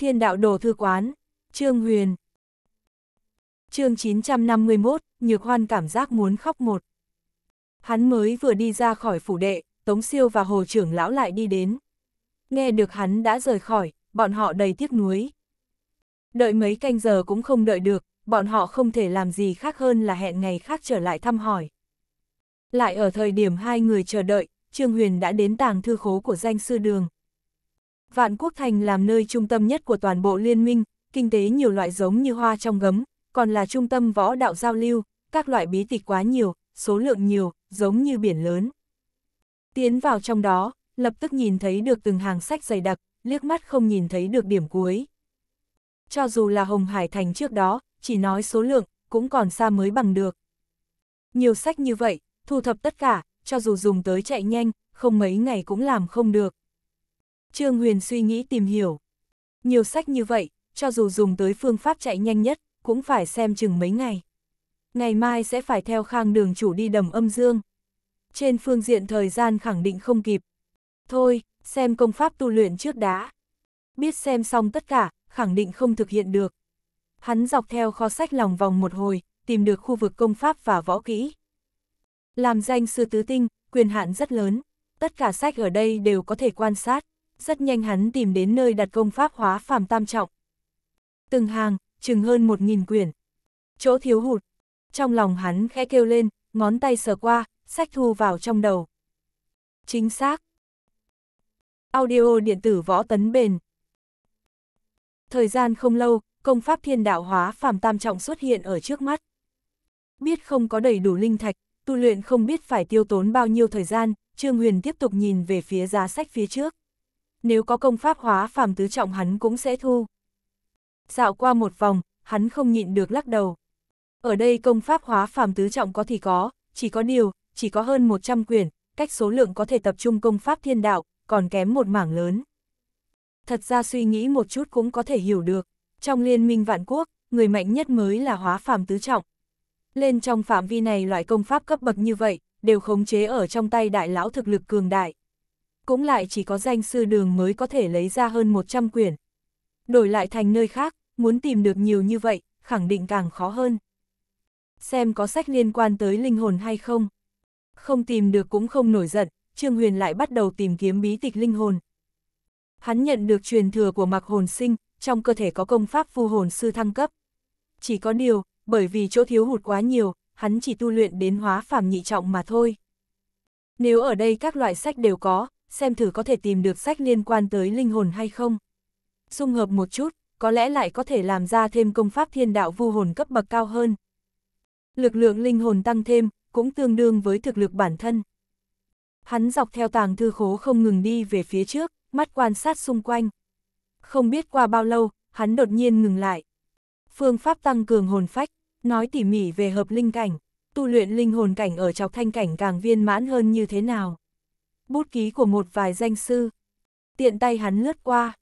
Thiên đạo đồ thư quán, Trương Huyền. chương 951, Nhược Hoan cảm giác muốn khóc một. Hắn mới vừa đi ra khỏi phủ đệ, Tống Siêu và Hồ trưởng lão lại đi đến. Nghe được hắn đã rời khỏi, bọn họ đầy tiếc nuối. Đợi mấy canh giờ cũng không đợi được, bọn họ không thể làm gì khác hơn là hẹn ngày khác trở lại thăm hỏi. Lại ở thời điểm hai người chờ đợi, Trương Huyền đã đến tàng thư khố của danh sư đường, Vạn Quốc Thành làm nơi trung tâm nhất của toàn bộ liên minh, kinh tế nhiều loại giống như hoa trong gấm, còn là trung tâm võ đạo giao lưu, các loại bí tịch quá nhiều, số lượng nhiều, giống như biển lớn. Tiến vào trong đó, lập tức nhìn thấy được từng hàng sách dày đặc, liếc mắt không nhìn thấy được điểm cuối. Cho dù là Hồng Hải Thành trước đó, chỉ nói số lượng, cũng còn xa mới bằng được. Nhiều sách như vậy, thu thập tất cả, cho dù dùng tới chạy nhanh, không mấy ngày cũng làm không được. Trương Huyền suy nghĩ tìm hiểu. Nhiều sách như vậy, cho dù dùng tới phương pháp chạy nhanh nhất, cũng phải xem chừng mấy ngày. Ngày mai sẽ phải theo khang đường chủ đi đầm âm dương. Trên phương diện thời gian khẳng định không kịp. Thôi, xem công pháp tu luyện trước đã. Biết xem xong tất cả, khẳng định không thực hiện được. Hắn dọc theo kho sách lòng vòng một hồi, tìm được khu vực công pháp và võ kỹ. Làm danh sư tứ tinh, quyền hạn rất lớn. Tất cả sách ở đây đều có thể quan sát rất nhanh hắn tìm đến nơi đặt công pháp hóa phàm tam trọng. Từng hàng, chừng hơn một nghìn quyển. Chỗ thiếu hụt. Trong lòng hắn khẽ kêu lên, ngón tay sờ qua, sách thu vào trong đầu. Chính xác. Audio điện tử võ tấn bền. Thời gian không lâu, công pháp thiên đạo hóa phàm tam trọng xuất hiện ở trước mắt. Biết không có đầy đủ linh thạch, tu luyện không biết phải tiêu tốn bao nhiêu thời gian, Trương Huyền tiếp tục nhìn về phía giá sách phía trước nếu có công pháp hóa phàm tứ trọng hắn cũng sẽ thu. Dạo qua một vòng, hắn không nhịn được lắc đầu. Ở đây công pháp hóa phàm tứ trọng có thì có, chỉ có điều, chỉ có hơn 100 quyển, cách số lượng có thể tập trung công pháp thiên đạo, còn kém một mảng lớn. Thật ra suy nghĩ một chút cũng có thể hiểu được, trong liên minh vạn quốc, người mạnh nhất mới là hóa phàm tứ trọng. Lên trong phạm vi này loại công pháp cấp bậc như vậy, đều khống chế ở trong tay đại lão thực lực cường đại cũng lại chỉ có danh sư đường mới có thể lấy ra hơn 100 quyển. Đổi lại thành nơi khác, muốn tìm được nhiều như vậy, khẳng định càng khó hơn. Xem có sách liên quan tới linh hồn hay không. Không tìm được cũng không nổi giận, Trương Huyền lại bắt đầu tìm kiếm bí tịch linh hồn. Hắn nhận được truyền thừa của mặc hồn sinh, trong cơ thể có công pháp phu hồn sư thăng cấp. Chỉ có điều, bởi vì chỗ thiếu hụt quá nhiều, hắn chỉ tu luyện đến hóa phàm nhị trọng mà thôi. Nếu ở đây các loại sách đều có, xem thử có thể tìm được sách liên quan tới linh hồn hay không. Dung hợp một chút, có lẽ lại có thể làm ra thêm công pháp thiên đạo vu hồn cấp bậc cao hơn. Lực lượng linh hồn tăng thêm, cũng tương đương với thực lực bản thân. Hắn dọc theo tàng thư khố không ngừng đi về phía trước, mắt quan sát xung quanh. Không biết qua bao lâu, hắn đột nhiên ngừng lại. Phương pháp tăng cường hồn phách, nói tỉ mỉ về hợp linh cảnh, tu luyện linh hồn cảnh ở chọc thanh cảnh càng viên mãn hơn như thế nào bút ký của một vài danh sư. Tiện tay hắn lướt qua.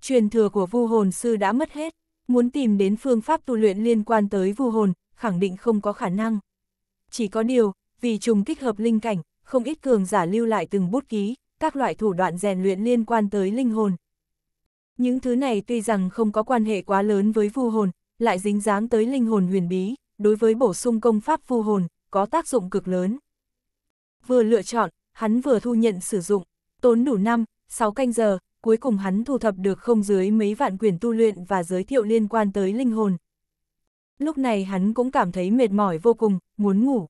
Truyền thừa của vu hồn sư đã mất hết, muốn tìm đến phương pháp tu luyện liên quan tới vu hồn, khẳng định không có khả năng. Chỉ có điều, vì trùng kích hợp linh cảnh, không ít cường giả lưu lại từng bút ký, các loại thủ đoạn rèn luyện liên quan tới linh hồn. Những thứ này tuy rằng không có quan hệ quá lớn với vu hồn, lại dính dáng tới linh hồn huyền bí, đối với bổ sung công pháp vu hồn, có tác dụng cực lớn. Vừa lựa chọn, hắn vừa thu nhận sử dụng, tốn đủ năm, 6 canh giờ, cuối cùng hắn thu thập được không dưới mấy vạn quyển tu luyện và giới thiệu liên quan tới linh hồn. Lúc này hắn cũng cảm thấy mệt mỏi vô cùng, muốn ngủ.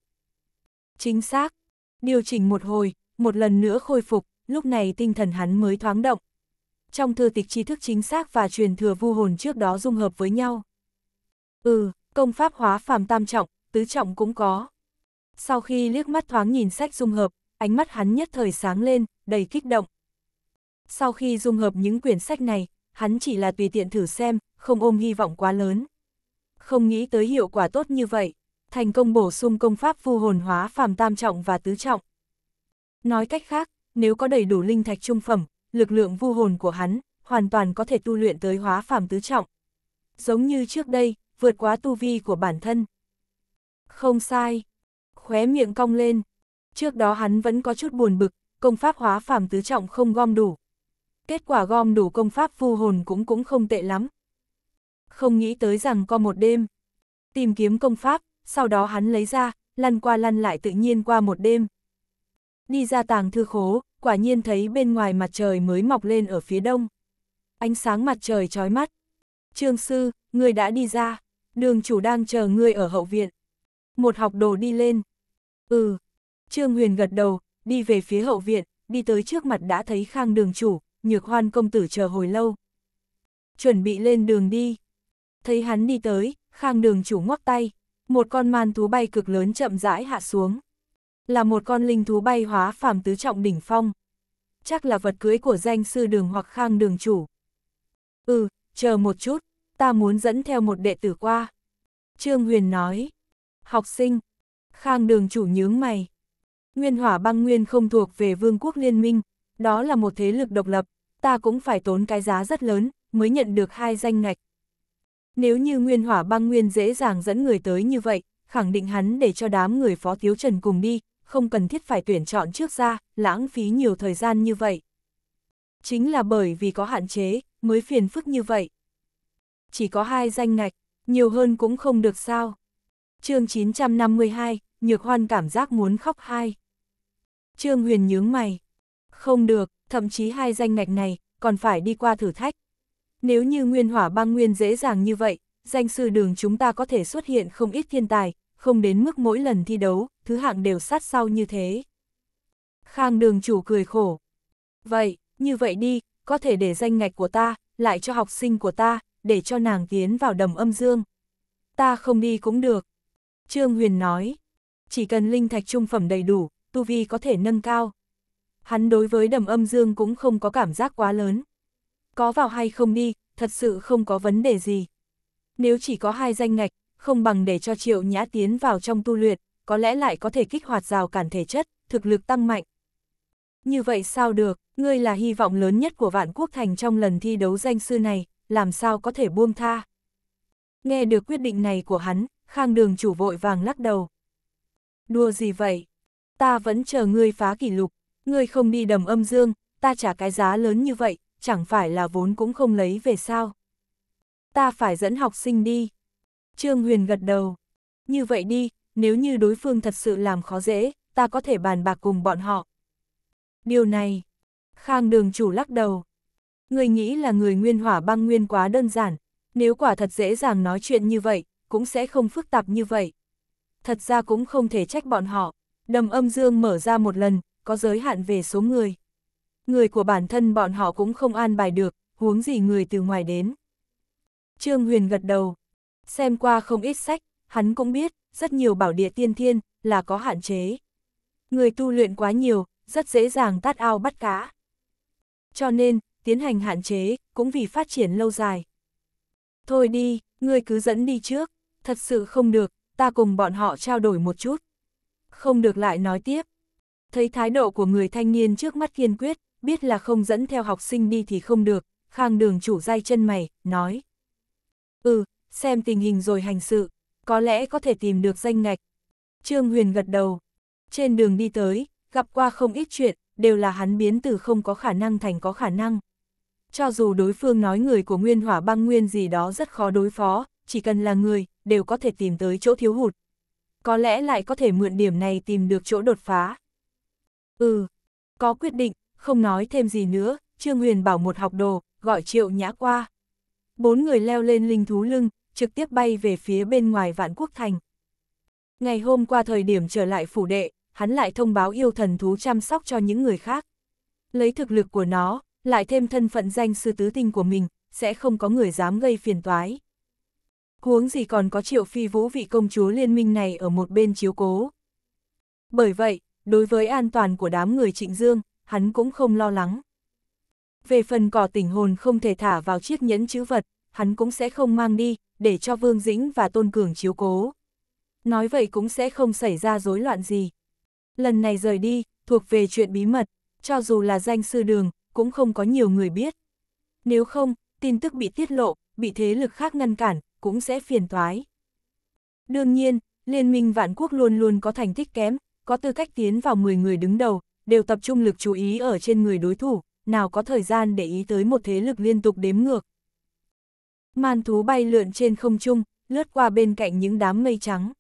Chính xác, điều chỉnh một hồi, một lần nữa khôi phục, lúc này tinh thần hắn mới thoáng động. Trong thư tịch tri thức chính xác và truyền thừa vu hồn trước đó dung hợp với nhau. Ừ, công pháp hóa phàm tam trọng, tứ trọng cũng có. Sau khi liếc mắt thoáng nhìn sách dung hợp, ánh mắt hắn nhất thời sáng lên, đầy kích động. Sau khi dung hợp những quyển sách này, hắn chỉ là tùy tiện thử xem, không ôm hy vọng quá lớn. Không nghĩ tới hiệu quả tốt như vậy, thành công bổ sung công pháp vu hồn hóa phàm tam trọng và tứ trọng. Nói cách khác, nếu có đầy đủ linh thạch trung phẩm, lực lượng vu hồn của hắn hoàn toàn có thể tu luyện tới hóa phàm tứ trọng. Giống như trước đây, vượt quá tu vi của bản thân. Không sai. Khóe miệng cong lên, Trước đó hắn vẫn có chút buồn bực, công pháp hóa phàm tứ trọng không gom đủ. Kết quả gom đủ công pháp phu hồn cũng cũng không tệ lắm. Không nghĩ tới rằng có một đêm. Tìm kiếm công pháp, sau đó hắn lấy ra, lăn qua lăn lại tự nhiên qua một đêm. Đi ra tàng thư khố, quả nhiên thấy bên ngoài mặt trời mới mọc lên ở phía đông. Ánh sáng mặt trời trói mắt. Trương sư, người đã đi ra, đường chủ đang chờ ngươi ở hậu viện. Một học đồ đi lên. Ừ, Trương Huyền gật đầu, đi về phía hậu viện, đi tới trước mặt đã thấy Khang đường chủ, nhược hoan công tử chờ hồi lâu. Chuẩn bị lên đường đi. Thấy hắn đi tới, Khang đường chủ ngoắc tay, một con man thú bay cực lớn chậm rãi hạ xuống. Là một con linh thú bay hóa phàm tứ trọng đỉnh phong. Chắc là vật cưới của danh sư đường hoặc Khang đường chủ. Ừ, chờ một chút, ta muốn dẫn theo một đệ tử qua. Trương Huyền nói, học sinh, Khang đường chủ nhướng mày, Nguyên hỏa băng nguyên không thuộc về vương quốc liên minh, đó là một thế lực độc lập, ta cũng phải tốn cái giá rất lớn, mới nhận được hai danh ngạch. Nếu như nguyên hỏa băng nguyên dễ dàng dẫn người tới như vậy, khẳng định hắn để cho đám người phó thiếu trần cùng đi, không cần thiết phải tuyển chọn trước ra, lãng phí nhiều thời gian như vậy. Chính là bởi vì có hạn chế, mới phiền phức như vậy. Chỉ có hai danh ngạch, nhiều hơn cũng không được sao. chương 952, Nhược Hoan cảm giác muốn khóc hai. Trương Huyền nhướng mày. Không được, thậm chí hai danh ngạch này, còn phải đi qua thử thách. Nếu như nguyên hỏa băng nguyên dễ dàng như vậy, danh sư đường chúng ta có thể xuất hiện không ít thiên tài, không đến mức mỗi lần thi đấu, thứ hạng đều sát sau như thế. Khang đường chủ cười khổ. Vậy, như vậy đi, có thể để danh ngạch của ta, lại cho học sinh của ta, để cho nàng tiến vào đầm âm dương. Ta không đi cũng được. Trương Huyền nói, chỉ cần linh thạch trung phẩm đầy đủ, tu vi có thể nâng cao. Hắn đối với đầm âm dương cũng không có cảm giác quá lớn. Có vào hay không đi, thật sự không có vấn đề gì. Nếu chỉ có hai danh ngạch, không bằng để cho triệu nhã tiến vào trong tu luyện, có lẽ lại có thể kích hoạt rào cản thể chất, thực lực tăng mạnh. Như vậy sao được, ngươi là hy vọng lớn nhất của vạn quốc thành trong lần thi đấu danh sư này, làm sao có thể buông tha. Nghe được quyết định này của hắn, Khang đường chủ vội vàng lắc đầu. Đùa gì vậy, ta vẫn chờ ngươi phá kỷ lục, ngươi không đi đầm âm dương, ta trả cái giá lớn như vậy, chẳng phải là vốn cũng không lấy về sao. Ta phải dẫn học sinh đi. Trương Huyền gật đầu. Như vậy đi, nếu như đối phương thật sự làm khó dễ, ta có thể bàn bạc cùng bọn họ. Điều này, Khang đường chủ lắc đầu. Người nghĩ là người nguyên hỏa băng nguyên quá đơn giản, nếu quả thật dễ dàng nói chuyện như vậy, cũng sẽ không phức tạp như vậy. Thật ra cũng không thể trách bọn họ. Đầm âm dương mở ra một lần, có giới hạn về số người. Người của bản thân bọn họ cũng không an bài được, huống gì người từ ngoài đến. Trương Huyền gật đầu. Xem qua không ít sách, hắn cũng biết, rất nhiều bảo địa tiên thiên, là có hạn chế. Người tu luyện quá nhiều, rất dễ dàng tát ao bắt cá. Cho nên, tiến hành hạn chế, cũng vì phát triển lâu dài. Thôi đi, ngươi cứ dẫn đi trước, thật sự không được, ta cùng bọn họ trao đổi một chút không được lại nói tiếp. Thấy thái độ của người thanh niên trước mắt kiên quyết, biết là không dẫn theo học sinh đi thì không được, khang đường chủ dai chân mày, nói. Ừ, xem tình hình rồi hành sự, có lẽ có thể tìm được danh ngạch. Trương Huyền gật đầu. Trên đường đi tới, gặp qua không ít chuyện, đều là hắn biến từ không có khả năng thành có khả năng. Cho dù đối phương nói người của nguyên hỏa băng nguyên gì đó rất khó đối phó, chỉ cần là người, đều có thể tìm tới chỗ thiếu hụt có lẽ lại có thể mượn điểm này tìm được chỗ đột phá. Ừ, có quyết định, không nói thêm gì nữa, Trương Huyền bảo một học đồ, gọi Triệu Nhã qua. Bốn người leo lên linh thú lưng, trực tiếp bay về phía bên ngoài Vạn Quốc Thành. Ngày hôm qua thời điểm trở lại phủ đệ, hắn lại thông báo yêu thần thú chăm sóc cho những người khác. Lấy thực lực của nó, lại thêm thân phận danh sư tứ tinh của mình, sẽ không có người dám gây phiền toái huống gì còn có triệu phi vũ vị công chúa liên minh này ở một bên chiếu cố. Bởi vậy, đối với an toàn của đám người trịnh dương, hắn cũng không lo lắng. Về phần cỏ tỉnh hồn không thể thả vào chiếc nhẫn chữ vật, hắn cũng sẽ không mang đi, để cho Vương Dĩnh và Tôn Cường chiếu cố. Nói vậy cũng sẽ không xảy ra rối loạn gì. Lần này rời đi, thuộc về chuyện bí mật, cho dù là danh sư đường, cũng không có nhiều người biết. Nếu không, tin tức bị tiết lộ, bị thế lực khác ngăn cản, cũng sẽ phiền toái. Đương nhiên, Liên minh vạn quốc luôn luôn có thành tích kém, có tư cách tiến vào 10 người đứng đầu, đều tập trung lực chú ý ở trên người đối thủ, nào có thời gian để ý tới một thế lực liên tục đếm ngược. Man thú bay lượn trên không trung, lướt qua bên cạnh những đám mây trắng.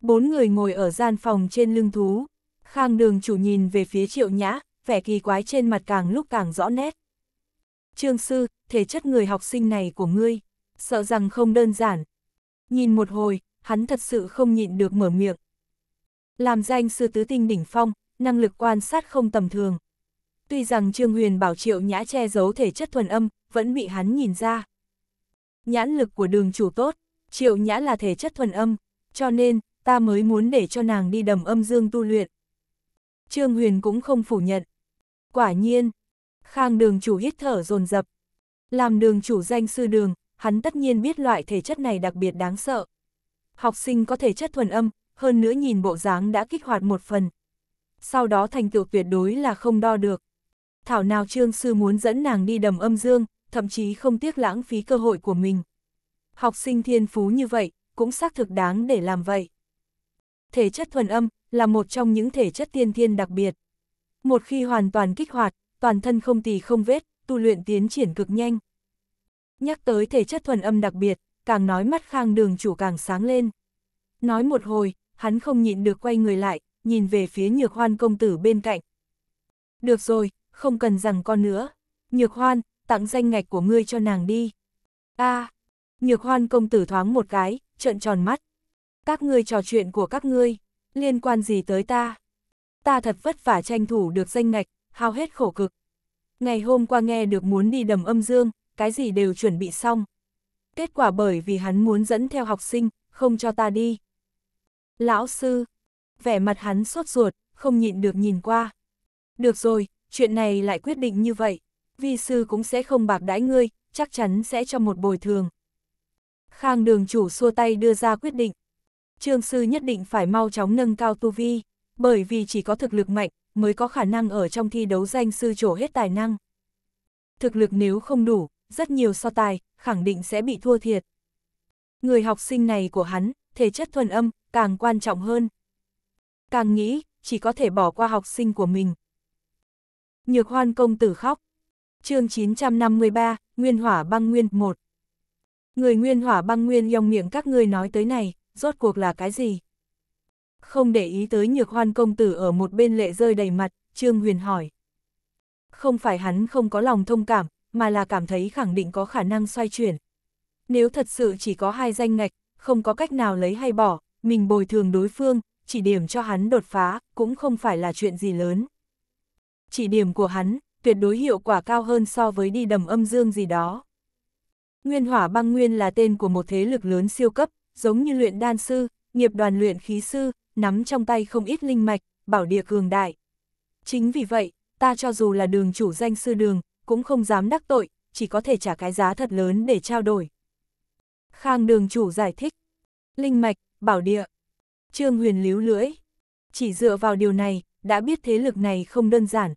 Bốn người ngồi ở gian phòng trên lưng thú. Khang đường chủ nhìn về phía triệu nhã, vẻ kỳ quái trên mặt càng lúc càng rõ nét. Trương sư, thể chất người học sinh này của ngươi sợ rằng không đơn giản. Nhìn một hồi, hắn thật sự không nhịn được mở miệng. Làm danh sư tứ tinh đỉnh phong, năng lực quan sát không tầm thường. Tuy rằng Trương Huyền bảo triệu nhã che giấu thể chất thuần âm, vẫn bị hắn nhìn ra. Nhãn lực của đường chủ tốt, triệu nhã là thể chất thuần âm, cho nên, ta mới muốn để cho nàng đi đầm âm dương tu luyện. Trương Huyền cũng không phủ nhận. Quả nhiên, Khang đường chủ hít thở dồn dập Làm đường chủ danh sư đường, hắn tất nhiên biết loại thể chất này đặc biệt đáng sợ. Học sinh có thể chất thuần âm, hơn nữa nhìn bộ dáng đã kích hoạt một phần. Sau đó thành tựu tuyệt đối là không đo được. Thảo nào trương sư muốn dẫn nàng đi đầm âm dương, thậm chí không tiếc lãng phí cơ hội của mình. Học sinh thiên phú như vậy, cũng xác thực đáng để làm vậy. Thể chất thuần âm là một trong những thể chất tiên thiên đặc biệt. Một khi hoàn toàn kích hoạt, toàn thân không tì không vết, tu luyện tiến triển cực nhanh. Nhắc tới thể chất thuần âm đặc biệt, càng nói mắt khang đường chủ càng sáng lên. Nói một hồi, hắn không nhịn được quay người lại, nhìn về phía nhược hoan công tử bên cạnh. Được rồi, không cần rằng con nữa. Nhược hoan, tặng danh ngạch của ngươi cho nàng đi. a nhược hoan công tử thoáng một cái, trợn tròn mắt. Các ngươi trò chuyện của các ngươi, liên quan gì tới ta? Ta thật vất vả tranh thủ được danh ngạch, hao hết khổ cực. Ngày hôm qua nghe được muốn đi đầm âm dương, cái gì đều chuẩn bị xong. Kết quả bởi vì hắn muốn dẫn theo học sinh, không cho ta đi. Lão sư, vẻ mặt hắn sốt ruột, không nhịn được nhìn qua. Được rồi, chuyện này lại quyết định như vậy, vi sư cũng sẽ không bạc đãi ngươi, chắc chắn sẽ cho một bồi thường. Khang đường chủ xua tay đưa ra quyết định. Trương sư nhất định phải mau chóng nâng cao tu vi, bởi vì chỉ có thực lực mạnh mới có khả năng ở trong thi đấu danh sư trổ hết tài năng. Thực lực nếu không đủ, rất nhiều so tài, khẳng định sẽ bị thua thiệt. Người học sinh này của hắn, thể chất thuần âm, càng quan trọng hơn. Càng nghĩ, chỉ có thể bỏ qua học sinh của mình. Nhược hoan công tử khóc. chương 953, Nguyên hỏa băng nguyên 1. Người nguyên hỏa băng nguyên dòng miệng các ngươi nói tới này, rốt cuộc là cái gì? Không để ý tới nhược hoan công tử ở một bên lệ rơi đầy mặt, Trương Huyền hỏi. Không phải hắn không có lòng thông cảm, mà là cảm thấy khẳng định có khả năng xoay chuyển. Nếu thật sự chỉ có hai danh ngạch, không có cách nào lấy hay bỏ, mình bồi thường đối phương, chỉ điểm cho hắn đột phá, cũng không phải là chuyện gì lớn. Chỉ điểm của hắn, tuyệt đối hiệu quả cao hơn so với đi đầm âm dương gì đó. Nguyên hỏa băng nguyên là tên của một thế lực lớn siêu cấp, giống như luyện đan sư, nghiệp đoàn luyện khí sư, nắm trong tay không ít linh mạch, bảo địa cường đại. Chính vì vậy, ta cho dù là đường chủ danh sư đường, cũng không dám đắc tội, chỉ có thể trả cái giá thật lớn để trao đổi. Khang đường chủ giải thích. Linh mạch, bảo địa. Trương huyền líu lưỡi. Chỉ dựa vào điều này, đã biết thế lực này không đơn giản.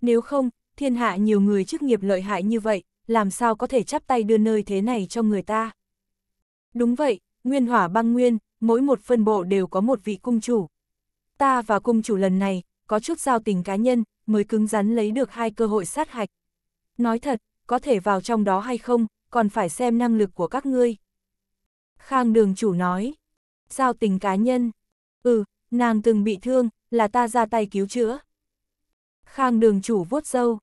Nếu không, thiên hạ nhiều người chức nghiệp lợi hại như vậy, làm sao có thể chắp tay đưa nơi thế này cho người ta. Đúng vậy, nguyên hỏa băng nguyên, mỗi một phân bộ đều có một vị cung chủ. Ta và cung chủ lần này, có chút giao tình cá nhân, mới cứng rắn lấy được hai cơ hội sát hạch nói thật, có thể vào trong đó hay không, còn phải xem năng lực của các ngươi. Khang đường chủ nói, giao tình cá nhân, ừ, nàng từng bị thương, là ta ra tay cứu chữa. Khang đường chủ vuốt sâu,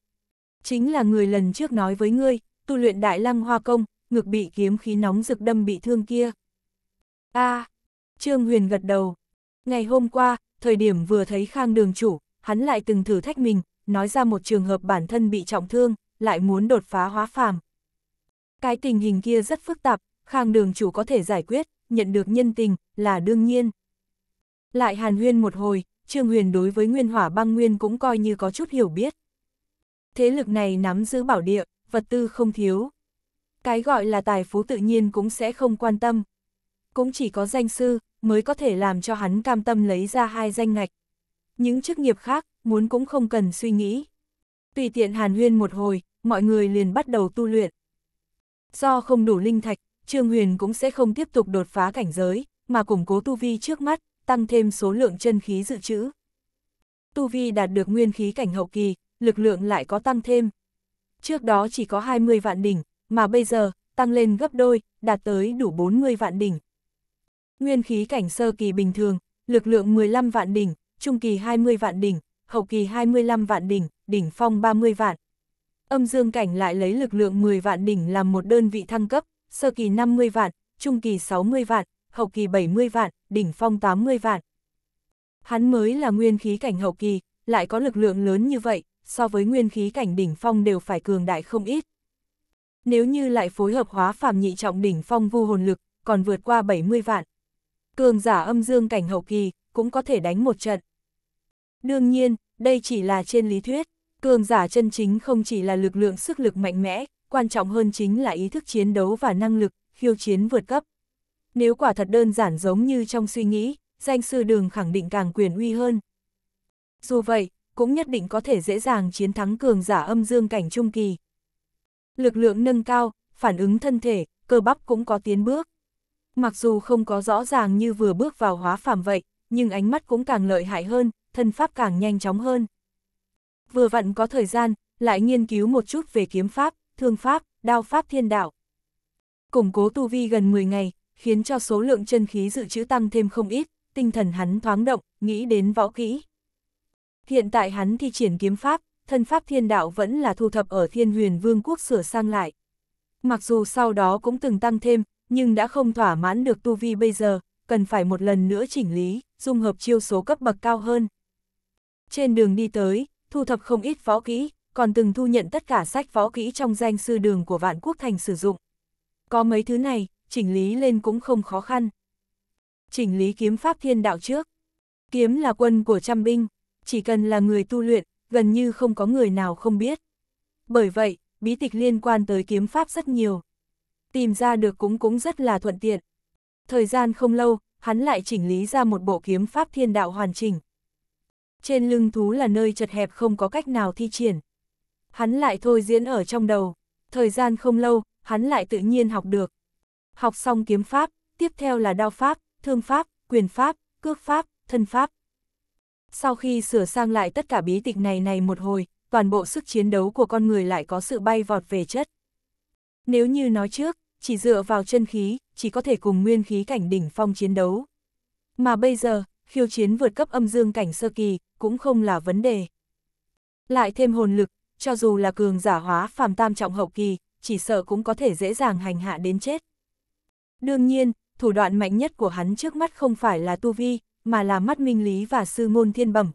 chính là người lần trước nói với ngươi, tu luyện đại lăng hoa công, ngực bị kiếm khí nóng rực đâm bị thương kia. a à, Trương Huyền gật đầu. Ngày hôm qua, thời điểm vừa thấy Khang đường chủ, hắn lại từng thử thách mình, nói ra một trường hợp bản thân bị trọng thương, lại muốn đột phá hóa phàm. Cái tình hình kia rất phức tạp, Khang đường chủ có thể giải quyết, nhận được nhân tình, là đương nhiên. Lại hàn huyên một hồi, Trương Huyền đối với nguyên hỏa băng nguyên cũng coi như có chút hiểu biết. Thế lực này nắm giữ bảo địa, vật tư không thiếu. Cái gọi là tài phú tự nhiên cũng sẽ không quan tâm. Cũng chỉ có danh sư, mới có thể làm cho hắn cam tâm lấy ra hai danh ngạch. Những chức nghiệp khác, muốn cũng không cần suy nghĩ. Tùy tiện hàn huyên một hồi, mọi người liền bắt đầu tu luyện. Do không đủ linh thạch, Trương Huyền cũng sẽ không tiếp tục đột phá cảnh giới, mà củng cố tu vi trước mắt, tăng thêm số lượng chân khí dự trữ. Tu vi đạt được nguyên khí cảnh hậu kỳ, lực lượng lại có tăng thêm. Trước đó chỉ có 20 vạn đỉnh, mà bây giờ, tăng lên gấp đôi, đạt tới đủ 40 vạn đỉnh. Nguyên khí cảnh sơ kỳ bình thường, lực lượng 15 vạn đỉnh, trung kỳ 20 vạn đỉnh, hậu kỳ 25 vạn đỉnh, đỉnh phong 30 vạn. Âm dương cảnh lại lấy lực lượng 10 vạn đỉnh làm một đơn vị thăng cấp, sơ kỳ 50 vạn, trung kỳ 60 vạn, hậu kỳ 70 vạn, đỉnh phong 80 vạn. Hắn mới là nguyên khí cảnh hậu kỳ, lại có lực lượng lớn như vậy, so với nguyên khí cảnh đỉnh phong đều phải cường đại không ít. Nếu như lại phối hợp hóa phàm nhị trọng đỉnh phong vu hồn lực, còn vượt qua 70 vạn. Cường giả âm dương cảnh hậu kỳ, cũng có thể đánh một trận. Đương nhiên, đây chỉ là trên lý thuyết, cường giả chân chính không chỉ là lực lượng sức lực mạnh mẽ, quan trọng hơn chính là ý thức chiến đấu và năng lực, khiêu chiến vượt cấp. Nếu quả thật đơn giản giống như trong suy nghĩ, danh sư đường khẳng định càng quyền uy hơn. Dù vậy, cũng nhất định có thể dễ dàng chiến thắng cường giả âm dương cảnh trung kỳ. Lực lượng nâng cao, phản ứng thân thể, cơ bắp cũng có tiến bước. Mặc dù không có rõ ràng như vừa bước vào hóa phàm vậy, nhưng ánh mắt cũng càng lợi hại hơn, thân pháp càng nhanh chóng hơn. Vừa vặn có thời gian, lại nghiên cứu một chút về kiếm pháp, thương pháp, đao pháp thiên đạo. Củng cố tu vi gần 10 ngày, khiến cho số lượng chân khí dự trữ tăng thêm không ít, tinh thần hắn thoáng động, nghĩ đến võ kỹ. Hiện tại hắn thi triển kiếm pháp, thân pháp thiên đạo vẫn là thu thập ở thiên huyền vương quốc sửa sang lại. Mặc dù sau đó cũng từng tăng thêm, nhưng đã không thỏa mãn được tu vi bây giờ, cần phải một lần nữa chỉnh lý, dung hợp chiêu số cấp bậc cao hơn. Trên đường đi tới, thu thập không ít võ kỹ, còn từng thu nhận tất cả sách võ kỹ trong danh sư đường của Vạn Quốc Thành sử dụng. Có mấy thứ này, chỉnh lý lên cũng không khó khăn. Chỉnh lý kiếm pháp thiên đạo trước. Kiếm là quân của trăm binh, chỉ cần là người tu luyện, gần như không có người nào không biết. Bởi vậy, bí tịch liên quan tới kiếm pháp rất nhiều. Tìm ra được cũng cũng rất là thuận tiện. Thời gian không lâu, hắn lại chỉnh lý ra một bộ kiếm pháp thiên đạo hoàn chỉnh trên lưng thú là nơi chật hẹp không có cách nào thi triển. Hắn lại thôi diễn ở trong đầu, thời gian không lâu, hắn lại tự nhiên học được. Học xong kiếm pháp, tiếp theo là đao pháp, thương pháp, quyền pháp, cước pháp, thân pháp. Sau khi sửa sang lại tất cả bí tịch này này một hồi, toàn bộ sức chiến đấu của con người lại có sự bay vọt về chất. Nếu như nói trước, chỉ dựa vào chân khí, chỉ có thể cùng nguyên khí cảnh đỉnh phong chiến đấu. Mà bây giờ, khiêu chiến vượt cấp âm dương cảnh sơ kỳ, cũng không là vấn đề. Lại thêm hồn lực, cho dù là cường giả hóa phàm tam trọng hậu kỳ, chỉ sợ cũng có thể dễ dàng hành hạ đến chết. Đương nhiên, thủ đoạn mạnh nhất của hắn trước mắt không phải là tu vi, mà là mắt minh lý và sư môn thiên bẩm.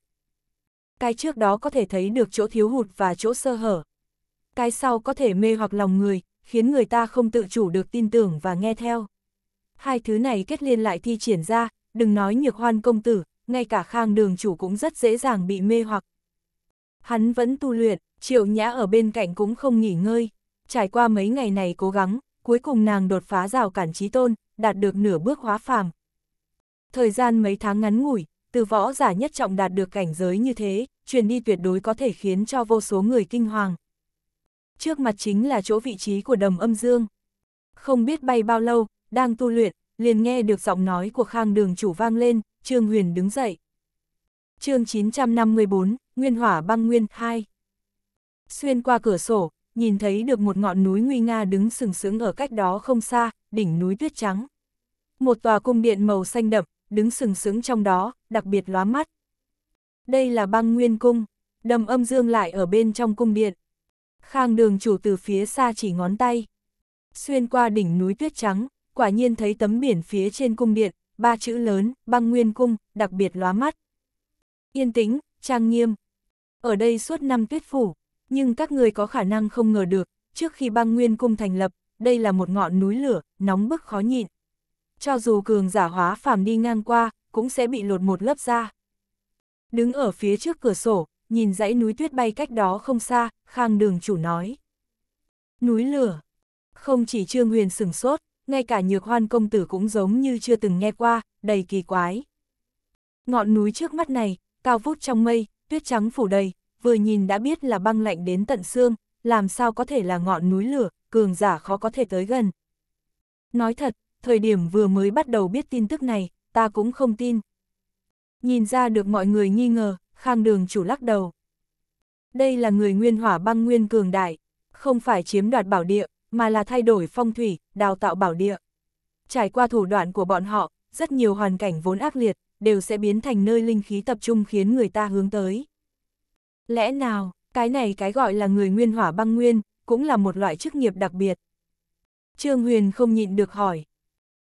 Cái trước đó có thể thấy được chỗ thiếu hụt và chỗ sơ hở. Cái sau có thể mê hoặc lòng người, khiến người ta không tự chủ được tin tưởng và nghe theo. Hai thứ này kết liên lại thi triển ra, đừng nói nhược hoan công tử, ngay cả khang đường chủ cũng rất dễ dàng bị mê hoặc. Hắn vẫn tu luyện, triệu nhã ở bên cạnh cũng không nghỉ ngơi. Trải qua mấy ngày này cố gắng, cuối cùng nàng đột phá rào cản trí tôn, đạt được nửa bước hóa phàm. Thời gian mấy tháng ngắn ngủi, từ võ giả nhất trọng đạt được cảnh giới như thế, truyền đi tuyệt đối có thể khiến cho vô số người kinh hoàng. Trước mặt chính là chỗ vị trí của đầm âm dương. Không biết bay bao lâu, đang tu luyện, liền nghe được giọng nói của khang đường chủ vang lên, Trương Huyền đứng dậy. chương 954, Nguyên Hỏa Băng Nguyên 2 Xuyên qua cửa sổ, nhìn thấy được một ngọn núi nguy nga đứng sừng sững ở cách đó không xa, đỉnh núi tuyết trắng. Một tòa cung điện màu xanh đậm, đứng sừng sững trong đó, đặc biệt lóa mắt. Đây là băng nguyên cung, đầm âm dương lại ở bên trong cung điện. Khang đường chủ từ phía xa chỉ ngón tay. Xuyên qua đỉnh núi tuyết trắng, quả nhiên thấy tấm biển phía trên cung điện, ba chữ lớn, băng nguyên cung, đặc biệt lóa mắt. Yên tĩnh, trang nghiêm. Ở đây suốt năm tuyết phủ, nhưng các người có khả năng không ngờ được, trước khi băng nguyên cung thành lập, đây là một ngọn núi lửa, nóng bức khó nhịn. Cho dù cường giả hóa phàm đi ngang qua, cũng sẽ bị lột một lớp da. Đứng ở phía trước cửa sổ, nhìn dãy núi tuyết bay cách đó không xa, Khang đường chủ nói. Núi lửa. Không chỉ Trương Huyền sừng sốt, ngay cả nhược hoan công tử cũng giống như chưa từng nghe qua, đầy kỳ quái. Ngọn núi trước mắt này, cao vút trong mây, tuyết trắng phủ đầy, vừa nhìn đã biết là băng lạnh đến tận xương, làm sao có thể là ngọn núi lửa, cường giả khó có thể tới gần. Nói thật, thời điểm vừa mới bắt đầu biết tin tức này, ta cũng không tin. Nhìn ra được mọi người nghi ngờ, khang đường chủ lắc đầu. Đây là người nguyên hỏa băng nguyên cường đại, không phải chiếm đoạt bảo địa, mà là thay đổi phong thủy, đào tạo bảo địa. Trải qua thủ đoạn của bọn họ, rất nhiều hoàn cảnh vốn ác liệt, đều sẽ biến thành nơi linh khí tập trung khiến người ta hướng tới. Lẽ nào, cái này cái gọi là người nguyên hỏa băng nguyên, cũng là một loại chức nghiệp đặc biệt. Trương Huyền không nhịn được hỏi.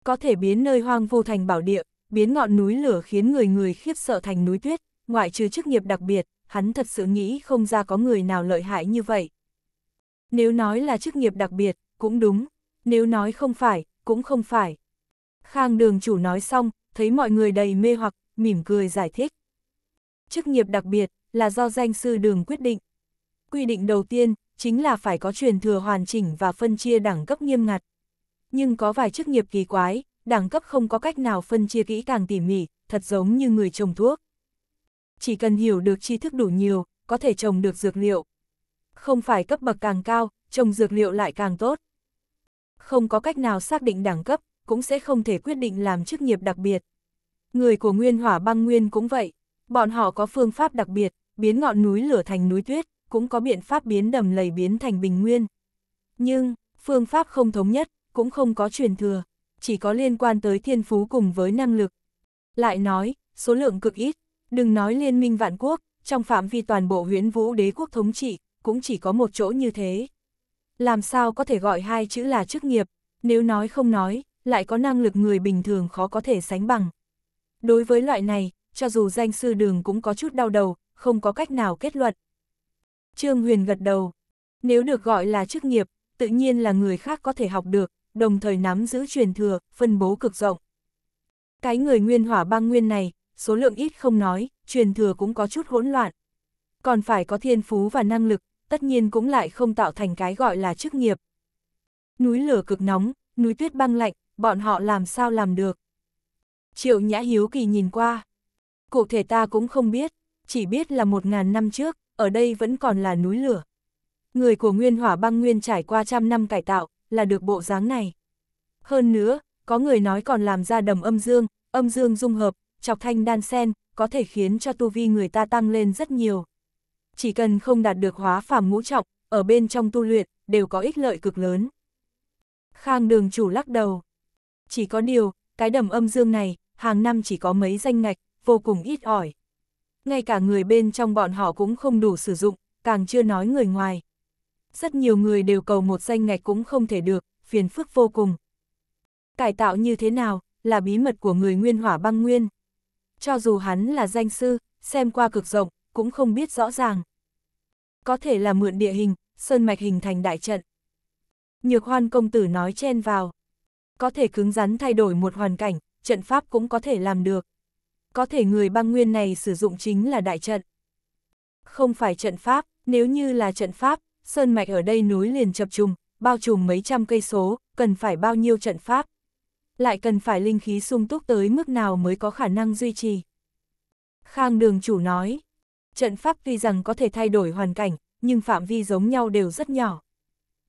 Có thể biến nơi hoang vô thành bảo địa, biến ngọn núi lửa khiến người người khiếp sợ thành núi tuyết, ngoại trừ chức nghiệp đặc biệt, hắn thật sự nghĩ không ra có người nào lợi hại như vậy. Nếu nói là chức nghiệp đặc biệt, cũng đúng, nếu nói không phải, cũng không phải. Khang đường chủ nói xong, thấy mọi người đầy mê hoặc, mỉm cười giải thích. Chức nghiệp đặc biệt là do danh sư đường quyết định. Quy định đầu tiên chính là phải có truyền thừa hoàn chỉnh và phân chia đẳng cấp nghiêm ngặt. Nhưng có vài chức nghiệp kỳ quái, đẳng cấp không có cách nào phân chia kỹ càng tỉ mỉ, thật giống như người trồng thuốc. Chỉ cần hiểu được tri thức đủ nhiều, có thể trồng được dược liệu, không phải cấp bậc càng cao, trồng dược liệu lại càng tốt. Không có cách nào xác định đẳng cấp, cũng sẽ không thể quyết định làm chức nghiệp đặc biệt. Người của nguyên hỏa băng nguyên cũng vậy, bọn họ có phương pháp đặc biệt, biến ngọn núi lửa thành núi tuyết, cũng có biện pháp biến đầm lầy biến thành bình nguyên. Nhưng, phương pháp không thống nhất, cũng không có truyền thừa, chỉ có liên quan tới thiên phú cùng với năng lực. Lại nói, số lượng cực ít, đừng nói liên minh vạn quốc, trong phạm vi toàn bộ huyễn vũ đế quốc thống trị, cũng chỉ có một chỗ như thế. Làm sao có thể gọi hai chữ là chức nghiệp, nếu nói không nói, lại có năng lực người bình thường khó có thể sánh bằng. Đối với loại này, cho dù danh sư đường cũng có chút đau đầu, không có cách nào kết luận. Trương Huyền gật đầu. Nếu được gọi là chức nghiệp, tự nhiên là người khác có thể học được, đồng thời nắm giữ truyền thừa, phân bố cực rộng. Cái người nguyên hỏa băng nguyên này, số lượng ít không nói, truyền thừa cũng có chút hỗn loạn. Còn phải có thiên phú và năng lực, tất nhiên cũng lại không tạo thành cái gọi là chức nghiệp. Núi lửa cực nóng, núi tuyết băng lạnh, bọn họ làm sao làm được. Triệu Nhã Hiếu Kỳ nhìn qua. Cụ thể ta cũng không biết, chỉ biết là một ngàn năm trước, ở đây vẫn còn là núi lửa. Người của Nguyên Hỏa Băng Nguyên trải qua trăm năm cải tạo, là được bộ dáng này. Hơn nữa, có người nói còn làm ra đầm âm dương, âm dương dung hợp, chọc thanh đan sen, có thể khiến cho tu vi người ta tăng lên rất nhiều chỉ cần không đạt được hóa phàm ngũ trọng, ở bên trong tu luyện, đều có ích lợi cực lớn. Khang đường chủ lắc đầu. Chỉ có điều, cái đầm âm dương này, hàng năm chỉ có mấy danh ngạch, vô cùng ít ỏi. Ngay cả người bên trong bọn họ cũng không đủ sử dụng, càng chưa nói người ngoài. Rất nhiều người đều cầu một danh ngạch cũng không thể được, phiền phức vô cùng. Cải tạo như thế nào, là bí mật của người nguyên hỏa băng nguyên. Cho dù hắn là danh sư, xem qua cực rộng, cũng không biết rõ ràng. Có thể là mượn địa hình, sơn mạch hình thành đại trận. Nhược hoan công tử nói chen vào. Có thể cứng rắn thay đổi một hoàn cảnh, trận pháp cũng có thể làm được. Có thể người băng nguyên này sử dụng chính là đại trận. Không phải trận pháp, nếu như là trận pháp, sơn mạch ở đây núi liền chập trùng, bao trùm mấy trăm cây số, cần phải bao nhiêu trận pháp. Lại cần phải linh khí sung túc tới mức nào mới có khả năng duy trì. Khang đường chủ nói, trận pháp tuy rằng có thể thay đổi hoàn cảnh, nhưng phạm vi giống nhau đều rất nhỏ.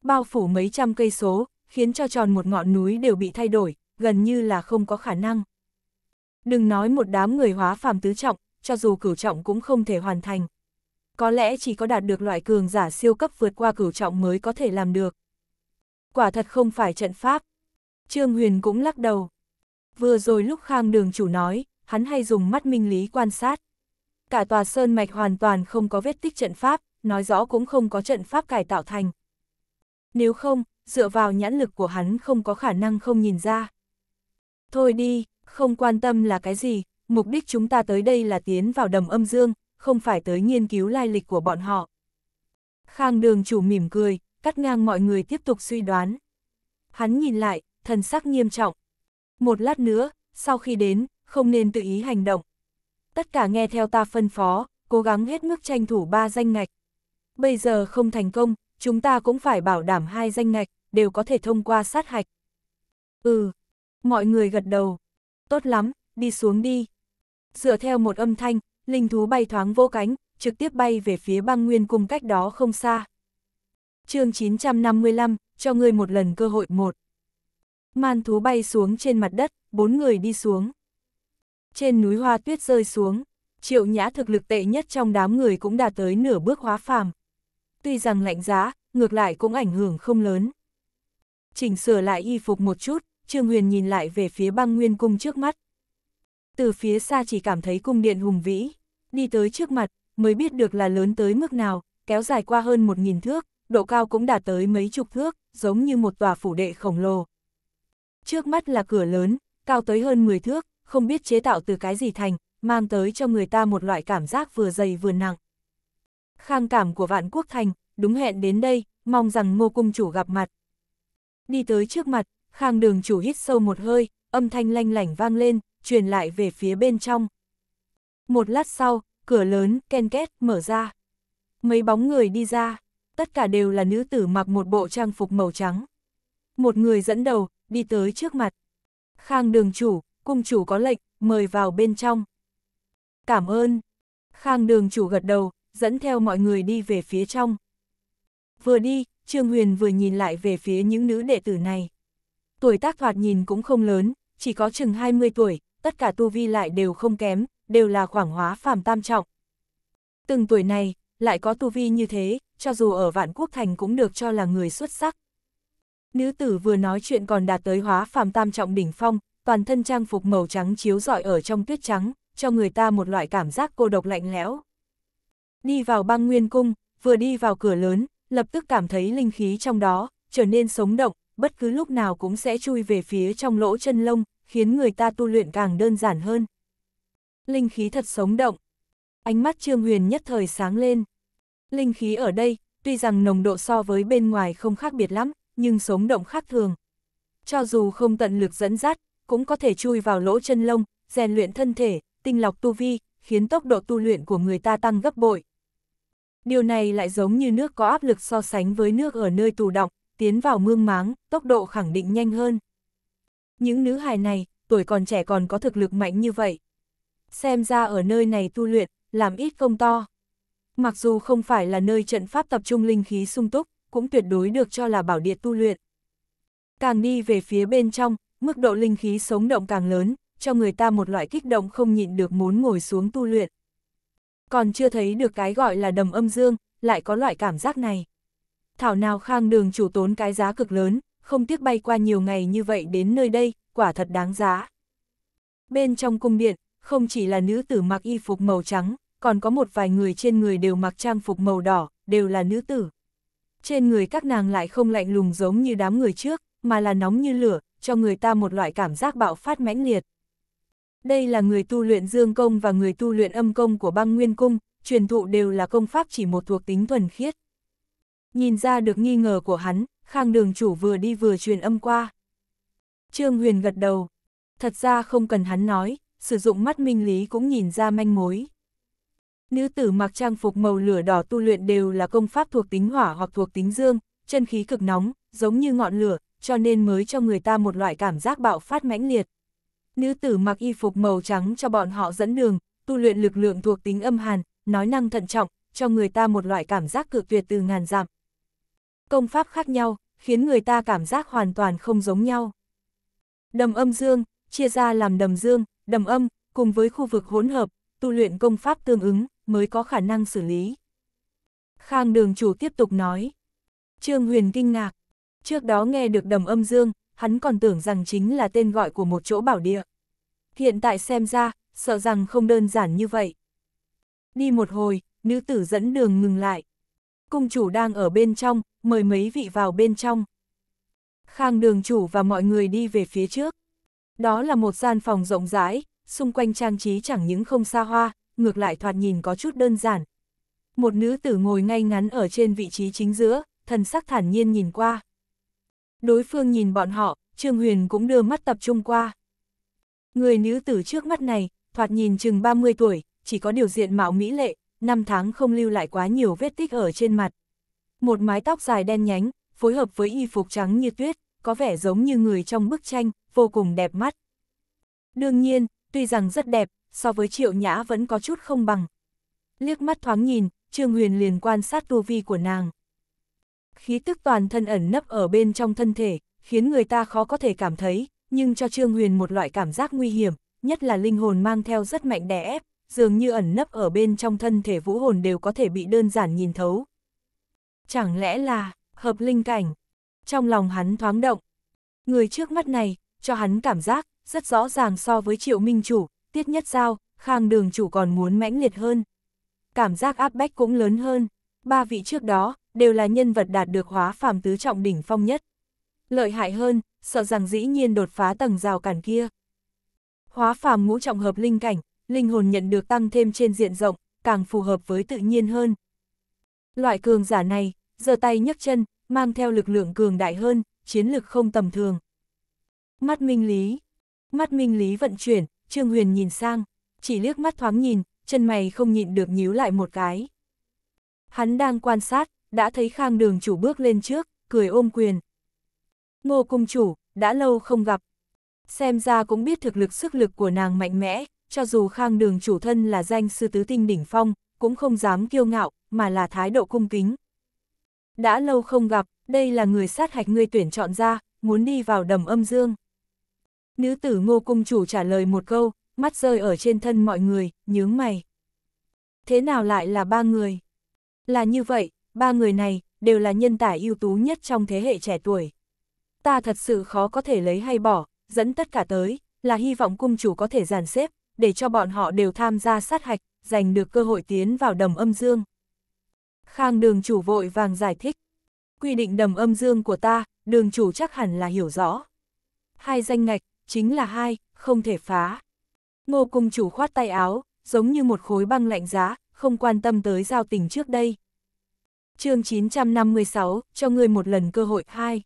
Bao phủ mấy trăm cây số, khiến cho tròn một ngọn núi đều bị thay đổi, gần như là không có khả năng. Đừng nói một đám người hóa phàm tứ trọng, cho dù cửu trọng cũng không thể hoàn thành. Có lẽ chỉ có đạt được loại cường giả siêu cấp vượt qua cửu trọng mới có thể làm được. Quả thật không phải trận pháp. Trương Huyền cũng lắc đầu. Vừa rồi lúc Khang đường chủ nói, hắn hay dùng mắt minh lý quan sát cả tòa sơn mạch hoàn toàn không có vết tích trận pháp, nói rõ cũng không có trận pháp cải tạo thành. Nếu không, dựa vào nhãn lực của hắn không có khả năng không nhìn ra. Thôi đi, không quan tâm là cái gì, mục đích chúng ta tới đây là tiến vào đầm âm dương, không phải tới nghiên cứu lai lịch của bọn họ. Khang đường chủ mỉm cười, cắt ngang mọi người tiếp tục suy đoán. Hắn nhìn lại, thần sắc nghiêm trọng. Một lát nữa, sau khi đến, không nên tự ý hành động, tất cả nghe theo ta phân phó, cố gắng hết mức tranh thủ ba danh ngạch. Bây giờ không thành công, chúng ta cũng phải bảo đảm hai danh ngạch, đều có thể thông qua sát hạch. Ừ, mọi người gật đầu. Tốt lắm, đi xuống đi. Dựa theo một âm thanh, linh thú bay thoáng vô cánh, trực tiếp bay về phía băng nguyên cung cách đó không xa. chương 955, cho người một lần cơ hội một. Man thú bay xuống trên mặt đất, bốn người đi xuống trên núi hoa tuyết rơi xuống, triệu nhã thực lực tệ nhất trong đám người cũng đã tới nửa bước hóa phàm. Tuy rằng lạnh giá, ngược lại cũng ảnh hưởng không lớn. Chỉnh sửa lại y phục một chút, Trương Huyền nhìn lại về phía băng nguyên cung trước mắt. Từ phía xa chỉ cảm thấy cung điện hùng vĩ, đi tới trước mặt, mới biết được là lớn tới mức nào, kéo dài qua hơn một nghìn thước, độ cao cũng đạt tới mấy chục thước, giống như một tòa phủ đệ khổng lồ. Trước mắt là cửa lớn, cao tới hơn 10 thước, không biết chế tạo từ cái gì thành, mang tới cho người ta một loại cảm giác vừa dày vừa nặng. Khang cảm của vạn quốc thành, đúng hẹn đến đây, mong rằng ngô cung chủ gặp mặt. Đi tới trước mặt, khang đường chủ hít sâu một hơi, âm thanh lanh lảnh vang lên, truyền lại về phía bên trong. Một lát sau, cửa lớn, ken két, mở ra. Mấy bóng người đi ra, tất cả đều là nữ tử mặc một bộ trang phục màu trắng. Một người dẫn đầu, đi tới trước mặt. Khang đường chủ, cung chủ có lệnh, mời vào bên trong. Cảm ơn. Khang đường chủ gật đầu, dẫn theo mọi người đi về phía trong. Vừa đi, Trương Huyền vừa nhìn lại về phía những nữ đệ tử này. Tuổi tác thoạt nhìn cũng không lớn, chỉ có chừng 20 tuổi, tất cả tu vi lại đều không kém, đều là khoảng hóa phàm tam trọng. Từng tuổi này, lại có tu vi như thế, cho dù ở vạn quốc thành cũng được cho là người xuất sắc. Nữ tử vừa nói chuyện còn đạt tới hóa phàm tam trọng đỉnh phong, toàn thân trang phục màu trắng chiếu rọi ở trong tuyết trắng, cho người ta một loại cảm giác cô độc lạnh lẽo. Đi vào băng nguyên cung, vừa đi vào cửa lớn, lập tức cảm thấy linh khí trong đó, trở nên sống động, bất cứ lúc nào cũng sẽ chui về phía trong lỗ chân lông, khiến người ta tu luyện càng đơn giản hơn. Linh khí thật sống động. Ánh mắt Trương Huyền nhất thời sáng lên. Linh khí ở đây, tuy rằng nồng độ so với bên ngoài không khác biệt lắm, nhưng sống động khác thường. Cho dù không tận lực dẫn dắt, cũng có thể chui vào lỗ chân lông, rèn luyện thân thể, tinh lọc tu vi, khiến tốc độ tu luyện của người ta tăng gấp bội. Điều này lại giống như nước có áp lực so sánh với nước ở nơi tù động, tiến vào mương máng, tốc độ khẳng định nhanh hơn. Những nữ hài này, tuổi còn trẻ còn có thực lực mạnh như vậy. Xem ra ở nơi này tu luyện, làm ít công to. Mặc dù không phải là nơi trận pháp tập trung linh khí sung túc, cũng tuyệt đối được cho là bảo địa tu luyện. Càng đi về phía bên trong, mức độ linh khí sống động càng lớn, cho người ta một loại kích động không nhịn được muốn ngồi xuống tu luyện. Còn chưa thấy được cái gọi là đầm âm dương, lại có loại cảm giác này. Thảo nào khang đường chủ tốn cái giá cực lớn, không tiếc bay qua nhiều ngày như vậy đến nơi đây, quả thật đáng giá. Bên trong cung điện, không chỉ là nữ tử mặc y phục màu trắng, còn có một vài người trên người đều mặc trang phục màu đỏ, đều là nữ tử. Trên người các nàng lại không lạnh lùng giống như đám người trước, mà là nóng như lửa, cho người ta một loại cảm giác bạo phát mãnh liệt. Đây là người tu luyện dương công và người tu luyện âm công của băng nguyên cung, truyền thụ đều là công pháp chỉ một thuộc tính thuần khiết. Nhìn ra được nghi ngờ của hắn, Khang đường chủ vừa đi vừa truyền âm qua. Trương Huyền gật đầu. Thật ra không cần hắn nói, sử dụng mắt minh lý cũng nhìn ra manh mối. Nữ tử mặc trang phục màu lửa đỏ tu luyện đều là công pháp thuộc tính hỏa hoặc thuộc tính dương, chân khí cực nóng, giống như ngọn lửa, cho nên mới cho người ta một loại cảm giác bạo phát mãnh liệt. Nữ tử mặc y phục màu trắng cho bọn họ dẫn đường, tu luyện lực lượng thuộc tính âm hàn, nói năng thận trọng, cho người ta một loại cảm giác cực tuyệt từ ngàn dặm. Công pháp khác nhau, khiến người ta cảm giác hoàn toàn không giống nhau. Đầm âm dương, chia ra làm đầm dương, đầm âm, cùng với khu vực hỗn hợp, tu luyện công pháp tương ứng, mới có khả năng xử lý. Khang đường chủ tiếp tục nói. Trương Huyền kinh ngạc, Trước đó nghe được đầm âm dương, hắn còn tưởng rằng chính là tên gọi của một chỗ bảo địa. Hiện tại xem ra, sợ rằng không đơn giản như vậy. Đi một hồi, nữ tử dẫn đường ngừng lại. Cung chủ đang ở bên trong, mời mấy vị vào bên trong. Khang đường chủ và mọi người đi về phía trước. Đó là một gian phòng rộng rãi, xung quanh trang trí chẳng những không xa hoa, ngược lại thoạt nhìn có chút đơn giản. Một nữ tử ngồi ngay ngắn ở trên vị trí chính giữa, thần sắc thản nhiên nhìn qua. Đối phương nhìn bọn họ, Trương Huyền cũng đưa mắt tập trung qua. Người nữ tử trước mắt này, thoạt nhìn chừng 30 tuổi, chỉ có điều diện mạo mỹ lệ, năm tháng không lưu lại quá nhiều vết tích ở trên mặt. Một mái tóc dài đen nhánh, phối hợp với y phục trắng như tuyết, có vẻ giống như người trong bức tranh, vô cùng đẹp mắt. Đương nhiên, tuy rằng rất đẹp, so với triệu nhã vẫn có chút không bằng. Liếc mắt thoáng nhìn, Trương Huyền liền quan sát tu vi của nàng khí tức toàn thân ẩn nấp ở bên trong thân thể, khiến người ta khó có thể cảm thấy, nhưng cho Trương Huyền một loại cảm giác nguy hiểm, nhất là linh hồn mang theo rất mạnh đè ép, dường như ẩn nấp ở bên trong thân thể vũ hồn đều có thể bị đơn giản nhìn thấu. Chẳng lẽ là, hợp linh cảnh? Trong lòng hắn thoáng động. Người trước mắt này, cho hắn cảm giác, rất rõ ràng so với triệu minh chủ, tiết nhất giao, khang đường chủ còn muốn mãnh liệt hơn. Cảm giác áp bách cũng lớn hơn. Ba vị trước đó, đều là nhân vật đạt được hóa phàm tứ trọng đỉnh phong nhất. Lợi hại hơn, sợ rằng dĩ nhiên đột phá tầng rào cản kia. Hóa phàm ngũ trọng hợp linh cảnh, linh hồn nhận được tăng thêm trên diện rộng, càng phù hợp với tự nhiên hơn. Loại cường giả này, giơ tay nhấc chân, mang theo lực lượng cường đại hơn, chiến lực không tầm thường. Mắt minh lý. Mắt minh lý vận chuyển, Trương Huyền nhìn sang, chỉ liếc mắt thoáng nhìn, chân mày không nhịn được nhíu lại một cái. Hắn đang quan sát, đã thấy khang đường chủ bước lên trước, cười ôm quyền. Ngô cung chủ, đã lâu không gặp. Xem ra cũng biết thực lực sức lực của nàng mạnh mẽ, cho dù khang đường chủ thân là danh sư tứ tinh đỉnh phong, cũng không dám kiêu ngạo, mà là thái độ cung kính. Đã lâu không gặp, đây là người sát hạch ngươi tuyển chọn ra, muốn đi vào đầm âm dương. Nữ tử ngô cung chủ trả lời một câu, mắt rơi ở trên thân mọi người, nhướng mày. Thế nào lại là ba người? Là như vậy, ba người này đều là nhân tài ưu tú nhất trong thế hệ trẻ tuổi. Ta thật sự khó có thể lấy hay bỏ, dẫn tất cả tới, là hy vọng cung chủ có thể giàn xếp, để cho bọn họ đều tham gia sát hạch, giành được cơ hội tiến vào đầm âm dương. Khang đường chủ vội vàng giải thích. Quy định đầm âm dương của ta, đường chủ chắc hẳn là hiểu rõ. Hai danh ngạch, chính là hai, không thể phá. Ngô cung chủ khoát tay áo, giống như một khối băng lạnh giá, không quan tâm tới giao tình trước đây chương 956, cho ngươi một lần cơ hội hai.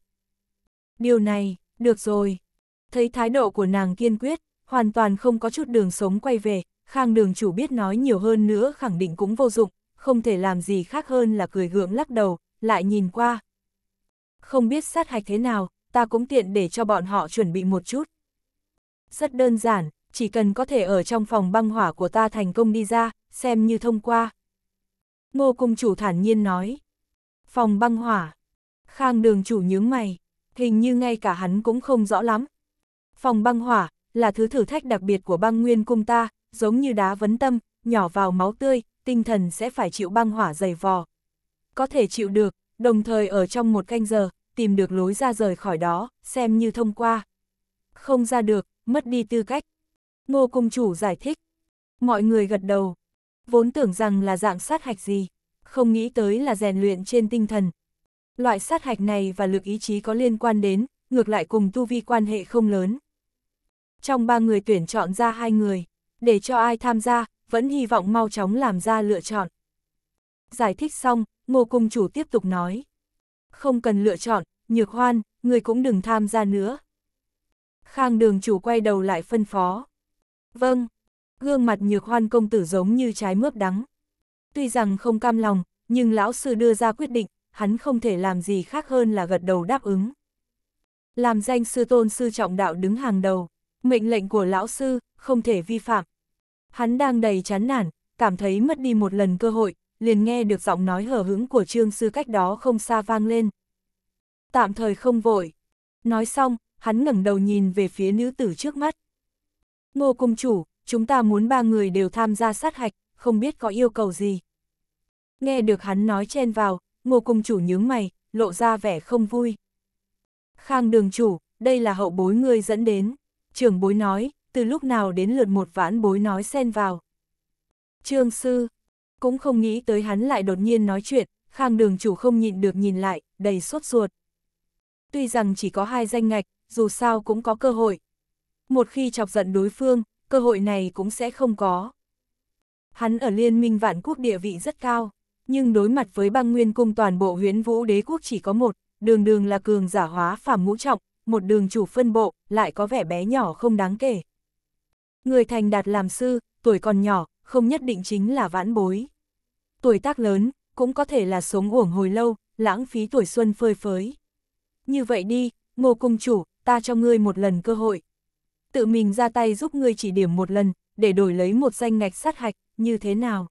Điều này, được rồi. Thấy thái độ của nàng kiên quyết, hoàn toàn không có chút đường sống quay về, khang đường chủ biết nói nhiều hơn nữa khẳng định cũng vô dụng, không thể làm gì khác hơn là cười gượng lắc đầu, lại nhìn qua. Không biết sát hạch thế nào, ta cũng tiện để cho bọn họ chuẩn bị một chút. Rất đơn giản, chỉ cần có thể ở trong phòng băng hỏa của ta thành công đi ra, xem như thông qua. Ngô Cung Chủ thản nhiên nói. Phòng băng hỏa. Khang đường chủ nhướng mày, hình như ngay cả hắn cũng không rõ lắm. Phòng băng hỏa là thứ thử thách đặc biệt của băng nguyên cung ta, giống như đá vấn tâm, nhỏ vào máu tươi, tinh thần sẽ phải chịu băng hỏa dày vò. Có thể chịu được, đồng thời ở trong một canh giờ, tìm được lối ra rời khỏi đó, xem như thông qua. Không ra được, mất đi tư cách. Ngô Cung Chủ giải thích. Mọi người gật đầu vốn tưởng rằng là dạng sát hạch gì, không nghĩ tới là rèn luyện trên tinh thần. Loại sát hạch này và lực ý chí có liên quan đến, ngược lại cùng tu vi quan hệ không lớn. Trong ba người tuyển chọn ra hai người, để cho ai tham gia, vẫn hy vọng mau chóng làm ra lựa chọn. Giải thích xong, ngô cung chủ tiếp tục nói. Không cần lựa chọn, nhược hoan, người cũng đừng tham gia nữa. Khang đường chủ quay đầu lại phân phó. Vâng, gương mặt nhược hoan công tử giống như trái mướp đắng. Tuy rằng không cam lòng, nhưng lão sư đưa ra quyết định, hắn không thể làm gì khác hơn là gật đầu đáp ứng. Làm danh sư tôn sư trọng đạo đứng hàng đầu, mệnh lệnh của lão sư, không thể vi phạm. Hắn đang đầy chán nản, cảm thấy mất đi một lần cơ hội, liền nghe được giọng nói hở hững của trương sư cách đó không xa vang lên. Tạm thời không vội. Nói xong, hắn ngẩng đầu nhìn về phía nữ tử trước mắt. Ngô cung chủ, chúng ta muốn ba người đều tham gia sát hạch, không biết có yêu cầu gì. Nghe được hắn nói chen vào, ngô cung chủ nhướng mày, lộ ra vẻ không vui. Khang đường chủ, đây là hậu bối ngươi dẫn đến. Trưởng bối nói, từ lúc nào đến lượt một vãn bối nói xen vào. Trương sư, cũng không nghĩ tới hắn lại đột nhiên nói chuyện, khang đường chủ không nhịn được nhìn lại, đầy sốt ruột. Tuy rằng chỉ có hai danh ngạch, dù sao cũng có cơ hội. Một khi chọc giận đối phương, cơ hội này cũng sẽ không có. Hắn ở liên minh vạn quốc địa vị rất cao, nhưng đối mặt với băng nguyên cung toàn bộ huyến vũ đế quốc chỉ có một, đường đường là cường giả hóa phàm ngũ trọng, một đường chủ phân bộ, lại có vẻ bé nhỏ không đáng kể. Người thành đạt làm sư, tuổi còn nhỏ, không nhất định chính là vãn bối. Tuổi tác lớn, cũng có thể là sống uổng hồi lâu, lãng phí tuổi xuân phơi phới. Như vậy đi, ngô cung chủ, ta cho ngươi một lần cơ hội, tự mình ra tay giúp ngươi chỉ điểm một lần, để đổi lấy một danh ngạch sát hạch, như thế nào?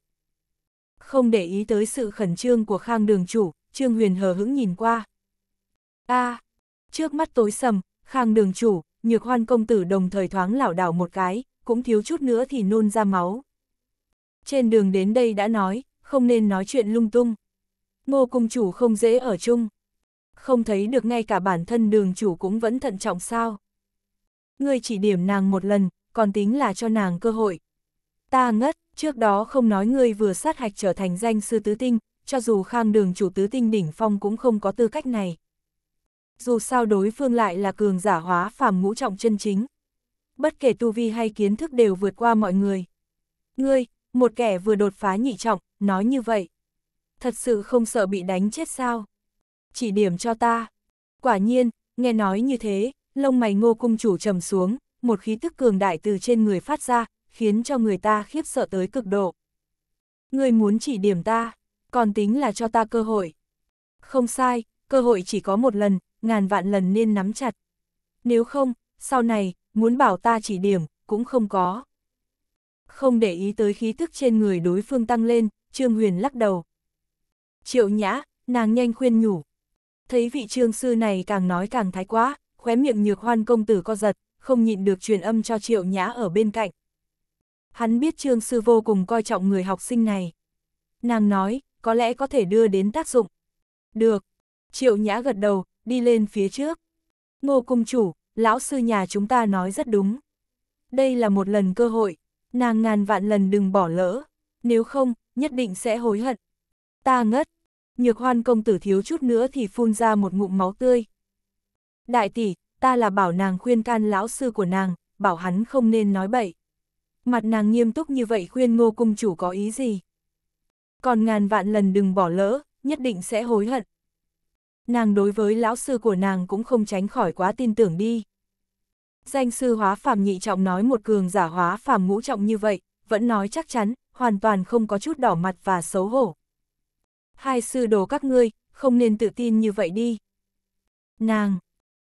Không để ý tới sự khẩn trương của Khang đường chủ, Trương Huyền hờ hững nhìn qua. a à, trước mắt tối sầm, Khang đường chủ, nhược hoan công tử đồng thời thoáng lảo đảo một cái, cũng thiếu chút nữa thì nôn ra máu. Trên đường đến đây đã nói, không nên nói chuyện lung tung. Ngô cung chủ không dễ ở chung. Không thấy được ngay cả bản thân đường chủ cũng vẫn thận trọng sao ngươi chỉ điểm nàng một lần, còn tính là cho nàng cơ hội. Ta ngất, trước đó không nói ngươi vừa sát hạch trở thành danh sư tứ tinh, cho dù khang đường chủ tứ tinh đỉnh phong cũng không có tư cách này. Dù sao đối phương lại là cường giả hóa phàm ngũ trọng chân chính. Bất kể tu vi hay kiến thức đều vượt qua mọi người. Ngươi, một kẻ vừa đột phá nhị trọng, nói như vậy. Thật sự không sợ bị đánh chết sao? Chỉ điểm cho ta. Quả nhiên, nghe nói như thế, lông mày ngô cung chủ trầm xuống, một khí tức cường đại từ trên người phát ra, khiến cho người ta khiếp sợ tới cực độ. Người muốn chỉ điểm ta, còn tính là cho ta cơ hội. Không sai, cơ hội chỉ có một lần, ngàn vạn lần nên nắm chặt. Nếu không, sau này, muốn bảo ta chỉ điểm, cũng không có. Không để ý tới khí tức trên người đối phương tăng lên, Trương Huyền lắc đầu. Triệu nhã, nàng nhanh khuyên nhủ. Thấy vị trương sư này càng nói càng thái quá, khóe miệng nhược hoan công tử co giật, không nhịn được truyền âm cho triệu nhã ở bên cạnh. Hắn biết trương sư vô cùng coi trọng người học sinh này. Nàng nói, có lẽ có thể đưa đến tác dụng. Được. Triệu nhã gật đầu, đi lên phía trước. Ngô cung chủ, lão sư nhà chúng ta nói rất đúng. Đây là một lần cơ hội, nàng ngàn vạn lần đừng bỏ lỡ, nếu không, nhất định sẽ hối hận. Ta ngất, nhược hoan công tử thiếu chút nữa thì phun ra một ngụm máu tươi, Đại tỷ, ta là bảo nàng khuyên can lão sư của nàng, bảo hắn không nên nói bậy. Mặt nàng nghiêm túc như vậy khuyên ngô cung chủ có ý gì? Còn ngàn vạn lần đừng bỏ lỡ, nhất định sẽ hối hận. Nàng đối với lão sư của nàng cũng không tránh khỏi quá tin tưởng đi. Danh sư hóa phàm nhị trọng nói một cường giả hóa phàm ngũ trọng như vậy, vẫn nói chắc chắn, hoàn toàn không có chút đỏ mặt và xấu hổ. Hai sư đồ các ngươi, không nên tự tin như vậy đi. Nàng,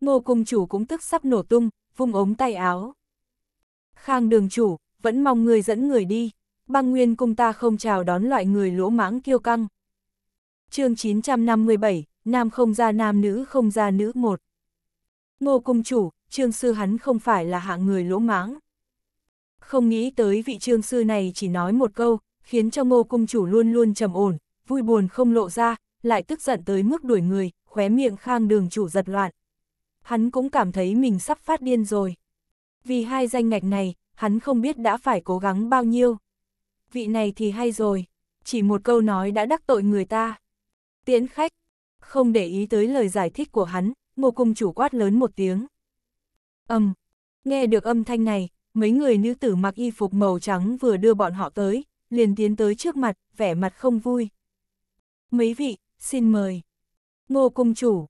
ngô cung chủ cũng tức sắp nổ tung, vung ống tay áo. Khang đường chủ, vẫn mong người dẫn người đi, băng nguyên cung ta không chào đón loại người lỗ mãng kiêu căng. chương 957, Nam không ra nam nữ không ra nữ một. Ngô cung chủ, trương sư hắn không phải là hạng người lỗ mãng. Không nghĩ tới vị trương sư này chỉ nói một câu, khiến cho ngô cung chủ luôn luôn trầm ổn, vui buồn không lộ ra, lại tức giận tới mức đuổi người, khóe miệng khang đường chủ giật loạn hắn cũng cảm thấy mình sắp phát điên rồi. Vì hai danh ngạch này, hắn không biết đã phải cố gắng bao nhiêu. Vị này thì hay rồi, chỉ một câu nói đã đắc tội người ta. Tiễn khách, không để ý tới lời giải thích của hắn, ngô cung chủ quát lớn một tiếng. Âm, nghe được âm thanh này, mấy người nữ tử mặc y phục màu trắng vừa đưa bọn họ tới, liền tiến tới trước mặt, vẻ mặt không vui. Mấy vị, xin mời. Ngô cung chủ,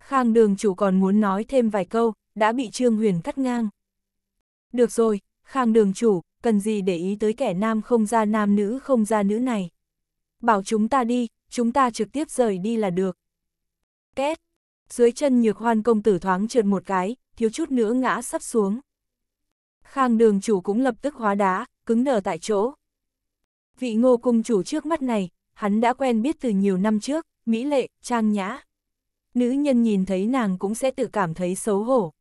Khang đường chủ còn muốn nói thêm vài câu, đã bị Trương Huyền cắt ngang. Được rồi, Khang đường chủ, cần gì để ý tới kẻ nam không ra nam nữ không ra nữ này. Bảo chúng ta đi, chúng ta trực tiếp rời đi là được. Két, dưới chân nhược hoan công tử thoáng trượt một cái, thiếu chút nữa ngã sắp xuống. Khang đường chủ cũng lập tức hóa đá, cứng đờ tại chỗ. Vị ngô cung chủ trước mắt này, hắn đã quen biết từ nhiều năm trước, mỹ lệ, trang nhã nữ nhân nhìn thấy nàng cũng sẽ tự cảm thấy xấu hổ.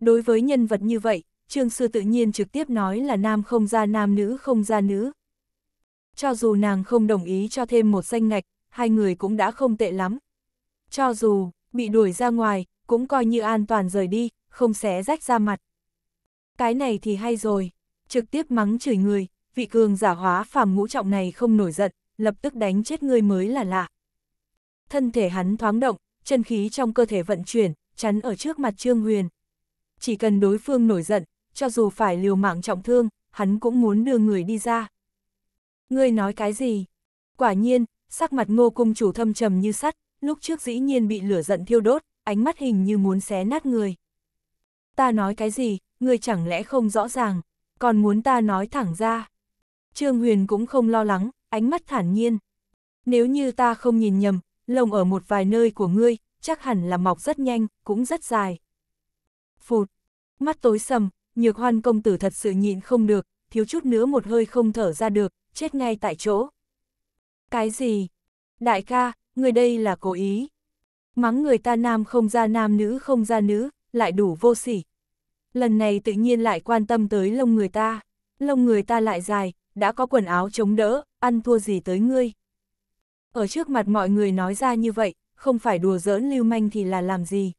Đối với nhân vật như vậy, Trương Sư tự nhiên trực tiếp nói là nam không ra nam nữ không ra nữ. Cho dù nàng không đồng ý cho thêm một danh ngạch, hai người cũng đã không tệ lắm. Cho dù bị đuổi ra ngoài, cũng coi như an toàn rời đi, không xé rách ra mặt. Cái này thì hay rồi, trực tiếp mắng chửi người, vị cường giả hóa phàm ngũ trọng này không nổi giận, lập tức đánh chết người mới là lạ. Thân thể hắn thoáng động, chân khí trong cơ thể vận chuyển, chắn ở trước mặt Trương Huyền. Chỉ cần đối phương nổi giận, cho dù phải liều mạng trọng thương, hắn cũng muốn đưa người đi ra. Ngươi nói cái gì? Quả nhiên, sắc mặt ngô cung chủ thâm trầm như sắt, lúc trước dĩ nhiên bị lửa giận thiêu đốt, ánh mắt hình như muốn xé nát người. Ta nói cái gì, ngươi chẳng lẽ không rõ ràng, còn muốn ta nói thẳng ra. Trương Huyền cũng không lo lắng, ánh mắt thản nhiên. Nếu như ta không nhìn nhầm, lồng ở một vài nơi của ngươi, chắc hẳn là mọc rất nhanh, cũng rất dài. Phụt, mắt tối sầm, nhược hoan công tử thật sự nhịn không được, thiếu chút nữa một hơi không thở ra được, chết ngay tại chỗ. Cái gì? Đại ca, người đây là cố ý. Mắng người ta nam không ra nam nữ không ra nữ, lại đủ vô sỉ. Lần này tự nhiên lại quan tâm tới lông người ta. Lông người ta lại dài, đã có quần áo chống đỡ, ăn thua gì tới ngươi ở trước mặt mọi người nói ra như vậy, không phải đùa giỡn lưu manh thì là làm gì.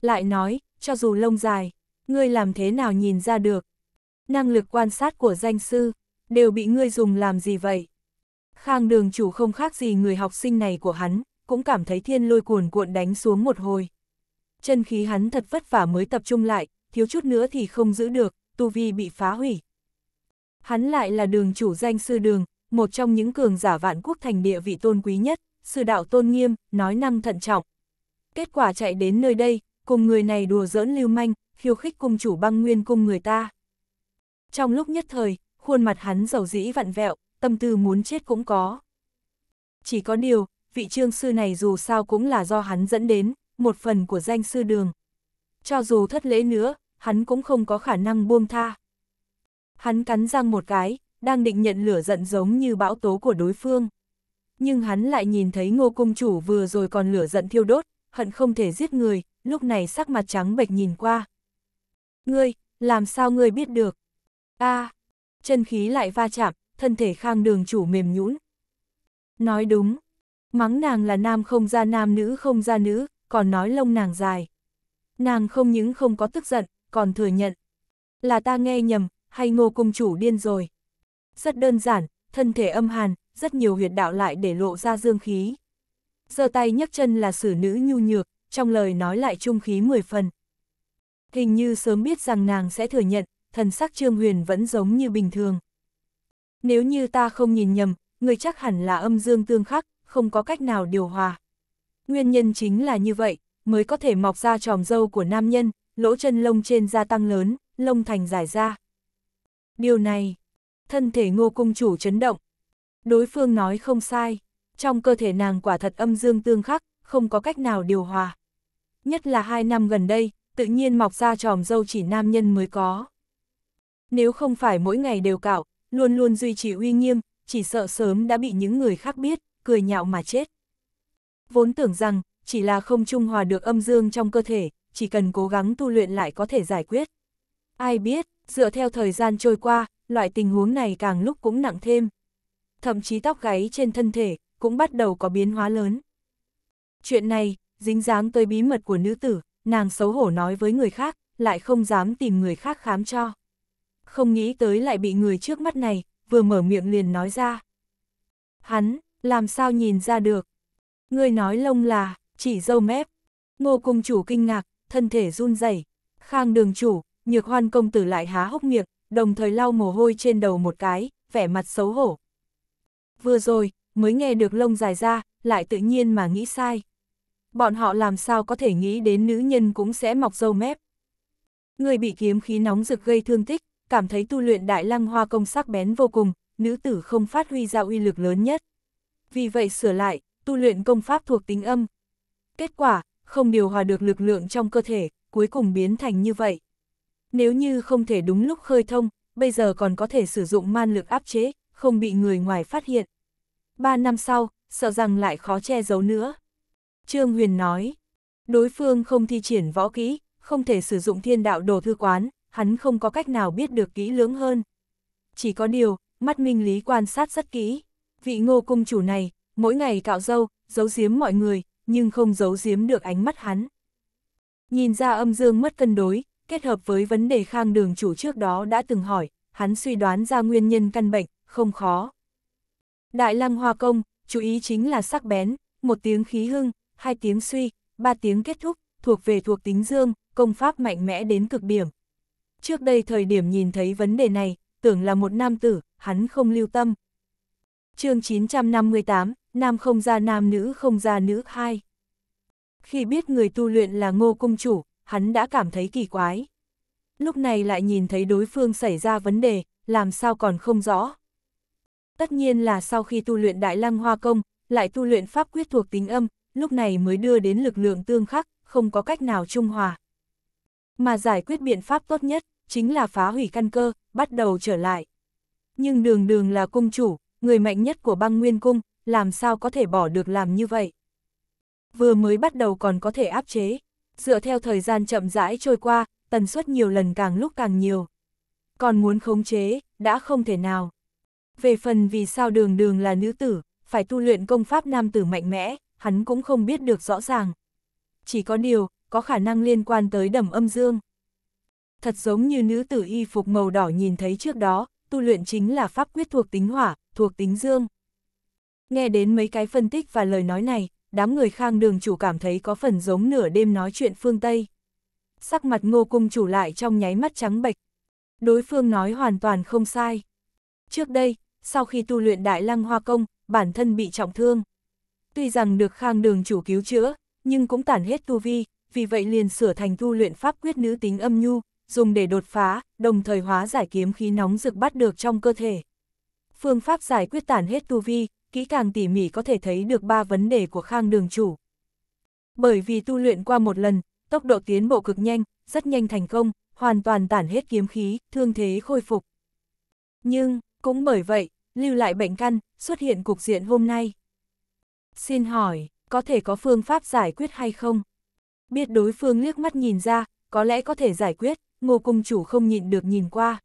Lại nói, cho dù lông dài, ngươi làm thế nào nhìn ra được. Năng lực quan sát của danh sư, đều bị ngươi dùng làm gì vậy? Khang đường chủ không khác gì người học sinh này của hắn, cũng cảm thấy thiên lôi cuồn cuộn đánh xuống một hồi. Chân khí hắn thật vất vả mới tập trung lại, thiếu chút nữa thì không giữ được, tu vi bị phá hủy. Hắn lại là đường chủ danh sư đường, một trong những cường giả vạn quốc thành địa vị tôn quý nhất, sư đạo tôn nghiêm, nói năng thận trọng. Kết quả chạy đến nơi đây, cùng người này đùa giỡn lưu manh, khiêu khích cung chủ băng nguyên cung người ta. Trong lúc nhất thời, khuôn mặt hắn giàu dĩ vặn vẹo, tâm tư muốn chết cũng có. Chỉ có điều, vị trương sư này dù sao cũng là do hắn dẫn đến, một phần của danh sư đường. Cho dù thất lễ nữa, hắn cũng không có khả năng buông tha. Hắn cắn răng một cái, đang định nhận lửa giận giống như bão tố của đối phương. Nhưng hắn lại nhìn thấy ngô cung chủ vừa rồi còn lửa giận thiêu đốt, hận không thể giết người, lúc này sắc mặt trắng bệch nhìn qua. Ngươi, làm sao ngươi biết được? a à, chân khí lại va chạm, thân thể khang đường chủ mềm nhũn. Nói đúng, mắng nàng là nam không ra nam nữ không ra nữ, còn nói lông nàng dài. Nàng không những không có tức giận, còn thừa nhận. Là ta nghe nhầm, hay ngô cung chủ điên rồi. Rất đơn giản, thân thể âm hàn, rất nhiều huyệt đạo lại để lộ ra dương khí. Giơ tay nhấc chân là xử nữ nhu nhược, trong lời nói lại trung khí mười phần. Hình như sớm biết rằng nàng sẽ thừa nhận, thần sắc Trương Huyền vẫn giống như bình thường. Nếu như ta không nhìn nhầm, người chắc hẳn là âm dương tương khắc, không có cách nào điều hòa. Nguyên nhân chính là như vậy, mới có thể mọc ra tròm dâu của nam nhân, lỗ chân lông trên da tăng lớn, lông thành dài ra. Điều này, thân thể ngô cung chủ chấn động. Đối phương nói không sai, trong cơ thể nàng quả thật âm dương tương khắc, không có cách nào điều hòa. Nhất là hai năm gần đây, tự nhiên mọc ra tròm dâu chỉ nam nhân mới có. Nếu không phải mỗi ngày đều cạo, luôn luôn duy trì uy nghiêm, chỉ sợ sớm đã bị những người khác biết, cười nhạo mà chết. Vốn tưởng rằng, chỉ là không trung hòa được âm dương trong cơ thể, chỉ cần cố gắng tu luyện lại có thể giải quyết. Ai biết, dựa theo thời gian trôi qua, loại tình huống này càng lúc cũng nặng thêm. Thậm chí tóc gáy trên thân thể cũng bắt đầu có biến hóa lớn. Chuyện này, dính dáng tới bí mật của nữ tử, nàng xấu hổ nói với người khác, lại không dám tìm người khác khám cho. Không nghĩ tới lại bị người trước mắt này, vừa mở miệng liền nói ra. Hắn, làm sao nhìn ra được? Người nói lông là, chỉ dâu mép. Ngô cung chủ kinh ngạc, thân thể run rẩy. Khang đường chủ, nhược hoan công tử lại há hốc miệng, đồng thời lau mồ hôi trên đầu một cái, vẻ mặt xấu hổ. Vừa rồi, mới nghe được lông dài ra, lại tự nhiên mà nghĩ sai. Bọn họ làm sao có thể nghĩ đến nữ nhân cũng sẽ mọc râu mép. Người bị kiếm khí nóng rực gây thương tích, cảm thấy tu luyện đại lăng hoa công sắc bén vô cùng, nữ tử không phát huy ra uy lực lớn nhất. Vì vậy sửa lại, tu luyện công pháp thuộc tính âm. Kết quả, không điều hòa được lực lượng trong cơ thể, cuối cùng biến thành như vậy nếu như không thể đúng lúc khơi thông, bây giờ còn có thể sử dụng man lực áp chế, không bị người ngoài phát hiện. Ba năm sau, sợ rằng lại khó che giấu nữa. Trương Huyền nói, đối phương không thi triển võ kỹ, không thể sử dụng thiên đạo đồ thư quán, hắn không có cách nào biết được kỹ lưỡng hơn. Chỉ có điều, mắt minh lý quan sát rất kỹ. Vị ngô cung chủ này, mỗi ngày cạo dâu, giấu giếm mọi người, nhưng không giấu giếm được ánh mắt hắn. Nhìn ra âm dương mất cân đối, kết hợp với vấn đề khang đường chủ trước đó đã từng hỏi, hắn suy đoán ra nguyên nhân căn bệnh, không khó. Đại lăng hoa công, chú ý chính là sắc bén, một tiếng khí hưng, hai tiếng suy, ba tiếng kết thúc, thuộc về thuộc tính dương, công pháp mạnh mẽ đến cực điểm. Trước đây thời điểm nhìn thấy vấn đề này, tưởng là một nam tử, hắn không lưu tâm. chương 958, Nam không ra nam nữ không ra nữ hai Khi biết người tu luyện là ngô cung chủ, hắn đã cảm thấy kỳ quái. Lúc này lại nhìn thấy đối phương xảy ra vấn đề, làm sao còn không rõ. Tất nhiên là sau khi tu luyện Đại Lăng Hoa Công, lại tu luyện pháp quyết thuộc tính âm, lúc này mới đưa đến lực lượng tương khắc, không có cách nào trung hòa. Mà giải quyết biện pháp tốt nhất, chính là phá hủy căn cơ, bắt đầu trở lại. Nhưng đường đường là cung chủ, người mạnh nhất của băng nguyên cung, làm sao có thể bỏ được làm như vậy? Vừa mới bắt đầu còn có thể áp chế, dựa theo thời gian chậm rãi trôi qua, tần suất nhiều lần càng lúc càng nhiều. Còn muốn khống chế, đã không thể nào. Về phần vì sao đường đường là nữ tử, phải tu luyện công pháp nam tử mạnh mẽ, hắn cũng không biết được rõ ràng. Chỉ có điều, có khả năng liên quan tới đầm âm dương. Thật giống như nữ tử y phục màu đỏ nhìn thấy trước đó, tu luyện chính là pháp quyết thuộc tính hỏa, thuộc tính dương. Nghe đến mấy cái phân tích và lời nói này, đám người khang đường chủ cảm thấy có phần giống nửa đêm nói chuyện phương Tây. Sắc mặt ngô cung chủ lại trong nháy mắt trắng bệch. Đối phương nói hoàn toàn không sai. Trước đây, sau khi tu luyện đại lăng hoa công, bản thân bị trọng thương. Tuy rằng được khang đường chủ cứu chữa, nhưng cũng tản hết tu vi, vì vậy liền sửa thành tu luyện pháp quyết nữ tính âm nhu, dùng để đột phá, đồng thời hóa giải kiếm khí nóng rực bắt được trong cơ thể. Phương pháp giải quyết tản hết tu vi, kỹ càng tỉ mỉ có thể thấy được ba vấn đề của Khang đường chủ. Bởi vì tu luyện qua một lần, tốc độ tiến bộ cực nhanh, rất nhanh thành công, hoàn toàn tản hết kiếm khí, thương thế khôi phục. Nhưng, cũng bởi vậy, lưu lại bệnh căn, xuất hiện cục diện hôm nay. Xin hỏi, có thể có phương pháp giải quyết hay không? Biết đối phương liếc mắt nhìn ra, có lẽ có thể giải quyết, ngô cung chủ không nhịn được nhìn qua.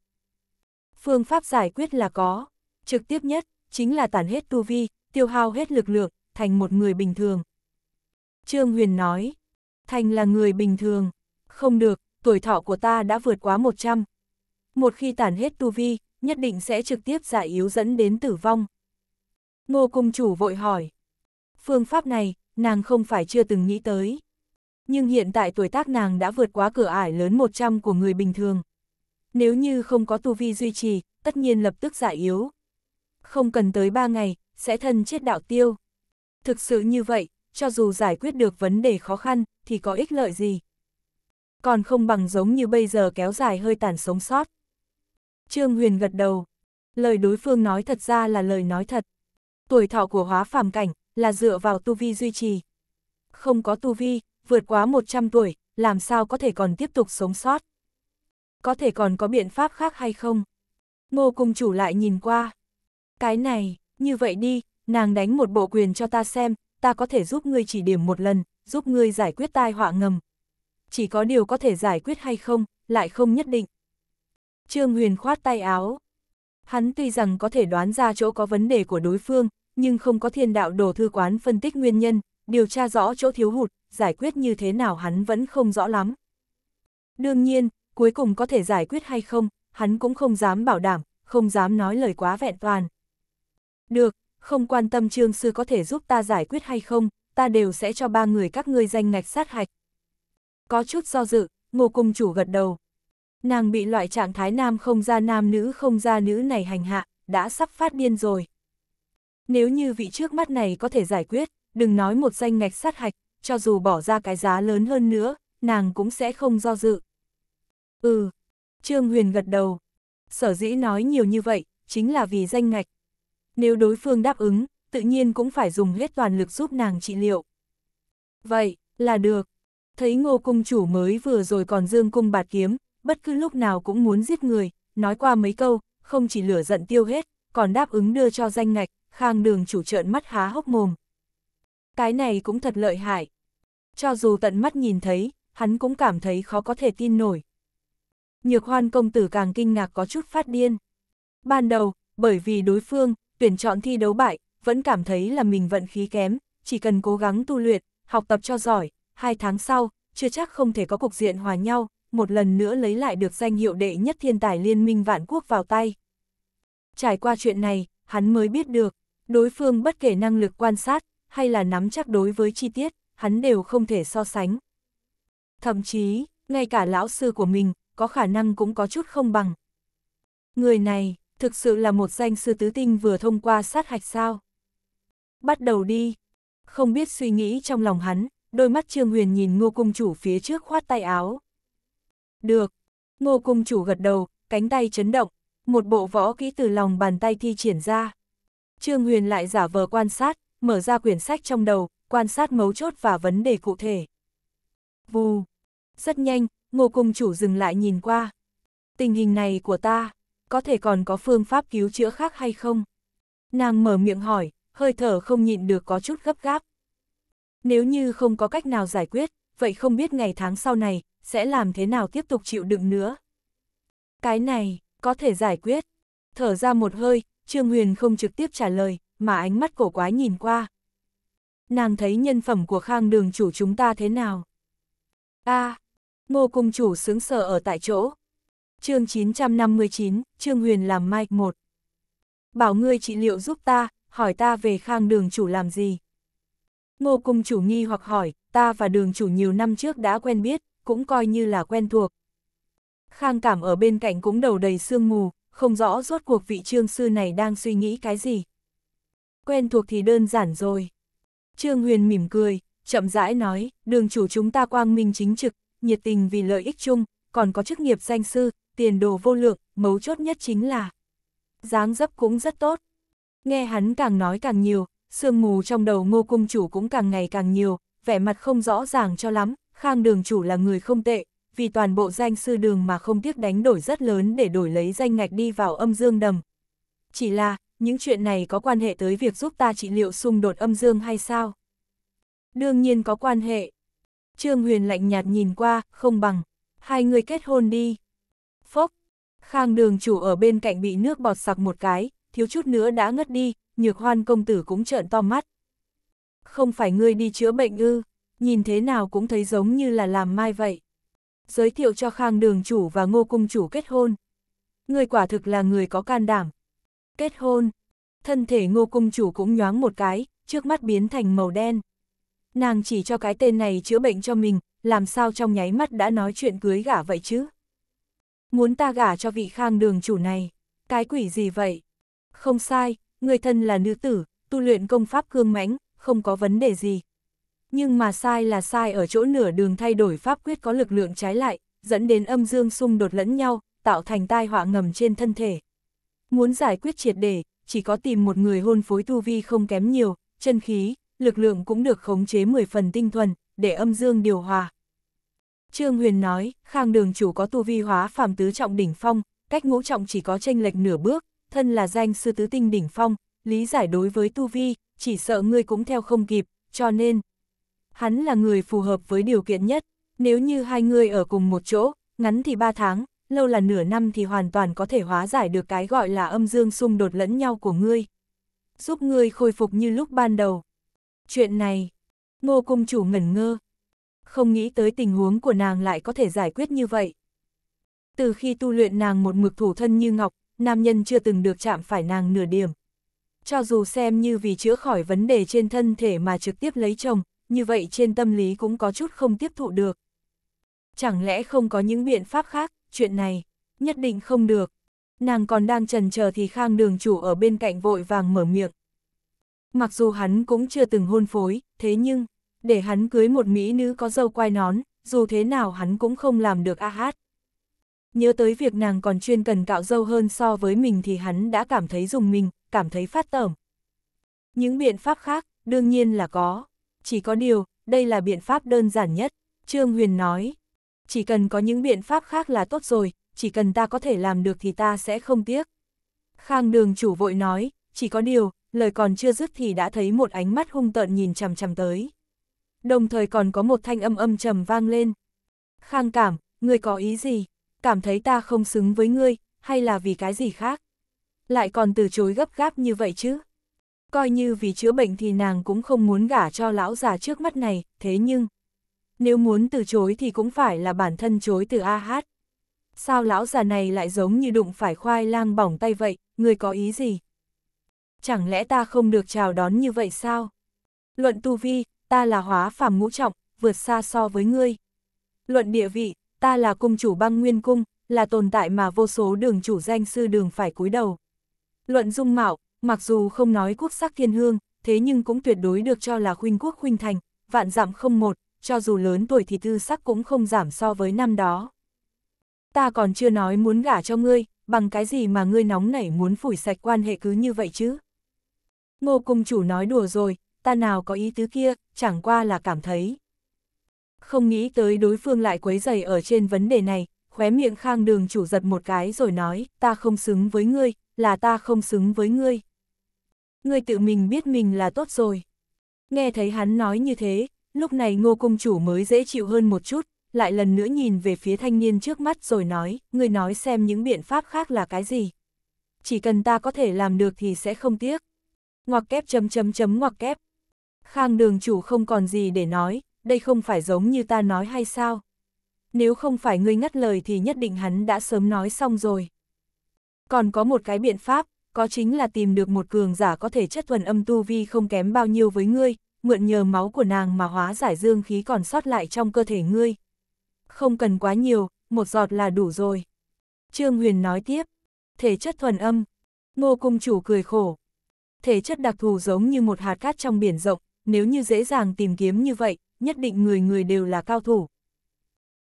Phương pháp giải quyết là có, trực tiếp nhất, chính là tàn hết tu vi, tiêu hao hết lực lượng, thành một người bình thường. Trương Huyền nói, thành là người bình thường, không được, tuổi thọ của ta đã vượt quá 100. Một khi tàn hết tu vi, nhất định sẽ trực tiếp giải yếu dẫn đến tử vong. Ngô Cung Chủ vội hỏi, phương pháp này, nàng không phải chưa từng nghĩ tới. Nhưng hiện tại tuổi tác nàng đã vượt quá cửa ải lớn 100 của người bình thường. Nếu như không có tu vi duy trì, tất nhiên lập tức giải yếu, không cần tới ba ngày, sẽ thân chết đạo tiêu. Thực sự như vậy, cho dù giải quyết được vấn đề khó khăn, thì có ích lợi gì? Còn không bằng giống như bây giờ kéo dài hơi tàn sống sót. Trương Huyền gật đầu. Lời đối phương nói thật ra là lời nói thật. Tuổi thọ của hóa phàm cảnh là dựa vào tu vi duy trì. Không có tu vi, vượt quá 100 tuổi, làm sao có thể còn tiếp tục sống sót? Có thể còn có biện pháp khác hay không? Ngô Cung Chủ lại nhìn qua. Cái này, như vậy đi, nàng đánh một bộ quyền cho ta xem, ta có thể giúp ngươi chỉ điểm một lần, giúp ngươi giải quyết tai họa ngầm. Chỉ có điều có thể giải quyết hay không, lại không nhất định. Trương Huyền khoát tay áo. Hắn tuy rằng có thể đoán ra chỗ có vấn đề của đối phương, nhưng không có thiên đạo đồ thư quán phân tích nguyên nhân, điều tra rõ chỗ thiếu hụt, giải quyết như thế nào hắn vẫn không rõ lắm. Đương nhiên, cuối cùng có thể giải quyết hay không, hắn cũng không dám bảo đảm, không dám nói lời quá vẹn toàn. Được, không quan tâm trương sư có thể giúp ta giải quyết hay không, ta đều sẽ cho ba người các ngươi danh ngạch sát hạch. Có chút do dự, ngô cung chủ gật đầu. Nàng bị loại trạng thái nam không ra nam nữ không ra nữ này hành hạ, đã sắp phát điên rồi. Nếu như vị trước mắt này có thể giải quyết, đừng nói một danh ngạch sát hạch, cho dù bỏ ra cái giá lớn hơn nữa, nàng cũng sẽ không do dự. Ừ, Trương Huyền gật đầu. Sở dĩ nói nhiều như vậy, chính là vì danh ngạch, nếu đối phương đáp ứng, tự nhiên cũng phải dùng hết toàn lực giúp nàng trị liệu. Vậy, là được. Thấy ngô cung chủ mới vừa rồi còn dương cung bạt kiếm, bất cứ lúc nào cũng muốn giết người, nói qua mấy câu, không chỉ lửa giận tiêu hết, còn đáp ứng đưa cho danh ngạch, khang đường chủ trợn mắt há hốc mồm. Cái này cũng thật lợi hại. Cho dù tận mắt nhìn thấy, hắn cũng cảm thấy khó có thể tin nổi. Nhược hoan công tử càng kinh ngạc có chút phát điên. Ban đầu, bởi vì đối phương, tuyển chọn thi đấu bại, vẫn cảm thấy là mình vận khí kém, chỉ cần cố gắng tu luyện, học tập cho giỏi, hai tháng sau, chưa chắc không thể có cục diện hòa nhau, một lần nữa lấy lại được danh hiệu đệ nhất thiên tài liên minh vạn quốc vào tay. Trải qua chuyện này, hắn mới biết được, đối phương bất kể năng lực quan sát, hay là nắm chắc đối với chi tiết, hắn đều không thể so sánh. Thậm chí, ngay cả lão sư của mình, có khả năng cũng có chút không bằng. Người này, thực sự là một danh sư tứ tinh vừa thông qua sát hạch sao. Bắt đầu đi. Không biết suy nghĩ trong lòng hắn, đôi mắt Trương Huyền nhìn ngô cung chủ phía trước khoát tay áo. Được. Ngô cung chủ gật đầu, cánh tay chấn động, một bộ võ kỹ từ lòng bàn tay thi triển ra. Trương Huyền lại giả vờ quan sát, mở ra quyển sách trong đầu, quan sát mấu chốt và vấn đề cụ thể. Vù. Rất nhanh, ngô cung chủ dừng lại nhìn qua. Tình hình này của ta, có thể còn có phương pháp cứu chữa khác hay không? Nàng mở miệng hỏi, hơi thở không nhịn được có chút gấp gáp. Nếu như không có cách nào giải quyết, vậy không biết ngày tháng sau này, sẽ làm thế nào tiếp tục chịu đựng nữa? Cái này, có thể giải quyết. Thở ra một hơi, Trương Huyền không trực tiếp trả lời, mà ánh mắt cổ quái nhìn qua. Nàng thấy nhân phẩm của khang đường chủ chúng ta thế nào? a à, ngô cung chủ sướng sờ ở tại chỗ chương 959, Trương Huyền làm Mike một Bảo ngươi trị liệu giúp ta, hỏi ta về khang đường chủ làm gì. Ngô cung chủ nghi hoặc hỏi, ta và đường chủ nhiều năm trước đã quen biết, cũng coi như là quen thuộc. Khang cảm ở bên cạnh cũng đầu đầy sương mù, không rõ rốt cuộc vị trương sư này đang suy nghĩ cái gì. Quen thuộc thì đơn giản rồi. Trương Huyền mỉm cười, chậm rãi nói, đường chủ chúng ta quang minh chính trực, nhiệt tình vì lợi ích chung, còn có chức nghiệp danh sư, tiền đồ vô lượng, mấu chốt nhất chính là dáng dấp cũng rất tốt. Nghe hắn càng nói càng nhiều, sương mù trong đầu ngô cung chủ cũng càng ngày càng nhiều, vẻ mặt không rõ ràng cho lắm, khang đường chủ là người không tệ, vì toàn bộ danh sư đường mà không tiếc đánh đổi rất lớn để đổi lấy danh ngạch đi vào âm dương đầm. Chỉ là, những chuyện này có quan hệ tới việc giúp ta trị liệu xung đột âm dương hay sao? Đương nhiên có quan hệ. Trương Huyền lạnh nhạt nhìn qua, không bằng. Hai người kết hôn đi. Phốc, khang đường chủ ở bên cạnh bị nước bọt sặc một cái, thiếu chút nữa đã ngất đi, nhược hoan công tử cũng trợn to mắt. Không phải ngươi đi chữa bệnh ư, nhìn thế nào cũng thấy giống như là làm mai vậy. Giới thiệu cho khang đường chủ và ngô cung chủ kết hôn. người quả thực là người có can đảm. Kết hôn, thân thể ngô cung chủ cũng nhoáng một cái, trước mắt biến thành màu đen. Nàng chỉ cho cái tên này chữa bệnh cho mình, làm sao trong nháy mắt đã nói chuyện cưới gả vậy chứ? Muốn ta gả cho vị khang đường chủ này, cái quỷ gì vậy? Không sai, người thân là nữ tử, tu luyện công pháp cương mãnh, không có vấn đề gì. Nhưng mà sai là sai ở chỗ nửa đường thay đổi pháp quyết có lực lượng trái lại, dẫn đến âm dương xung đột lẫn nhau, tạo thành tai họa ngầm trên thân thể. Muốn giải quyết triệt để, chỉ có tìm một người hôn phối tu vi không kém nhiều, chân khí, lực lượng cũng được khống chế 10 phần tinh thuần, để âm dương điều hòa. Trương Huyền nói, Khang đường chủ có tu vi hóa phàm tứ trọng đỉnh phong, cách ngũ trọng chỉ có tranh lệch nửa bước, thân là danh sư tứ tinh đỉnh phong, lý giải đối với tu vi, chỉ sợ ngươi cũng theo không kịp, cho nên hắn là người phù hợp với điều kiện nhất, nếu như hai người ở cùng một chỗ, ngắn thì ba tháng, lâu là nửa năm thì hoàn toàn có thể hóa giải được cái gọi là âm dương xung đột lẫn nhau của ngươi, giúp ngươi khôi phục như lúc ban đầu. Chuyện này, ngô cung chủ ngẩn ngơ, không nghĩ tới tình huống của nàng lại có thể giải quyết như vậy. Từ khi tu luyện nàng một mực thủ thân như ngọc, nam nhân chưa từng được chạm phải nàng nửa điểm. Cho dù xem như vì chữa khỏi vấn đề trên thân thể mà trực tiếp lấy chồng, như vậy trên tâm lý cũng có chút không tiếp thụ được. Chẳng lẽ không có những biện pháp khác, chuyện này, nhất định không được. Nàng còn đang trần chờ thì khang đường chủ ở bên cạnh vội vàng mở miệng. Mặc dù hắn cũng chưa từng hôn phối, thế nhưng, để hắn cưới một mỹ nữ có dâu quai nón, dù thế nào hắn cũng không làm được a hát. Nhớ tới việc nàng còn chuyên cần cạo dâu hơn so với mình thì hắn đã cảm thấy dùng mình, cảm thấy phát tởm. Những biện pháp khác, đương nhiên là có. Chỉ có điều, đây là biện pháp đơn giản nhất. Trương Huyền nói, chỉ cần có những biện pháp khác là tốt rồi, chỉ cần ta có thể làm được thì ta sẽ không tiếc. Khang đường chủ vội nói, chỉ có điều, lời còn chưa dứt thì đã thấy một ánh mắt hung tợn nhìn chằm chằm tới đồng thời còn có một thanh âm âm trầm vang lên. Khang cảm, ngươi có ý gì? Cảm thấy ta không xứng với ngươi, hay là vì cái gì khác? Lại còn từ chối gấp gáp như vậy chứ? Coi như vì chữa bệnh thì nàng cũng không muốn gả cho lão già trước mắt này, thế nhưng... Nếu muốn từ chối thì cũng phải là bản thân chối từ A Hát. Sao lão già này lại giống như đụng phải khoai lang bỏng tay vậy, người có ý gì? Chẳng lẽ ta không được chào đón như vậy sao? Luận tu vi, ta là hóa phàm ngũ trọng, vượt xa so với ngươi. Luận địa vị, ta là cung chủ băng nguyên cung, là tồn tại mà vô số đường chủ danh sư đường phải cúi đầu. Luận dung mạo, mặc dù không nói quốc sắc thiên hương, thế nhưng cũng tuyệt đối được cho là khuynh quốc khuynh thành, vạn giảm không một, cho dù lớn tuổi thì tư sắc cũng không giảm so với năm đó. Ta còn chưa nói muốn gả cho ngươi, bằng cái gì mà ngươi nóng nảy muốn phủi sạch quan hệ cứ như vậy chứ? Ngô Cung Chủ nói đùa rồi, ta nào có ý tứ kia, chẳng qua là cảm thấy. Không nghĩ tới đối phương lại quấy dày ở trên vấn đề này, khóe miệng khang đường chủ giật một cái rồi nói, ta không xứng với ngươi, là ta không xứng với ngươi. Ngươi tự mình biết mình là tốt rồi. Nghe thấy hắn nói như thế, lúc này ngô cung chủ mới dễ chịu hơn một chút, lại lần nữa nhìn về phía thanh niên trước mắt rồi nói, ngươi nói xem những biện pháp khác là cái gì. Chỉ cần ta có thể làm được thì sẽ không tiếc. Ngoặc kép chấm chấm chấm ngoặc kép. Khang đường chủ không còn gì để nói, đây không phải giống như ta nói hay sao? Nếu không phải ngươi ngắt lời thì nhất định hắn đã sớm nói xong rồi. Còn có một cái biện pháp, có chính là tìm được một cường giả có thể chất thuần âm tu vi không kém bao nhiêu với ngươi, mượn nhờ máu của nàng mà hóa giải dương khí còn sót lại trong cơ thể ngươi. Không cần quá nhiều, một giọt là đủ rồi. Trương Huyền nói tiếp, thể chất thuần âm, ngô cung chủ cười khổ. Thể chất đặc thù giống như một hạt cát trong biển rộng, nếu như dễ dàng tìm kiếm như vậy, nhất định người người đều là cao thủ.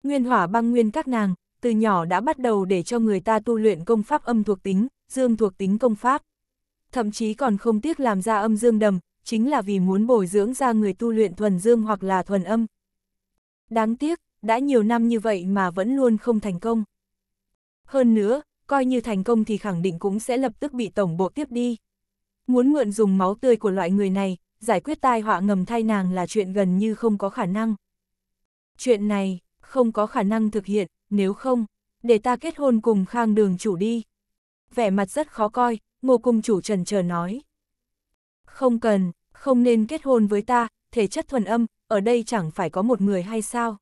Nguyên hỏa băng nguyên các nàng, từ nhỏ đã bắt đầu để cho người ta tu luyện công pháp âm thuộc tính, dương thuộc tính công pháp. Thậm chí còn không tiếc làm ra âm dương đầm, chính là vì muốn bồi dưỡng ra người tu luyện thuần dương hoặc là thuần âm. Đáng tiếc, đã nhiều năm như vậy mà vẫn luôn không thành công. Hơn nữa, coi như thành công thì khẳng định cũng sẽ lập tức bị tổng bộ tiếp đi. Muốn mượn dùng máu tươi của loại người này, giải quyết tai họa ngầm thay nàng là chuyện gần như không có khả năng. Chuyện này, không có khả năng thực hiện, nếu không, để ta kết hôn cùng khang đường chủ đi. Vẻ mặt rất khó coi, ngô cung chủ trần chờ nói. Không cần, không nên kết hôn với ta, thể chất thuần âm, ở đây chẳng phải có một người hay sao.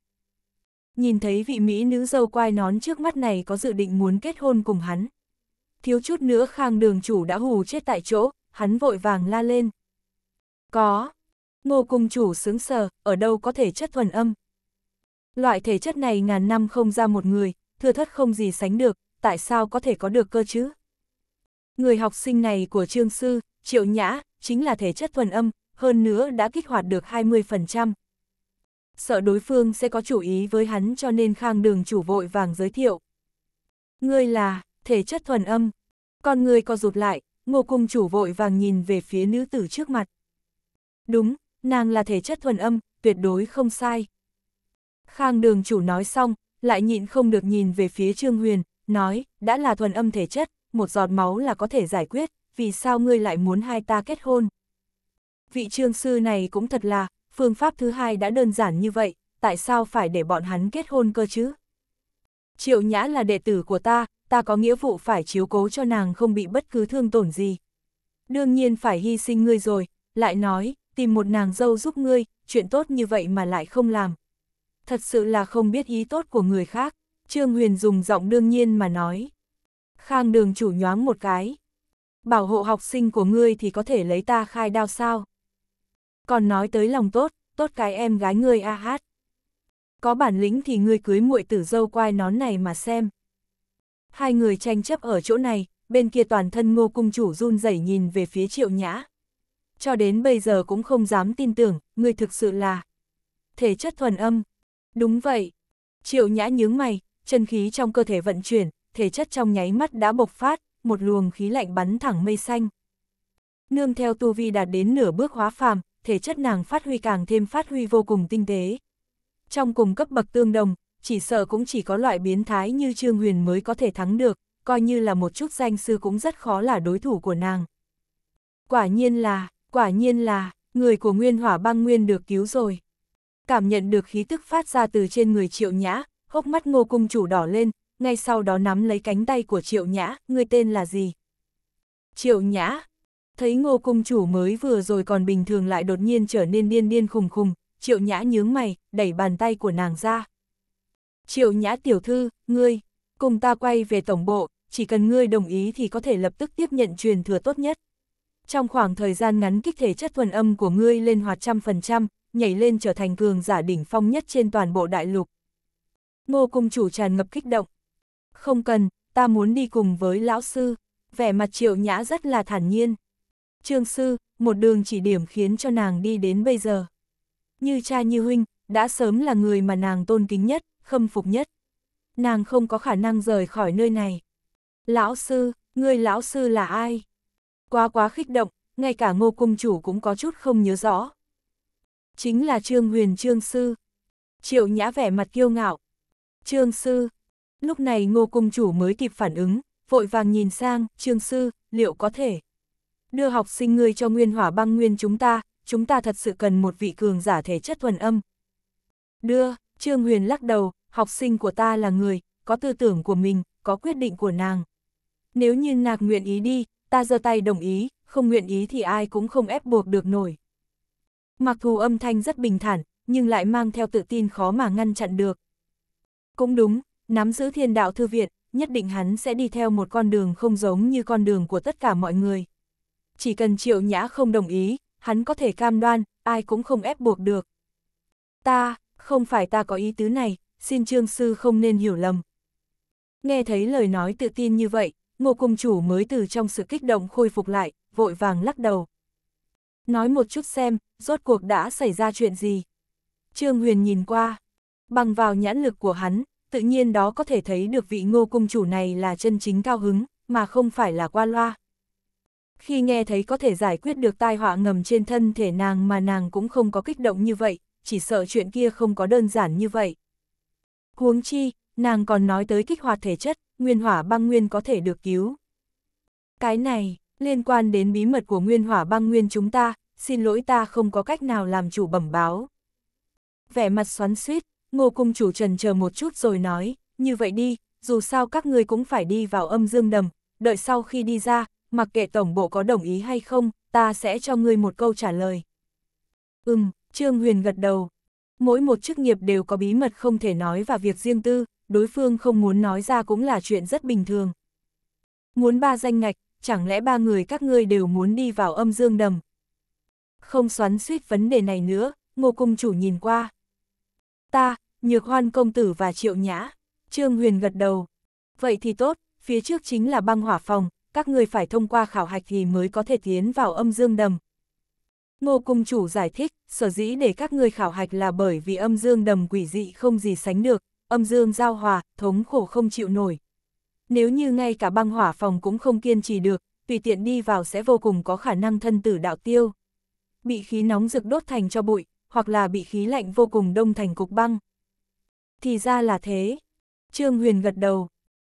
Nhìn thấy vị Mỹ nữ dâu quai nón trước mắt này có dự định muốn kết hôn cùng hắn. Thiếu chút nữa khang đường chủ đã hù chết tại chỗ, hắn vội vàng la lên. Có. Ngô cung chủ sướng sờ, ở đâu có thể chất thuần âm. Loại thể chất này ngàn năm không ra một người, thừa thất không gì sánh được, tại sao có thể có được cơ chứ? Người học sinh này của trương sư, triệu nhã, chính là thể chất thuần âm, hơn nữa đã kích hoạt được 20%. Sợ đối phương sẽ có chủ ý với hắn cho nên khang đường chủ vội vàng giới thiệu. Ngươi là, thể chất thuần âm. Con người co rụt lại, ngô cung chủ vội vàng nhìn về phía nữ tử trước mặt. Đúng, nàng là thể chất thuần âm, tuyệt đối không sai. Khang đường chủ nói xong, lại nhịn không được nhìn về phía Trương Huyền, nói, đã là thuần âm thể chất, một giọt máu là có thể giải quyết, vì sao ngươi lại muốn hai ta kết hôn? Vị trương sư này cũng thật là, phương pháp thứ hai đã đơn giản như vậy, tại sao phải để bọn hắn kết hôn cơ chứ? Triệu Nhã là đệ tử của ta, ta có nghĩa vụ phải chiếu cố cho nàng không bị bất cứ thương tổn gì. Đương nhiên phải hy sinh ngươi rồi, lại nói, tìm một nàng dâu giúp ngươi, chuyện tốt như vậy mà lại không làm. Thật sự là không biết ý tốt của người khác, Trương Huyền dùng giọng đương nhiên mà nói. Khang đường chủ nhoáng một cái. Bảo hộ học sinh của ngươi thì có thể lấy ta khai đao sao. Còn nói tới lòng tốt, tốt cái em gái ngươi a hát. Có bản lĩnh thì ngươi cưới muội tử dâu quai nón này mà xem. Hai người tranh chấp ở chỗ này, bên kia toàn thân ngô cung chủ run rẩy nhìn về phía triệu nhã cho đến bây giờ cũng không dám tin tưởng, người thực sự là thể chất thuần âm. Đúng vậy. Triệu nhã nhướng mày, chân khí trong cơ thể vận chuyển, thể chất trong nháy mắt đã bộc phát, một luồng khí lạnh bắn thẳng mây xanh. Nương theo tu vi đạt đến nửa bước hóa phàm, thể chất nàng phát huy càng thêm phát huy vô cùng tinh tế. Trong cùng cấp bậc tương đồng, chỉ sợ cũng chỉ có loại biến thái như Trương Huyền mới có thể thắng được, coi như là một chút danh sư cũng rất khó là đối thủ của nàng. Quả nhiên là, Quả nhiên là, người của nguyên hỏa băng nguyên được cứu rồi. Cảm nhận được khí tức phát ra từ trên người triệu nhã, hốc mắt ngô cung chủ đỏ lên, ngay sau đó nắm lấy cánh tay của triệu nhã, người tên là gì? Triệu nhã, thấy ngô cung chủ mới vừa rồi còn bình thường lại đột nhiên trở nên điên điên khùng khùng, triệu nhã nhướng mày, đẩy bàn tay của nàng ra. Triệu nhã tiểu thư, ngươi, cùng ta quay về tổng bộ, chỉ cần ngươi đồng ý thì có thể lập tức tiếp nhận truyền thừa tốt nhất. Trong khoảng thời gian ngắn kích thể chất thuần âm của ngươi lên hoạt trăm phần trăm, nhảy lên trở thành cường giả đỉnh phong nhất trên toàn bộ đại lục. Ngô cung chủ tràn ngập kích động. Không cần, ta muốn đi cùng với lão sư. Vẻ mặt triệu nhã rất là thản nhiên. Trương sư, một đường chỉ điểm khiến cho nàng đi đến bây giờ. Như cha như huynh, đã sớm là người mà nàng tôn kính nhất, khâm phục nhất. Nàng không có khả năng rời khỏi nơi này. Lão sư, người lão sư là ai? Quá quá khích động, ngay cả ngô cung chủ cũng có chút không nhớ rõ. Chính là Trương Huyền Trương Sư. Triệu nhã vẻ mặt kiêu ngạo. Trương Sư. Lúc này ngô cung chủ mới kịp phản ứng, vội vàng nhìn sang, Trương Sư, liệu có thể đưa học sinh ngươi cho nguyên hỏa băng nguyên chúng ta, chúng ta thật sự cần một vị cường giả thể chất thuần âm. Đưa, Trương Huyền lắc đầu, học sinh của ta là người, có tư tưởng của mình, có quyết định của nàng. Nếu như nạc nguyện ý đi, ta giơ tay đồng ý, không nguyện ý thì ai cũng không ép buộc được nổi. Mặc dù âm thanh rất bình thản, nhưng lại mang theo tự tin khó mà ngăn chặn được. Cũng đúng, nắm giữ thiên đạo thư viện, nhất định hắn sẽ đi theo một con đường không giống như con đường của tất cả mọi người. Chỉ cần triệu nhã không đồng ý, hắn có thể cam đoan, ai cũng không ép buộc được. Ta, không phải ta có ý tứ này, xin trương sư không nên hiểu lầm. Nghe thấy lời nói tự tin như vậy, ngô cung chủ mới từ trong sự kích động khôi phục lại, vội vàng lắc đầu. Nói một chút xem, rốt cuộc đã xảy ra chuyện gì? Trương Huyền nhìn qua, bằng vào nhãn lực của hắn, tự nhiên đó có thể thấy được vị ngô cung chủ này là chân chính cao hứng, mà không phải là qua loa. Khi nghe thấy có thể giải quyết được tai họa ngầm trên thân thể nàng mà nàng cũng không có kích động như vậy, chỉ sợ chuyện kia không có đơn giản như vậy. Huống chi, nàng còn nói tới kích hoạt thể chất, nguyên hỏa băng nguyên có thể được cứu. Cái này, liên quan đến bí mật của nguyên hỏa băng nguyên chúng ta, xin lỗi ta không có cách nào làm chủ bẩm báo. Vẻ mặt xoắn suýt, ngô cung chủ trần chờ một chút rồi nói, như vậy đi, dù sao các ngươi cũng phải đi vào âm dương đầm, đợi sau khi đi ra, mặc kệ tổng bộ có đồng ý hay không, ta sẽ cho ngươi một câu trả lời. Ừm, Trương Huyền gật đầu. Mỗi một chức nghiệp đều có bí mật không thể nói và việc riêng tư, đối phương không muốn nói ra cũng là chuyện rất bình thường. Muốn ba danh ngạch, chẳng lẽ ba người các ngươi đều muốn đi vào âm dương đầm? Không xoắn suýt vấn đề này nữa, ngô cung chủ nhìn qua. Ta, nhược hoan công tử và triệu nhã, Trương Huyền gật đầu. Vậy thì tốt, phía trước chính là băng hỏa phòng, các ngươi phải thông qua khảo hạch thì mới có thể tiến vào âm dương đầm. Ngô Cung Chủ giải thích, sở dĩ để các ngươi khảo hạch là bởi vì âm dương đầm quỷ dị không gì sánh được, âm dương giao hòa, thống khổ không chịu nổi. Nếu như ngay cả băng hỏa phòng cũng không kiên trì được, tùy tiện đi vào sẽ vô cùng có khả năng thân tử đạo tiêu. Bị khí nóng rực đốt thành cho bụi, hoặc là bị khí lạnh vô cùng đông thành cục băng. Thì ra là thế. Trương Huyền gật đầu.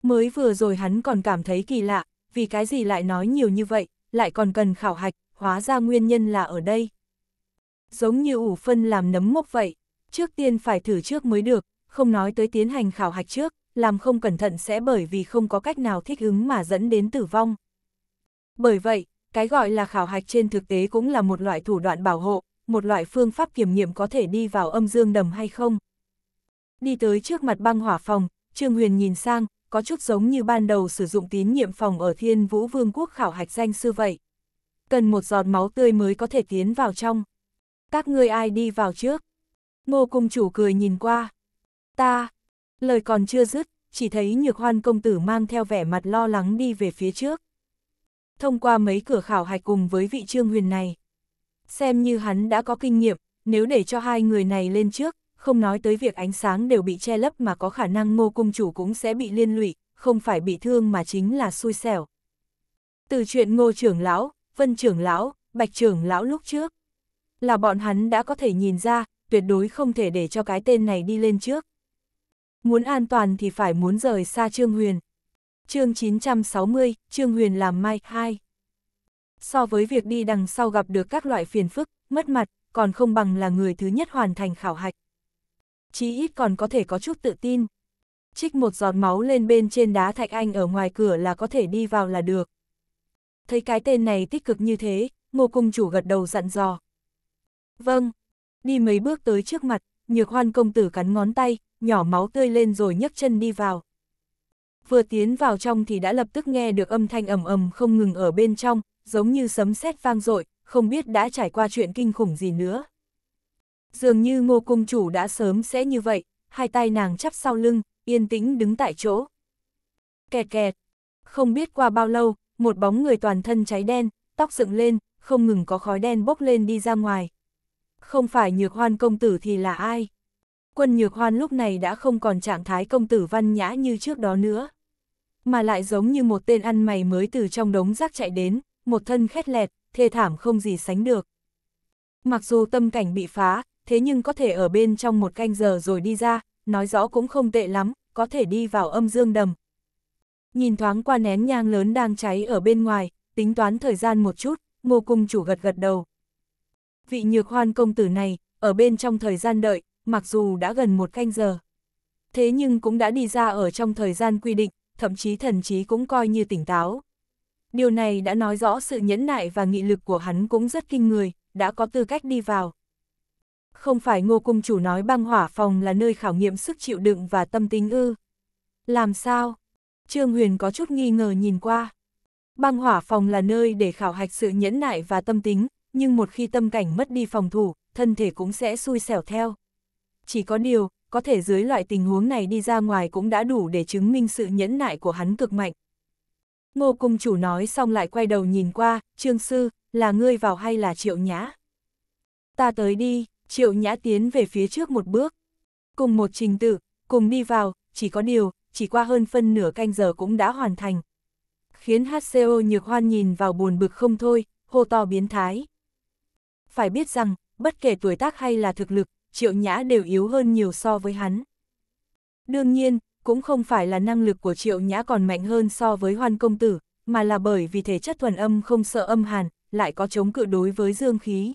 Mới vừa rồi hắn còn cảm thấy kỳ lạ, vì cái gì lại nói nhiều như vậy, lại còn cần khảo hạch, hóa ra nguyên nhân là ở đây. Giống như ủ phân làm nấm mốc vậy, trước tiên phải thử trước mới được, không nói tới tiến hành khảo hạch trước, làm không cẩn thận sẽ bởi vì không có cách nào thích ứng mà dẫn đến tử vong. Bởi vậy, cái gọi là khảo hạch trên thực tế cũng là một loại thủ đoạn bảo hộ, một loại phương pháp kiểm nghiệm có thể đi vào âm dương đầm hay không. Đi tới trước mặt băng hỏa phòng, Trương Huyền nhìn sang, có chút giống như ban đầu sử dụng tín nhiệm phòng ở Thiên Vũ Vương quốc khảo hạch danh sư vậy. Cần một giọt máu tươi mới có thể tiến vào trong. Các ngươi ai đi vào trước? Ngô Cung Chủ cười nhìn qua ta. Lời còn chưa dứt, chỉ thấy nhược hoan công tử mang theo vẻ mặt lo lắng đi về phía trước. Thông qua mấy cửa khảo hạch cùng với vị trương huyền này. Xem như hắn đã có kinh nghiệm, nếu để cho hai người này lên trước, không nói tới việc ánh sáng đều bị che lấp mà có khả năng ngô cung chủ cũng sẽ bị liên lụy, không phải bị thương mà chính là xui xẻo. Từ chuyện ngô trưởng lão, vân trưởng lão, bạch trưởng lão lúc trước, là bọn hắn đã có thể nhìn ra, tuyệt đối không thể để cho cái tên này đi lên trước. Muốn an toàn thì phải muốn rời xa Trương Huyền. chương 960, Trương Huyền làm mai 2. So với việc đi đằng sau gặp được các loại phiền phức, mất mặt, còn không bằng là người thứ nhất hoàn thành khảo hạch. Chí ít còn có thể có chút tự tin. Trích một giọt máu lên bên trên đá thạch anh ở ngoài cửa là có thể đi vào là được. Thấy cái tên này tích cực như thế, ngô cung chủ gật đầu dặn dò. Vâng, đi mấy bước tới trước mặt, nhược hoan công tử cắn ngón tay, nhỏ máu tươi lên rồi nhấc chân đi vào. Vừa tiến vào trong thì đã lập tức nghe được âm thanh ầm ầm không ngừng ở bên trong, giống như sấm sét vang dội, không biết đã trải qua chuyện kinh khủng gì nữa. Dường như ngô cung chủ đã sớm sẽ như vậy, hai tay nàng chắp sau lưng, yên tĩnh đứng tại chỗ. Kẹt kẹt, không biết qua bao lâu, một bóng người toàn thân cháy đen, tóc dựng lên, không ngừng có khói đen bốc lên đi ra ngoài. Không phải nhược hoan công tử thì là ai? quân nhược hoan lúc này đã không còn trạng thái công tử văn nhã như trước đó nữa. Mà lại giống như một tên ăn mày mới từ trong đống rác chạy đến, một thân khét lẹt, thê thảm không gì sánh được. Mặc dù tâm cảnh bị phá, thế nhưng có thể ở bên trong một canh giờ rồi đi ra, nói rõ cũng không tệ lắm, có thể đi vào âm dương đầm. Nhìn thoáng qua nén nhang lớn đang cháy ở bên ngoài, tính toán thời gian một chút, ngô cung chủ gật gật đầu. Vị nhược hoan công tử này, ở bên trong thời gian đợi, mặc dù đã gần một canh giờ. Thế nhưng cũng đã đi ra ở trong thời gian quy định, thậm chí thần trí cũng coi như tỉnh táo. Điều này đã nói rõ sự nhẫn nại và nghị lực của hắn cũng rất kinh người, đã có tư cách đi vào. Không phải ngô cung chủ nói băng hỏa phòng là nơi khảo nghiệm sức chịu đựng và tâm tính ư. Làm sao? Trương Huyền có chút nghi ngờ nhìn qua. Băng hỏa phòng là nơi để khảo hạch sự nhẫn nại và tâm tính, nhưng một khi tâm cảnh mất đi phòng thủ, thân thể cũng sẽ xui xẻo theo chỉ có điều, có thể dưới loại tình huống này đi ra ngoài cũng đã đủ để chứng minh sự nhẫn nại của hắn cực mạnh. Ngô Cung Chủ nói xong lại quay đầu nhìn qua, Trương Sư, là ngươi vào hay là Triệu Nhã? Ta tới đi, Triệu Nhã tiến về phía trước một bước. Cùng một trình tự, cùng đi vào, chỉ có điều, chỉ qua hơn phân nửa canh giờ cũng đã hoàn thành. Khiến HCO nhược hoan nhìn vào buồn bực không thôi, hô to biến thái. Phải biết rằng, bất kể tuổi tác hay là thực lực, triệu nhã đều yếu hơn nhiều so với hắn. Đương nhiên, cũng không phải là năng lực của triệu nhã còn mạnh hơn so với hoan công tử, mà là bởi vì thể chất thuần âm không sợ âm hàn, lại có chống cự đối với dương khí.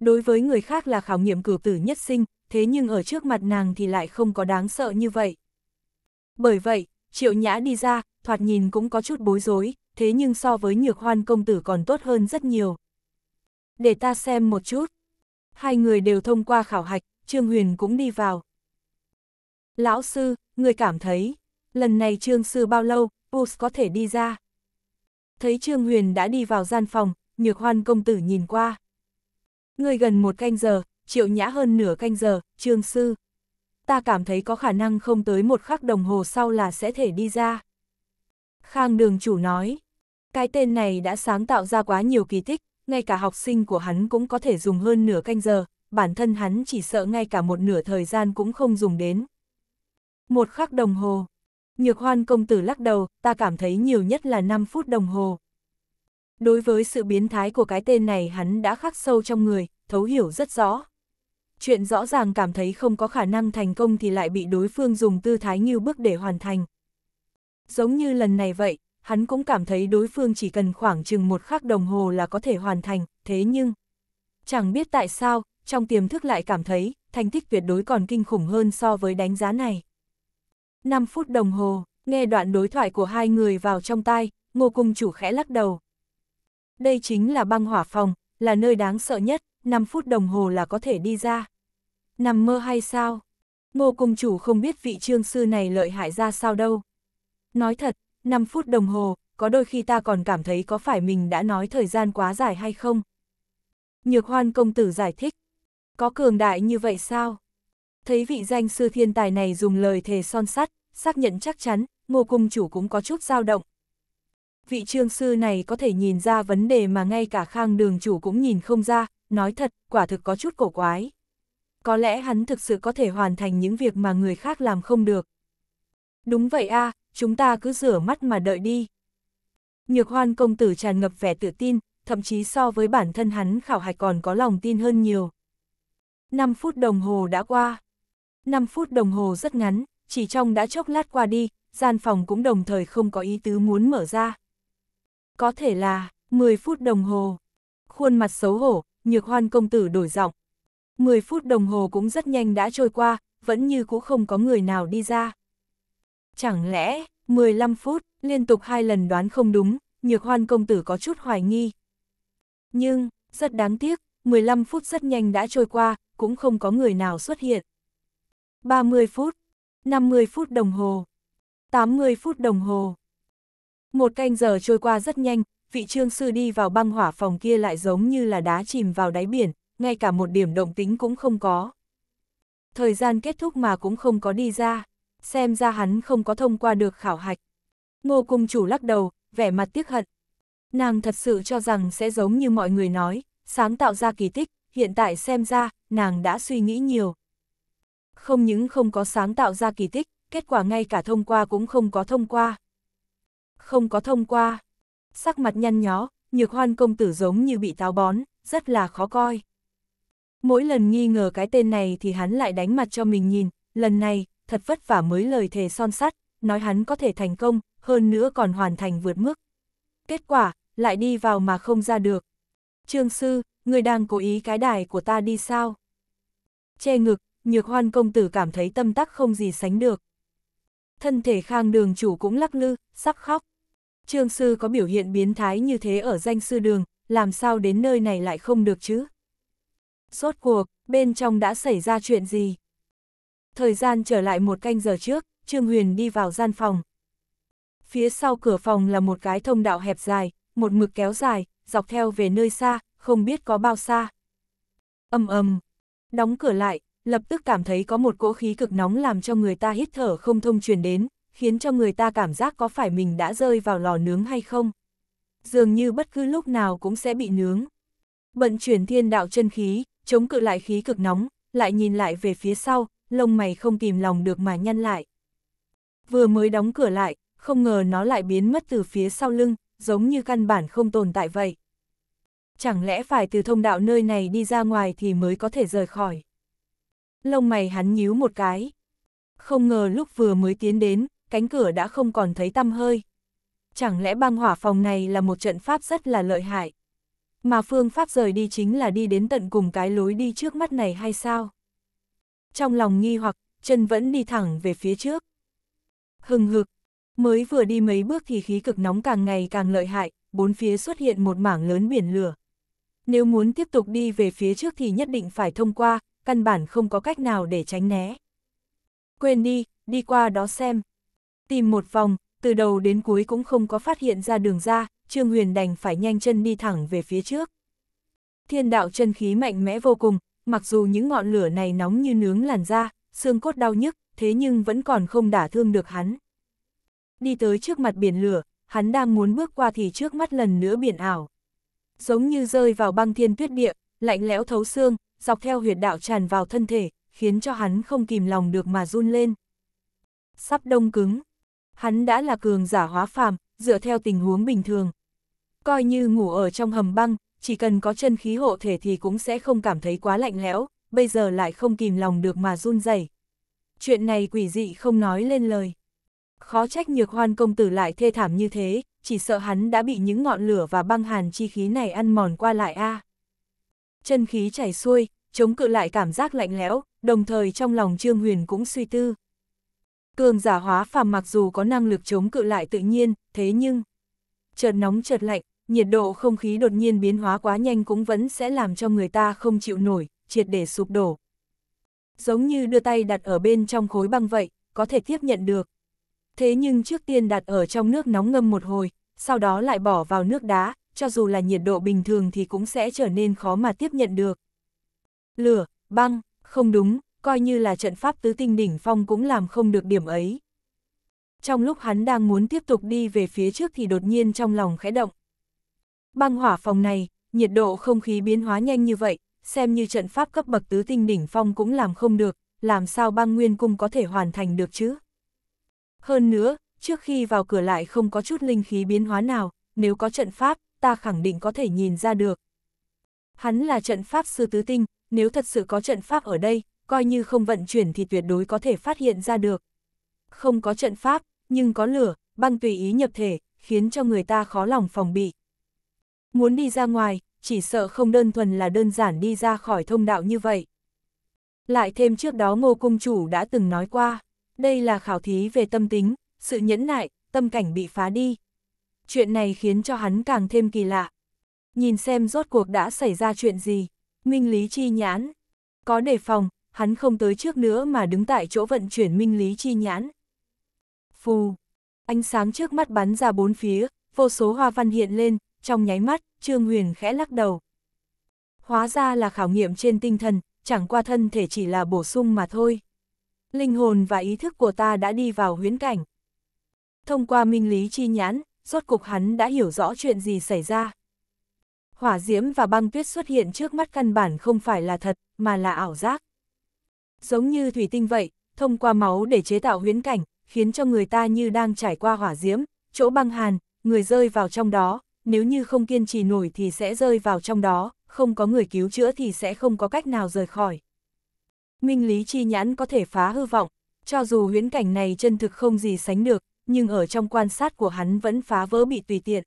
Đối với người khác là khảo nghiệm cử tử nhất sinh, thế nhưng ở trước mặt nàng thì lại không có đáng sợ như vậy. Bởi vậy, triệu nhã đi ra, thoạt nhìn cũng có chút bối rối, thế nhưng so với nhược hoan công tử còn tốt hơn rất nhiều. Để ta xem một chút, hai người đều thông qua khảo hạch, Trương Huyền cũng đi vào. Lão sư, người cảm thấy, lần này Trương sư bao lâu, Bus có thể đi ra? Thấy Trương Huyền đã đi vào gian phòng, nhược hoan công tử nhìn qua. Người gần một canh giờ, triệu nhã hơn nửa canh giờ, Trương sư. Ta cảm thấy có khả năng không tới một khắc đồng hồ sau là sẽ thể đi ra. Khang đường chủ nói, cái tên này đã sáng tạo ra quá nhiều kỳ tích, ngay cả học sinh của hắn cũng có thể dùng hơn nửa canh giờ, bản thân hắn chỉ sợ ngay cả một nửa thời gian cũng không dùng đến. Một khắc đồng hồ. Nhược hoan công tử lắc đầu, ta cảm thấy nhiều nhất là 5 phút đồng hồ. Đối với sự biến thái của cái tên này hắn đã khắc sâu trong người, thấu hiểu rất rõ. Chuyện rõ ràng cảm thấy không có khả năng thành công thì lại bị đối phương dùng tư thái như bước để hoàn thành. Giống như lần này vậy, hắn cũng cảm thấy đối phương chỉ cần khoảng chừng một khắc đồng hồ là có thể hoàn thành, thế nhưng... Chẳng biết tại sao, trong tiềm thức lại cảm thấy, thành tích tuyệt đối còn kinh khủng hơn so với đánh giá này. 5 phút đồng hồ, nghe đoạn đối thoại của hai người vào trong tai, ngô cung chủ khẽ lắc đầu. Đây chính là băng hỏa phòng, là nơi đáng sợ nhất, 5 phút đồng hồ là có thể đi ra. Nằm mơ hay sao? Ngô cung chủ không biết vị trương sư này lợi hại ra sao đâu. Nói thật, 5 phút đồng hồ, có đôi khi ta còn cảm thấy có phải mình đã nói thời gian quá dài hay không? Nhược hoan công tử giải thích, có cường đại như vậy sao? Thấy vị danh sư thiên tài này dùng lời thề son sắt, xác nhận chắc chắn, ngô cung chủ cũng có chút dao động. Vị trương sư này có thể nhìn ra vấn đề mà ngay cả khang đường chủ cũng nhìn không ra, nói thật, quả thực có chút cổ quái. Có lẽ hắn thực sự có thể hoàn thành những việc mà người khác làm không được. Đúng vậy a à, chúng ta cứ rửa mắt mà đợi đi. Nhược hoan công tử tràn ngập vẻ tự tin, thậm chí so với bản thân hắn khảo hạch còn có lòng tin hơn nhiều. 5 phút đồng hồ đã qua. 5 phút đồng hồ rất ngắn, chỉ trong đã chốc lát qua đi, gian phòng cũng đồng thời không có ý tứ muốn mở ra. Có thể là 10 phút đồng hồ. Khuôn mặt xấu hổ, nhược hoan công tử đổi giọng. 10 phút đồng hồ cũng rất nhanh đã trôi qua, vẫn như cũ không có người nào đi ra. Chẳng lẽ, 15 phút, liên tục hai lần đoán không đúng, nhược hoan công tử có chút hoài nghi. Nhưng, rất đáng tiếc, 15 phút rất nhanh đã trôi qua, cũng không có người nào xuất hiện. 30 phút, 50 phút đồng hồ, 80 phút đồng hồ. Một canh giờ trôi qua rất nhanh, vị trương sư đi vào băng hỏa phòng kia lại giống như là đá chìm vào đáy biển, ngay cả một điểm động tính cũng không có. Thời gian kết thúc mà cũng không có đi ra xem ra hắn không có thông qua được khảo hạch. Ngô cung chủ lắc đầu, vẻ mặt tiếc hận. Nàng thật sự cho rằng sẽ giống như mọi người nói, sáng tạo ra kỳ tích, hiện tại xem ra, nàng đã suy nghĩ nhiều. Không những không có sáng tạo ra kỳ tích, kết quả ngay cả thông qua cũng không có thông qua. Không có thông qua. Sắc mặt nhăn nhó, nhược hoan công tử giống như bị táo bón, rất là khó coi. Mỗi lần nghi ngờ cái tên này thì hắn lại đánh mặt cho mình nhìn, lần này, thật vất vả mới lời thề son sắt, nói hắn có thể thành công, hơn nữa còn hoàn thành vượt mức. Kết quả, lại đi vào mà không ra được. Trương sư, người đang cố ý cái đài của ta đi sao? Che ngực, nhược hoan công tử cảm thấy tâm tắc không gì sánh được. Thân thể khang đường chủ cũng lắc lư, sắp khóc. Trương sư có biểu hiện biến thái như thế ở danh sư đường, làm sao đến nơi này lại không được chứ? sốt cuộc, bên trong đã xảy ra chuyện gì? Thời gian trở lại một canh giờ trước, Trương Huyền đi vào gian phòng. Phía sau cửa phòng là một cái thông đạo hẹp dài, một mực kéo dài, dọc theo về nơi xa, không biết có bao xa. Âm âm, đóng cửa lại, lập tức cảm thấy có một cỗ khí cực nóng làm cho người ta hít thở không thông truyền đến, khiến cho người ta cảm giác có phải mình đã rơi vào lò nướng hay không. Dường như bất cứ lúc nào cũng sẽ bị nướng. Bận chuyển thiên đạo chân khí, chống cự lại khí cực nóng, lại nhìn lại về phía sau, lông mày không kìm lòng được mà nhăn lại. Vừa mới đóng cửa lại, không ngờ nó lại biến mất từ phía sau lưng, giống như căn bản không tồn tại vậy. Chẳng lẽ phải từ thông đạo nơi này đi ra ngoài thì mới có thể rời khỏi. Lông mày hắn nhíu một cái. Không ngờ lúc vừa mới tiến đến, cánh cửa đã không còn thấy tăm hơi. Chẳng lẽ băng hỏa phòng này là một trận pháp rất là lợi hại. Mà phương pháp rời đi chính là đi đến tận cùng cái lối đi trước mắt này hay sao? trong lòng nghi hoặc, chân vẫn đi thẳng về phía trước. Hừng hực, mới vừa đi mấy bước thì khí cực nóng càng ngày càng lợi hại, bốn phía xuất hiện một mảng lớn biển lửa. Nếu muốn tiếp tục đi về phía trước thì nhất định phải thông qua, căn bản không có cách nào để tránh né. Quên đi, đi qua đó xem. Tìm một vòng, từ đầu đến cuối cũng không có phát hiện ra đường ra, Trương Huyền đành phải nhanh chân đi thẳng về phía trước. Thiên đạo chân khí mạnh mẽ vô cùng, mặc dù những ngọn lửa này nóng như nướng làn da, xương cốt đau nhức, thế nhưng vẫn còn không đả thương được hắn. Đi tới trước mặt biển lửa, hắn đang muốn bước qua thì trước mắt lần nữa biển ảo. Giống như rơi vào băng thiên tuyết địa, lạnh lẽo thấu xương, dọc theo huyệt đạo tràn vào thân thể, khiến cho hắn không kìm lòng được mà run lên. Sắp đông cứng. Hắn đã là cường giả hóa phàm, dựa theo tình huống bình thường. Coi như ngủ ở trong hầm băng, chỉ cần có chân khí hộ thể thì cũng sẽ không cảm thấy quá lạnh lẽo, bây giờ lại không kìm lòng được mà run rẩy. Chuyện này quỷ dị không nói lên lời. Khó trách nhược hoan công tử lại thê thảm như thế, chỉ sợ hắn đã bị những ngọn lửa và băng hàn chi khí này ăn mòn qua lại a. Chân khí chảy xuôi, chống cự lại cảm giác lạnh lẽo, đồng thời trong lòng Trương Huyền cũng suy tư. Cường giả hóa phàm mặc dù có năng lực chống cự lại tự nhiên, thế nhưng chợt nóng chợt lạnh, nhiệt độ không khí đột nhiên biến hóa quá nhanh cũng vẫn sẽ làm cho người ta không chịu nổi, triệt để sụp đổ. Giống như đưa tay đặt ở bên trong khối băng vậy, có thể tiếp nhận được. Thế nhưng trước tiên đặt ở trong nước nóng ngâm một hồi, sau đó lại bỏ vào nước đá, cho dù là nhiệt độ bình thường thì cũng sẽ trở nên khó mà tiếp nhận được. Lửa, băng, không đúng, coi như là trận pháp tứ tinh đỉnh phong cũng làm không được điểm ấy. Trong lúc hắn đang muốn tiếp tục đi về phía trước thì đột nhiên trong lòng khẽ động, Băng hỏa phòng này, nhiệt độ không khí biến hóa nhanh như vậy, xem như trận pháp cấp bậc tứ tinh đỉnh phong cũng làm không được, làm sao băng nguyên cung có thể hoàn thành được chứ? Hơn nữa, trước khi vào cửa lại không có chút linh khí biến hóa nào, nếu có trận pháp, ta khẳng định có thể nhìn ra được. Hắn là trận pháp sư tứ tinh, nếu thật sự có trận pháp ở đây, coi như không vận chuyển thì tuyệt đối có thể phát hiện ra được. Không có trận pháp, nhưng có lửa, băng tùy ý nhập thể, khiến cho người ta khó lòng phòng bị. Muốn đi ra ngoài, chỉ sợ không đơn thuần là đơn giản đi ra khỏi thông đạo như vậy. Lại thêm trước đó ngô cung chủ đã từng nói qua, đây là khảo thí về tâm tính, sự nhẫn nại, tâm cảnh bị phá đi. Chuyện này khiến cho hắn càng thêm kỳ lạ. Nhìn xem rốt cuộc đã xảy ra chuyện gì, minh lý chi nhãn. Có đề phòng, hắn không tới trước nữa mà đứng tại chỗ vận chuyển minh lý chi nhãn. Phù, ánh sáng trước mắt bắn ra bốn phía, vô số hoa văn hiện lên, trong nháy mắt, Trương Huyền khẽ lắc đầu. Hóa ra là khảo nghiệm trên tinh thần, chẳng qua thân thể chỉ là bổ sung mà thôi. Linh hồn và ý thức của ta đã đi vào huyến cảnh. Thông qua minh lý chi nhãn, rốt cục hắn đã hiểu rõ chuyện gì xảy ra. Hỏa diễm và băng tuyết xuất hiện trước mắt căn bản không phải là thật, mà là ảo giác. Giống như thủy tinh vậy, thông qua máu để chế tạo huyến cảnh, khiến cho người ta như đang trải qua hỏa diễm, chỗ băng hàn, người rơi vào trong đó, nếu như không kiên trì nổi thì sẽ rơi vào trong đó, không có người cứu chữa thì sẽ không có cách nào rời khỏi. Minh lý chi nhãn có thể phá hư vọng, cho dù huyễn cảnh này chân thực không gì sánh được, nhưng ở trong quan sát của hắn vẫn phá vỡ bị tùy tiện.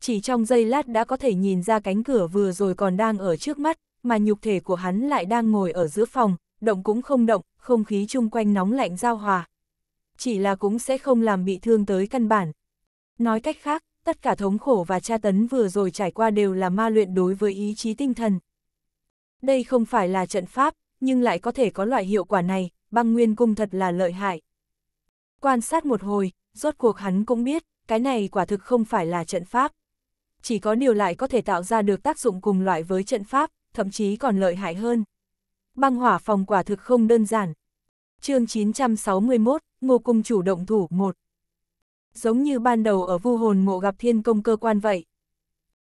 Chỉ trong giây lát đã có thể nhìn ra cánh cửa vừa rồi còn đang ở trước mắt, mà nhục thể của hắn lại đang ngồi ở giữa phòng, động cũng không động, không khí chung quanh nóng lạnh giao hòa. Chỉ là cũng sẽ không làm bị thương tới căn bản. Nói cách khác, tất cả thống khổ và tra tấn vừa rồi trải qua đều là ma luyện đối với ý chí tinh thần. Đây không phải là trận pháp, nhưng lại có thể có loại hiệu quả này, băng nguyên cung thật là lợi hại. Quan sát một hồi, rốt cuộc hắn cũng biết, cái này quả thực không phải là trận pháp. Chỉ có điều lại có thể tạo ra được tác dụng cùng loại với trận pháp, thậm chí còn lợi hại hơn. Băng hỏa phòng quả thực không đơn giản. chương 961, Ngô Cung chủ động thủ 1 giống như ban đầu ở vu hồn mộ gặp thiên công cơ quan vậy.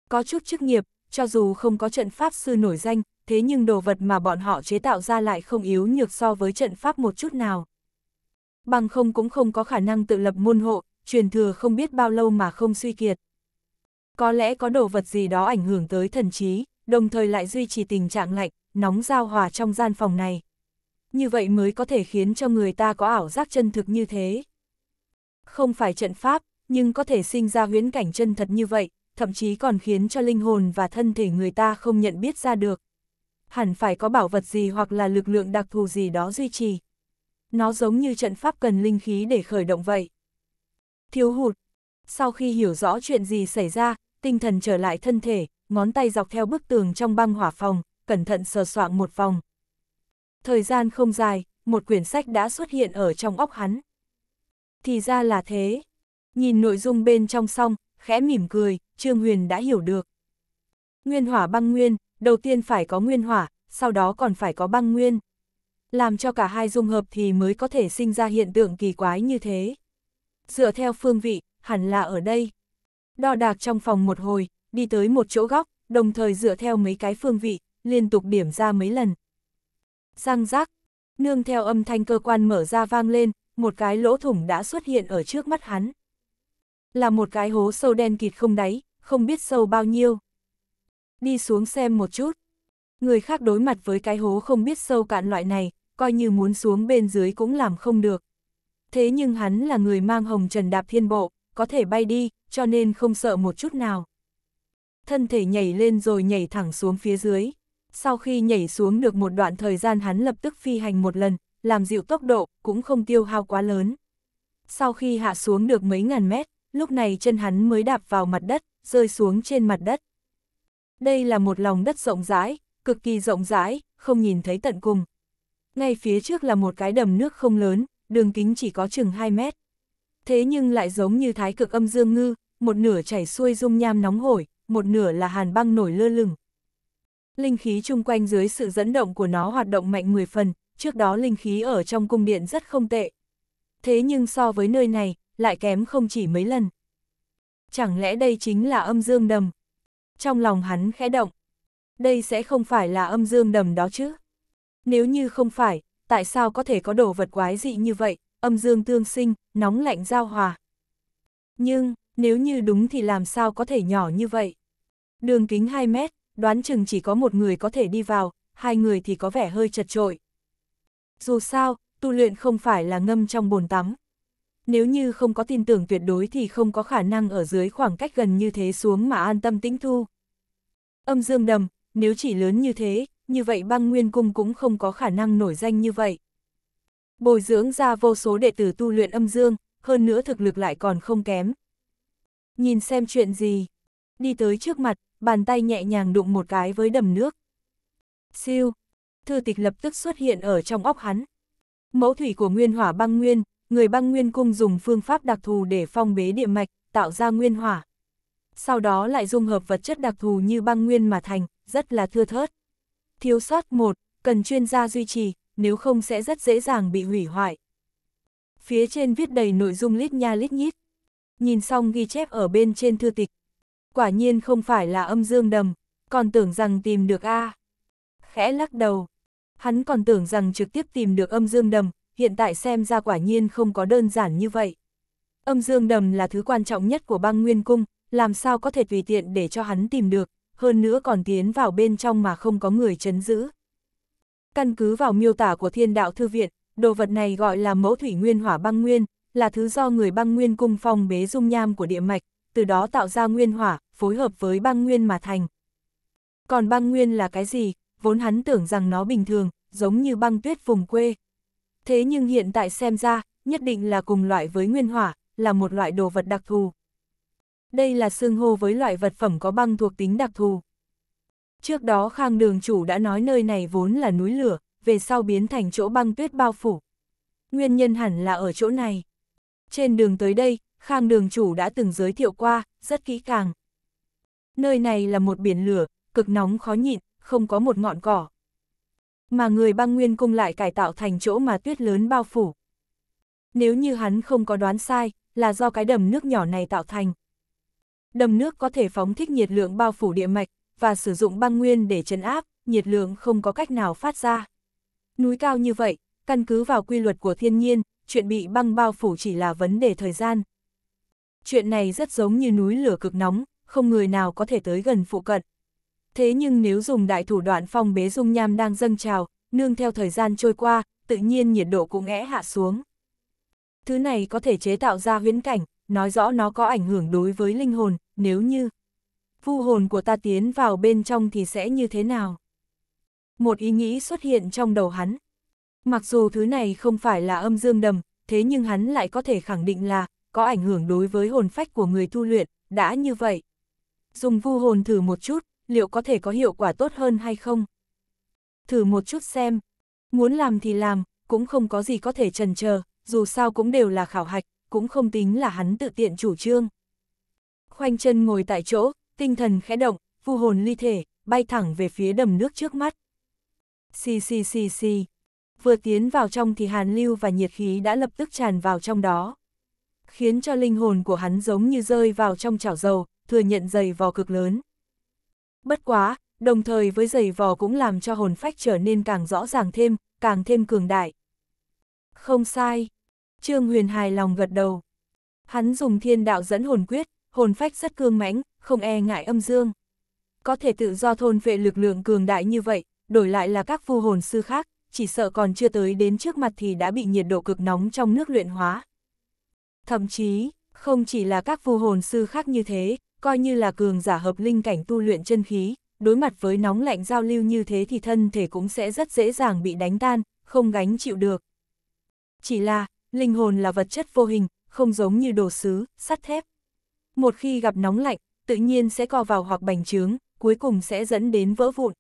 Có chút chức nghiệp, cho dù không có trận pháp sư nổi danh, thế nhưng đồ vật mà bọn họ chế tạo ra lại không yếu nhược so với trận pháp một chút nào. Bằng không cũng không có khả năng tự lập môn hộ, truyền thừa không biết bao lâu mà không suy kiệt. Có lẽ có đồ vật gì đó ảnh hưởng tới thần trí, đồng thời lại duy trì tình trạng lạnh, nóng giao hòa trong gian phòng này. Như vậy mới có thể khiến cho người ta có ảo giác chân thực như thế không phải trận pháp, nhưng có thể sinh ra huyễn cảnh chân thật như vậy, thậm chí còn khiến cho linh hồn và thân thể người ta không nhận biết ra được. Hẳn phải có bảo vật gì hoặc là lực lượng đặc thù gì đó duy trì. Nó giống như trận pháp cần linh khí để khởi động vậy. Thiếu hụt. Sau khi hiểu rõ chuyện gì xảy ra, tinh thần trở lại thân thể, ngón tay dọc theo bức tường trong băng hỏa phòng, cẩn thận sờ soạng một vòng. Thời gian không dài, một quyển sách đã xuất hiện ở trong óc hắn. Thì ra là thế. Nhìn nội dung bên trong xong, khẽ mỉm cười, Trương Huyền đã hiểu được. Nguyên hỏa băng nguyên, đầu tiên phải có nguyên hỏa, sau đó còn phải có băng nguyên. Làm cho cả hai dung hợp thì mới có thể sinh ra hiện tượng kỳ quái như thế. Dựa theo phương vị, hẳn là ở đây. Đo đạc trong phòng một hồi, đi tới một chỗ góc, đồng thời dựa theo mấy cái phương vị, liên tục điểm ra mấy lần. Răng rác, nương theo âm thanh cơ quan mở ra vang lên, một cái lỗ thủng đã xuất hiện ở trước mắt hắn. Là một cái hố sâu đen kịt không đáy, không biết sâu bao nhiêu. Đi xuống xem một chút. Người khác đối mặt với cái hố không biết sâu cạn loại này, coi như muốn xuống bên dưới cũng làm không được. Thế nhưng hắn là người mang hồng trần đạp thiên bộ, có thể bay đi, cho nên không sợ một chút nào. Thân thể nhảy lên rồi nhảy thẳng xuống phía dưới. Sau khi nhảy xuống được một đoạn thời gian hắn lập tức phi hành một lần, làm dịu tốc độ, cũng không tiêu hao quá lớn. Sau khi hạ xuống được mấy ngàn mét, lúc này chân hắn mới đạp vào mặt đất, rơi xuống trên mặt đất. Đây là một lòng đất rộng rãi, cực kỳ rộng rãi, không nhìn thấy tận cùng. Ngay phía trước là một cái đầm nước không lớn, đường kính chỉ có chừng 2 mét. Thế nhưng lại giống như thái cực âm dương ngư, một nửa chảy xuôi dung nham nóng hổi, một nửa là hàn băng nổi lơ lửng. Linh khí chung quanh dưới sự dẫn động của nó hoạt động mạnh 10 phần, trước đó linh khí ở trong cung điện rất không tệ. Thế nhưng so với nơi này, lại kém không chỉ mấy lần. Chẳng lẽ đây chính là âm dương đầm? Trong lòng hắn khẽ động. Đây sẽ không phải là âm dương đầm đó chứ? Nếu như không phải, tại sao có thể có đồ vật quái dị như vậy, âm dương tương sinh, nóng lạnh giao hòa? Nhưng, nếu như đúng thì làm sao có thể nhỏ như vậy? Đường kính 2 mét, đoán chừng chỉ có một người có thể đi vào, hai người thì có vẻ hơi chật trội. Dù sao, tu luyện không phải là ngâm trong bồn tắm. Nếu như không có tin tưởng tuyệt đối thì không có khả năng ở dưới khoảng cách gần như thế xuống mà an tâm tĩnh thu. Âm dương đầm, nếu chỉ lớn như thế, như vậy băng nguyên cung cũng không có khả năng nổi danh như vậy. Bồi dưỡng ra vô số đệ tử tu luyện âm dương, hơn nữa thực lực lại còn không kém. Nhìn xem chuyện gì. Đi tới trước mặt, bàn tay nhẹ nhàng đụng một cái với đầm nước. Siêu, thư tịch lập tức xuất hiện ở trong óc hắn. Mẫu thủy của nguyên hỏa băng nguyên, người băng nguyên cung dùng phương pháp đặc thù để phong bế địa mạch, tạo ra nguyên hỏa. Sau đó lại dung hợp vật chất đặc thù như băng nguyên mà thành, rất là thưa thớt. Thiếu sót một, cần chuyên gia duy trì, nếu không sẽ rất dễ dàng bị hủy hoại. Phía trên viết đầy nội dung lít nha lít nhít. Nhìn xong ghi chép ở bên trên thư tịch. Quả nhiên không phải là âm dương đầm, còn tưởng rằng tìm được A. À khẽ lắc đầu. Hắn còn tưởng rằng trực tiếp tìm được âm dương đầm, hiện tại xem ra quả nhiên không có đơn giản như vậy. Âm dương đầm là thứ quan trọng nhất của băng nguyên cung, làm sao có thể tùy tiện để cho hắn tìm được, hơn nữa còn tiến vào bên trong mà không có người chấn giữ. Căn cứ vào miêu tả của thiên đạo thư viện, đồ vật này gọi là mẫu thủy nguyên hỏa băng nguyên, là thứ do người băng nguyên cung phong bế dung nham của địa mạch, từ đó tạo ra nguyên hỏa, phối hợp với băng nguyên mà thành. Còn băng nguyên là cái gì, vốn hắn tưởng rằng nó bình thường, giống như băng tuyết vùng quê. Thế nhưng hiện tại xem ra, nhất định là cùng loại với nguyên hỏa, là một loại đồ vật đặc thù. Đây là xương hô với loại vật phẩm có băng thuộc tính đặc thù. Trước đó Khang đường chủ đã nói nơi này vốn là núi lửa, về sau biến thành chỗ băng tuyết bao phủ. Nguyên nhân hẳn là ở chỗ này. Trên đường tới đây, Khang đường chủ đã từng giới thiệu qua, rất kỹ càng. Nơi này là một biển lửa, cực nóng khó nhịn, không có một ngọn cỏ. Mà người băng nguyên cung lại cải tạo thành chỗ mà tuyết lớn bao phủ. Nếu như hắn không có đoán sai, là do cái đầm nước nhỏ này tạo thành. Đầm nước có thể phóng thích nhiệt lượng bao phủ địa mạch, và sử dụng băng nguyên để chấn áp, nhiệt lượng không có cách nào phát ra. Núi cao như vậy, căn cứ vào quy luật của thiên nhiên, chuyện bị băng bao phủ chỉ là vấn đề thời gian. Chuyện này rất giống như núi lửa cực nóng, không người nào có thể tới gần phụ cận. Thế nhưng nếu dùng đại thủ đoạn phong bế dung nham đang dâng trào, nương theo thời gian trôi qua, tự nhiên nhiệt độ cũng é hạ xuống. Thứ này có thể chế tạo ra huyễn cảnh, nói rõ nó có ảnh hưởng đối với linh hồn, nếu như vu hồn của ta tiến vào bên trong thì sẽ như thế nào? Một ý nghĩ xuất hiện trong đầu hắn. Mặc dù thứ này không phải là âm dương đầm, thế nhưng hắn lại có thể khẳng định là có ảnh hưởng đối với hồn phách của người tu luyện, đã như vậy. Dùng vu hồn thử một chút, liệu có thể có hiệu quả tốt hơn hay không? Thử một chút xem, muốn làm thì làm, cũng không có gì có thể trần chờ, dù sao cũng đều là khảo hạch, cũng không tính là hắn tự tiện chủ trương. Khoanh chân ngồi tại chỗ, tinh thần khẽ động, vu hồn ly thể, bay thẳng về phía đầm nước trước mắt. Xì xì xì xì. Vừa tiến vào trong thì hàn lưu và nhiệt khí đã lập tức tràn vào trong đó. Khiến cho linh hồn của hắn giống như rơi vào trong chảo dầu, thừa nhận dày vò cực lớn. Bất quá, đồng thời với giày vò cũng làm cho hồn phách trở nên càng rõ ràng thêm, càng thêm cường đại. Không sai. Trương Huyền hài lòng gật đầu. Hắn dùng thiên đạo dẫn hồn quyết, hồn phách rất cương mãnh, không e ngại âm dương. Có thể tự do thôn vệ lực lượng cường đại như vậy, đổi lại là các vu hồn sư khác, chỉ sợ còn chưa tới đến trước mặt thì đã bị nhiệt độ cực nóng trong nước luyện hóa. Thậm chí, không chỉ là các vu hồn sư khác như thế, coi như là cường giả hợp linh cảnh tu luyện chân khí, đối mặt với nóng lạnh giao lưu như thế thì thân thể cũng sẽ rất dễ dàng bị đánh tan, không gánh chịu được. Chỉ là, linh hồn là vật chất vô hình, không giống như đồ sứ, sắt thép. Một khi gặp nóng lạnh, tự nhiên sẽ co vào hoặc bành trướng, cuối cùng sẽ dẫn đến vỡ vụn.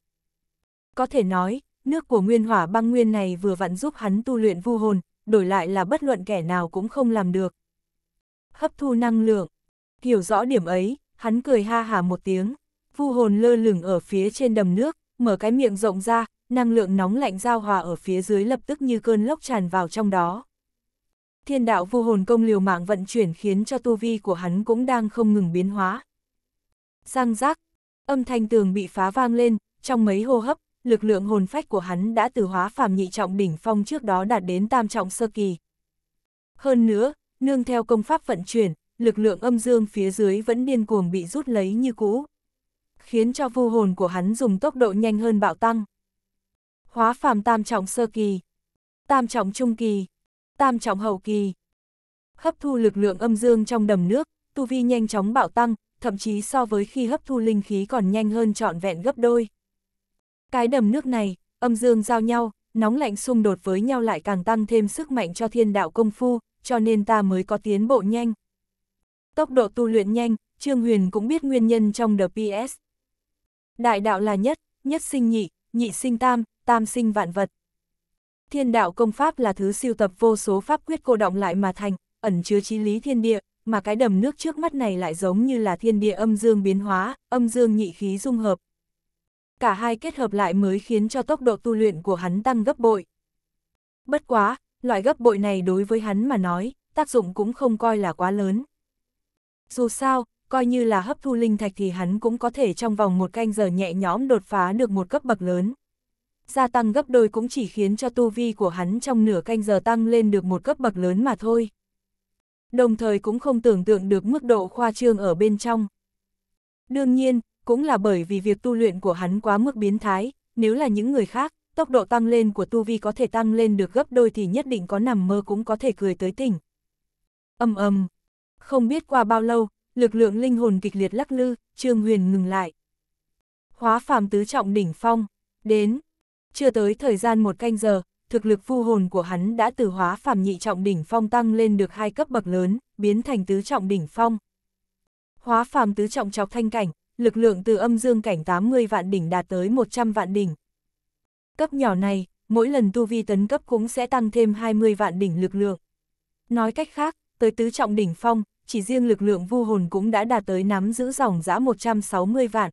Có thể nói, nước của nguyên hỏa băng nguyên này vừa vặn giúp hắn tu luyện vu hồn, đổi lại là bất luận kẻ nào cũng không làm được. Hấp thu năng lượng. Hiểu rõ điểm ấy, hắn cười ha hả một tiếng, vu hồn lơ lửng ở phía trên đầm nước, mở cái miệng rộng ra, năng lượng nóng lạnh giao hòa ở phía dưới lập tức như cơn lốc tràn vào trong đó. Thiên đạo vu hồn công liều mạng vận chuyển khiến cho tu vi của hắn cũng đang không ngừng biến hóa. Giang giác, âm thanh tường bị phá vang lên, trong mấy hô hấp, lực lượng hồn phách của hắn đã từ hóa phàm nhị trọng đỉnh phong trước đó đạt đến tam trọng sơ kỳ. Hơn nữa, nương theo công pháp vận chuyển, lực lượng âm dương phía dưới vẫn điên cuồng bị rút lấy như cũ. Khiến cho vu hồn của hắn dùng tốc độ nhanh hơn bạo tăng. Hóa phàm tam trọng sơ kỳ, tam trọng trung kỳ, tam trọng hậu kỳ. Hấp thu lực lượng âm dương trong đầm nước, tu vi nhanh chóng bạo tăng, thậm chí so với khi hấp thu linh khí còn nhanh hơn trọn vẹn gấp đôi. Cái đầm nước này, âm dương giao nhau, nóng lạnh xung đột với nhau lại càng tăng thêm sức mạnh cho thiên đạo công phu, cho nên ta mới có tiến bộ nhanh. Tốc độ tu luyện nhanh, Trương Huyền cũng biết nguyên nhân trong The PS. Đại đạo là nhất, nhất sinh nhị, nhị sinh tam, tam sinh vạn vật. Thiên đạo công pháp là thứ siêu tập vô số pháp quyết cô động lại mà thành, ẩn chứa trí lý thiên địa, mà cái đầm nước trước mắt này lại giống như là thiên địa âm dương biến hóa, âm dương nhị khí dung hợp. Cả hai kết hợp lại mới khiến cho tốc độ tu luyện của hắn tăng gấp bội. Bất quá, loại gấp bội này đối với hắn mà nói, tác dụng cũng không coi là quá lớn. Dù sao, coi như là hấp thu linh thạch thì hắn cũng có thể trong vòng một canh giờ nhẹ nhõm đột phá được một cấp bậc lớn. Gia tăng gấp đôi cũng chỉ khiến cho tu vi của hắn trong nửa canh giờ tăng lên được một cấp bậc lớn mà thôi. Đồng thời cũng không tưởng tượng được mức độ khoa trương ở bên trong. Đương nhiên, cũng là bởi vì việc tu luyện của hắn quá mức biến thái, nếu là những người khác, tốc độ tăng lên của tu vi có thể tăng lên được gấp đôi thì nhất định có nằm mơ cũng có thể cười tới tỉnh. Âm âm, không biết qua bao lâu, lực lượng linh hồn kịch liệt lắc lư, Trương Huyền ngừng lại. Hóa phàm tứ trọng đỉnh phong, đến. Chưa tới thời gian một canh giờ, thực lực phu hồn của hắn đã từ hóa phàm nhị trọng đỉnh phong tăng lên được hai cấp bậc lớn, biến thành tứ trọng đỉnh phong. Hóa phàm tứ trọng chọc thanh cảnh, lực lượng từ âm dương cảnh 80 vạn đỉnh đạt tới 100 vạn đỉnh. Cấp nhỏ này, mỗi lần tu vi tấn cấp cũng sẽ tăng thêm 20 vạn đỉnh lực lượng. Nói cách khác, tới tứ trọng đỉnh phong, chỉ riêng lực lượng vu hồn cũng đã đạt tới nắm giữ dòng giã 160 vạn.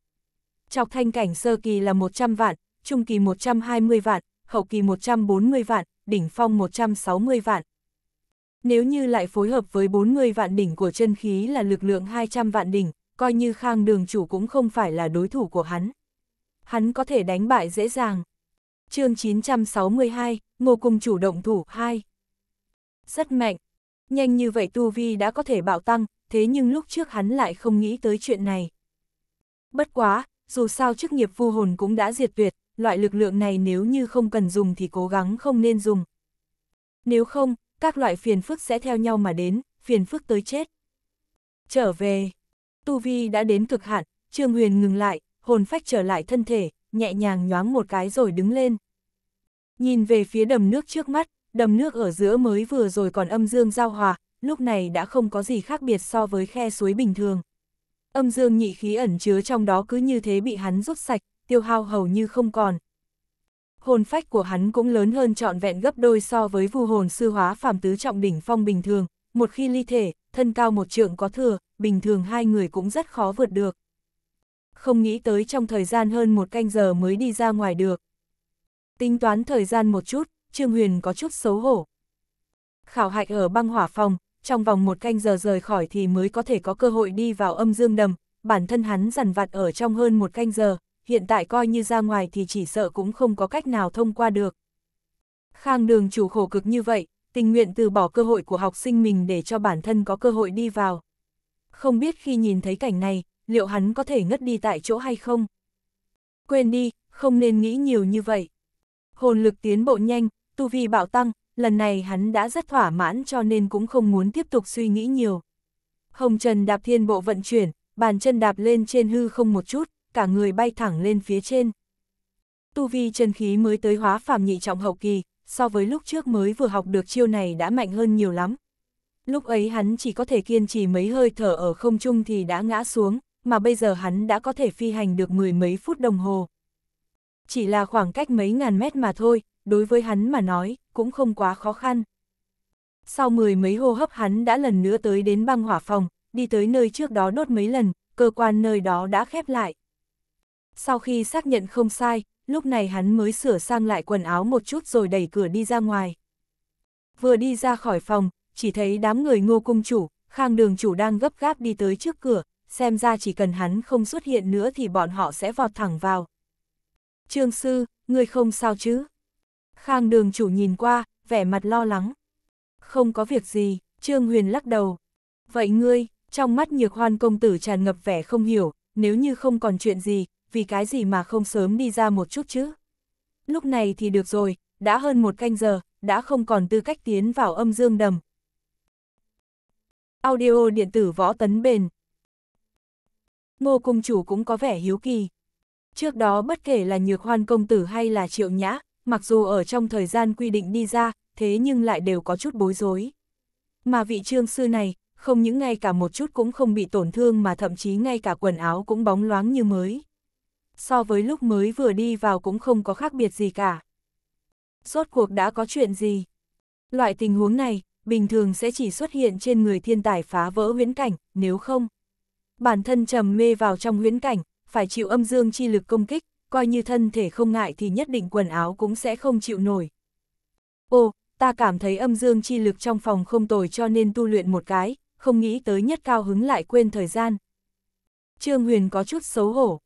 Chọc thanh cảnh sơ kỳ là 100 vạn, trung kỳ 120 vạn, hậu kỳ 140 vạn, đỉnh phong 160 vạn. Nếu như lại phối hợp với 40 vạn đỉnh của chân khí là lực lượng 200 vạn đỉnh, coi như khang đường chủ cũng không phải là đối thủ của hắn. Hắn có thể đánh bại dễ dàng. chương 962, Ngô Cung chủ động thủ 2. Rất mạnh, Nhanh như vậy Tu Vi đã có thể bạo tăng, thế nhưng lúc trước hắn lại không nghĩ tới chuyện này. Bất quá, dù sao chức nghiệp vu hồn cũng đã diệt tuyệt, loại lực lượng này nếu như không cần dùng thì cố gắng không nên dùng. Nếu không, các loại phiền phức sẽ theo nhau mà đến, phiền phức tới chết. Trở về, Tu Vi đã đến cực hạn, Trương Huyền ngừng lại, hồn phách trở lại thân thể, nhẹ nhàng nhoáng một cái rồi đứng lên. Nhìn về phía đầm nước trước mắt, Đầm nước ở giữa mới vừa rồi còn âm dương giao hòa, lúc này đã không có gì khác biệt so với khe suối bình thường. Âm dương nhị khí ẩn chứa trong đó cứ như thế bị hắn rút sạch, tiêu hao hầu như không còn. Hồn phách của hắn cũng lớn hơn trọn vẹn gấp đôi so với vu hồn sư hóa phàm tứ trọng đỉnh phong bình thường, một khi ly thể, thân cao một trượng có thừa, bình thường hai người cũng rất khó vượt được. Không nghĩ tới trong thời gian hơn một canh giờ mới đi ra ngoài được. Tính toán thời gian một chút, Trương Huyền có chút xấu hổ. Khảo hạch ở băng hỏa phòng, trong vòng một canh giờ rời khỏi thì mới có thể có cơ hội đi vào âm dương đầm, bản thân hắn dằn vặt ở trong hơn một canh giờ, hiện tại coi như ra ngoài thì chỉ sợ cũng không có cách nào thông qua được. Khang đường chủ khổ cực như vậy, tình nguyện từ bỏ cơ hội của học sinh mình để cho bản thân có cơ hội đi vào. Không biết khi nhìn thấy cảnh này, liệu hắn có thể ngất đi tại chỗ hay không? Quên đi, không nên nghĩ nhiều như vậy. Hồn lực tiến bộ nhanh, tu vi bạo tăng, lần này hắn đã rất thỏa mãn cho nên cũng không muốn tiếp tục suy nghĩ nhiều. Hồng Trần đạp thiên bộ vận chuyển, bàn chân đạp lên trên hư không một chút, cả người bay thẳng lên phía trên. Tu vi chân khí mới tới hóa phàm nhị trọng hậu kỳ, so với lúc trước mới vừa học được chiêu này đã mạnh hơn nhiều lắm. Lúc ấy hắn chỉ có thể kiên trì mấy hơi thở ở không trung thì đã ngã xuống, mà bây giờ hắn đã có thể phi hành được mười mấy phút đồng hồ. Chỉ là khoảng cách mấy ngàn mét mà thôi, đối với hắn mà nói, cũng không quá khó khăn. Sau mười mấy hô hấp hắn đã lần nữa tới đến băng hỏa phòng, đi tới nơi trước đó đốt mấy lần, cơ quan nơi đó đã khép lại. Sau khi xác nhận không sai, lúc này hắn mới sửa sang lại quần áo một chút rồi đẩy cửa đi ra ngoài. Vừa đi ra khỏi phòng, chỉ thấy đám người ngô cung chủ, khang đường chủ đang gấp gáp đi tới trước cửa, xem ra chỉ cần hắn không xuất hiện nữa thì bọn họ sẽ vọt thẳng vào. Trương sư, người không sao chứ? Khang đường chủ nhìn qua, vẻ mặt lo lắng. Không có việc gì, Trương Huyền lắc đầu. Vậy ngươi, trong mắt nhược hoan công tử tràn ngập vẻ không hiểu, nếu như không còn chuyện gì, vì cái gì mà không sớm đi ra một chút chứ? Lúc này thì được rồi, đã hơn một canh giờ, đã không còn tư cách tiến vào âm dương đầm. Audio điện tử võ tấn bền Ngô Cung Chủ cũng có vẻ hiếu kỳ. Trước đó bất kể là Nhược Hoan Công Tử hay là Triệu Nhã, mặc dù ở trong thời gian quy định đi ra, thế nhưng lại đều có chút bối rối. Mà vị trương sư này, không những ngay cả một chút cũng không bị tổn thương mà thậm chí ngay cả quần áo cũng bóng loáng như mới. So với lúc mới vừa đi vào cũng không có khác biệt gì cả. Rốt cuộc đã có chuyện gì? Loại tình huống này, bình thường sẽ chỉ xuất hiện trên người thiên tài phá vỡ huyễn cảnh, nếu không. Bản thân trầm mê vào trong huyễn cảnh, phải chịu âm dương chi lực công kích, coi như thân thể không ngại thì nhất định quần áo cũng sẽ không chịu nổi. Ô, ta cảm thấy âm dương chi lực trong phòng không tồi cho nên tu luyện một cái, không nghĩ tới nhất cao hứng lại quên thời gian. Trương Huyền có chút xấu hổ.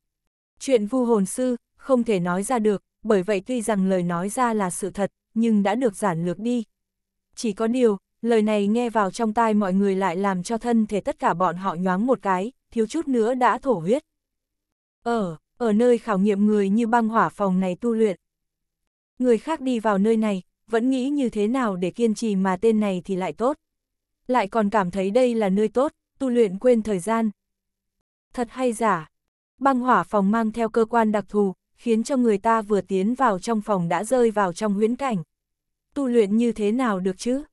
Chuyện vu hồn sư, không thể nói ra được, bởi vậy tuy rằng lời nói ra là sự thật, nhưng đã được giản lược đi. Chỉ có điều, lời này nghe vào trong tai mọi người lại làm cho thân thể tất cả bọn họ nhoáng một cái, thiếu chút nữa đã thổ huyết. Ờ, ở nơi khảo nghiệm người như băng hỏa phòng này tu luyện. Người khác đi vào nơi này, vẫn nghĩ như thế nào để kiên trì mà tên này thì lại tốt. Lại còn cảm thấy đây là nơi tốt, tu luyện quên thời gian. Thật hay giả, băng hỏa phòng mang theo cơ quan đặc thù, khiến cho người ta vừa tiến vào trong phòng đã rơi vào trong huyễn cảnh. Tu luyện như thế nào được chứ?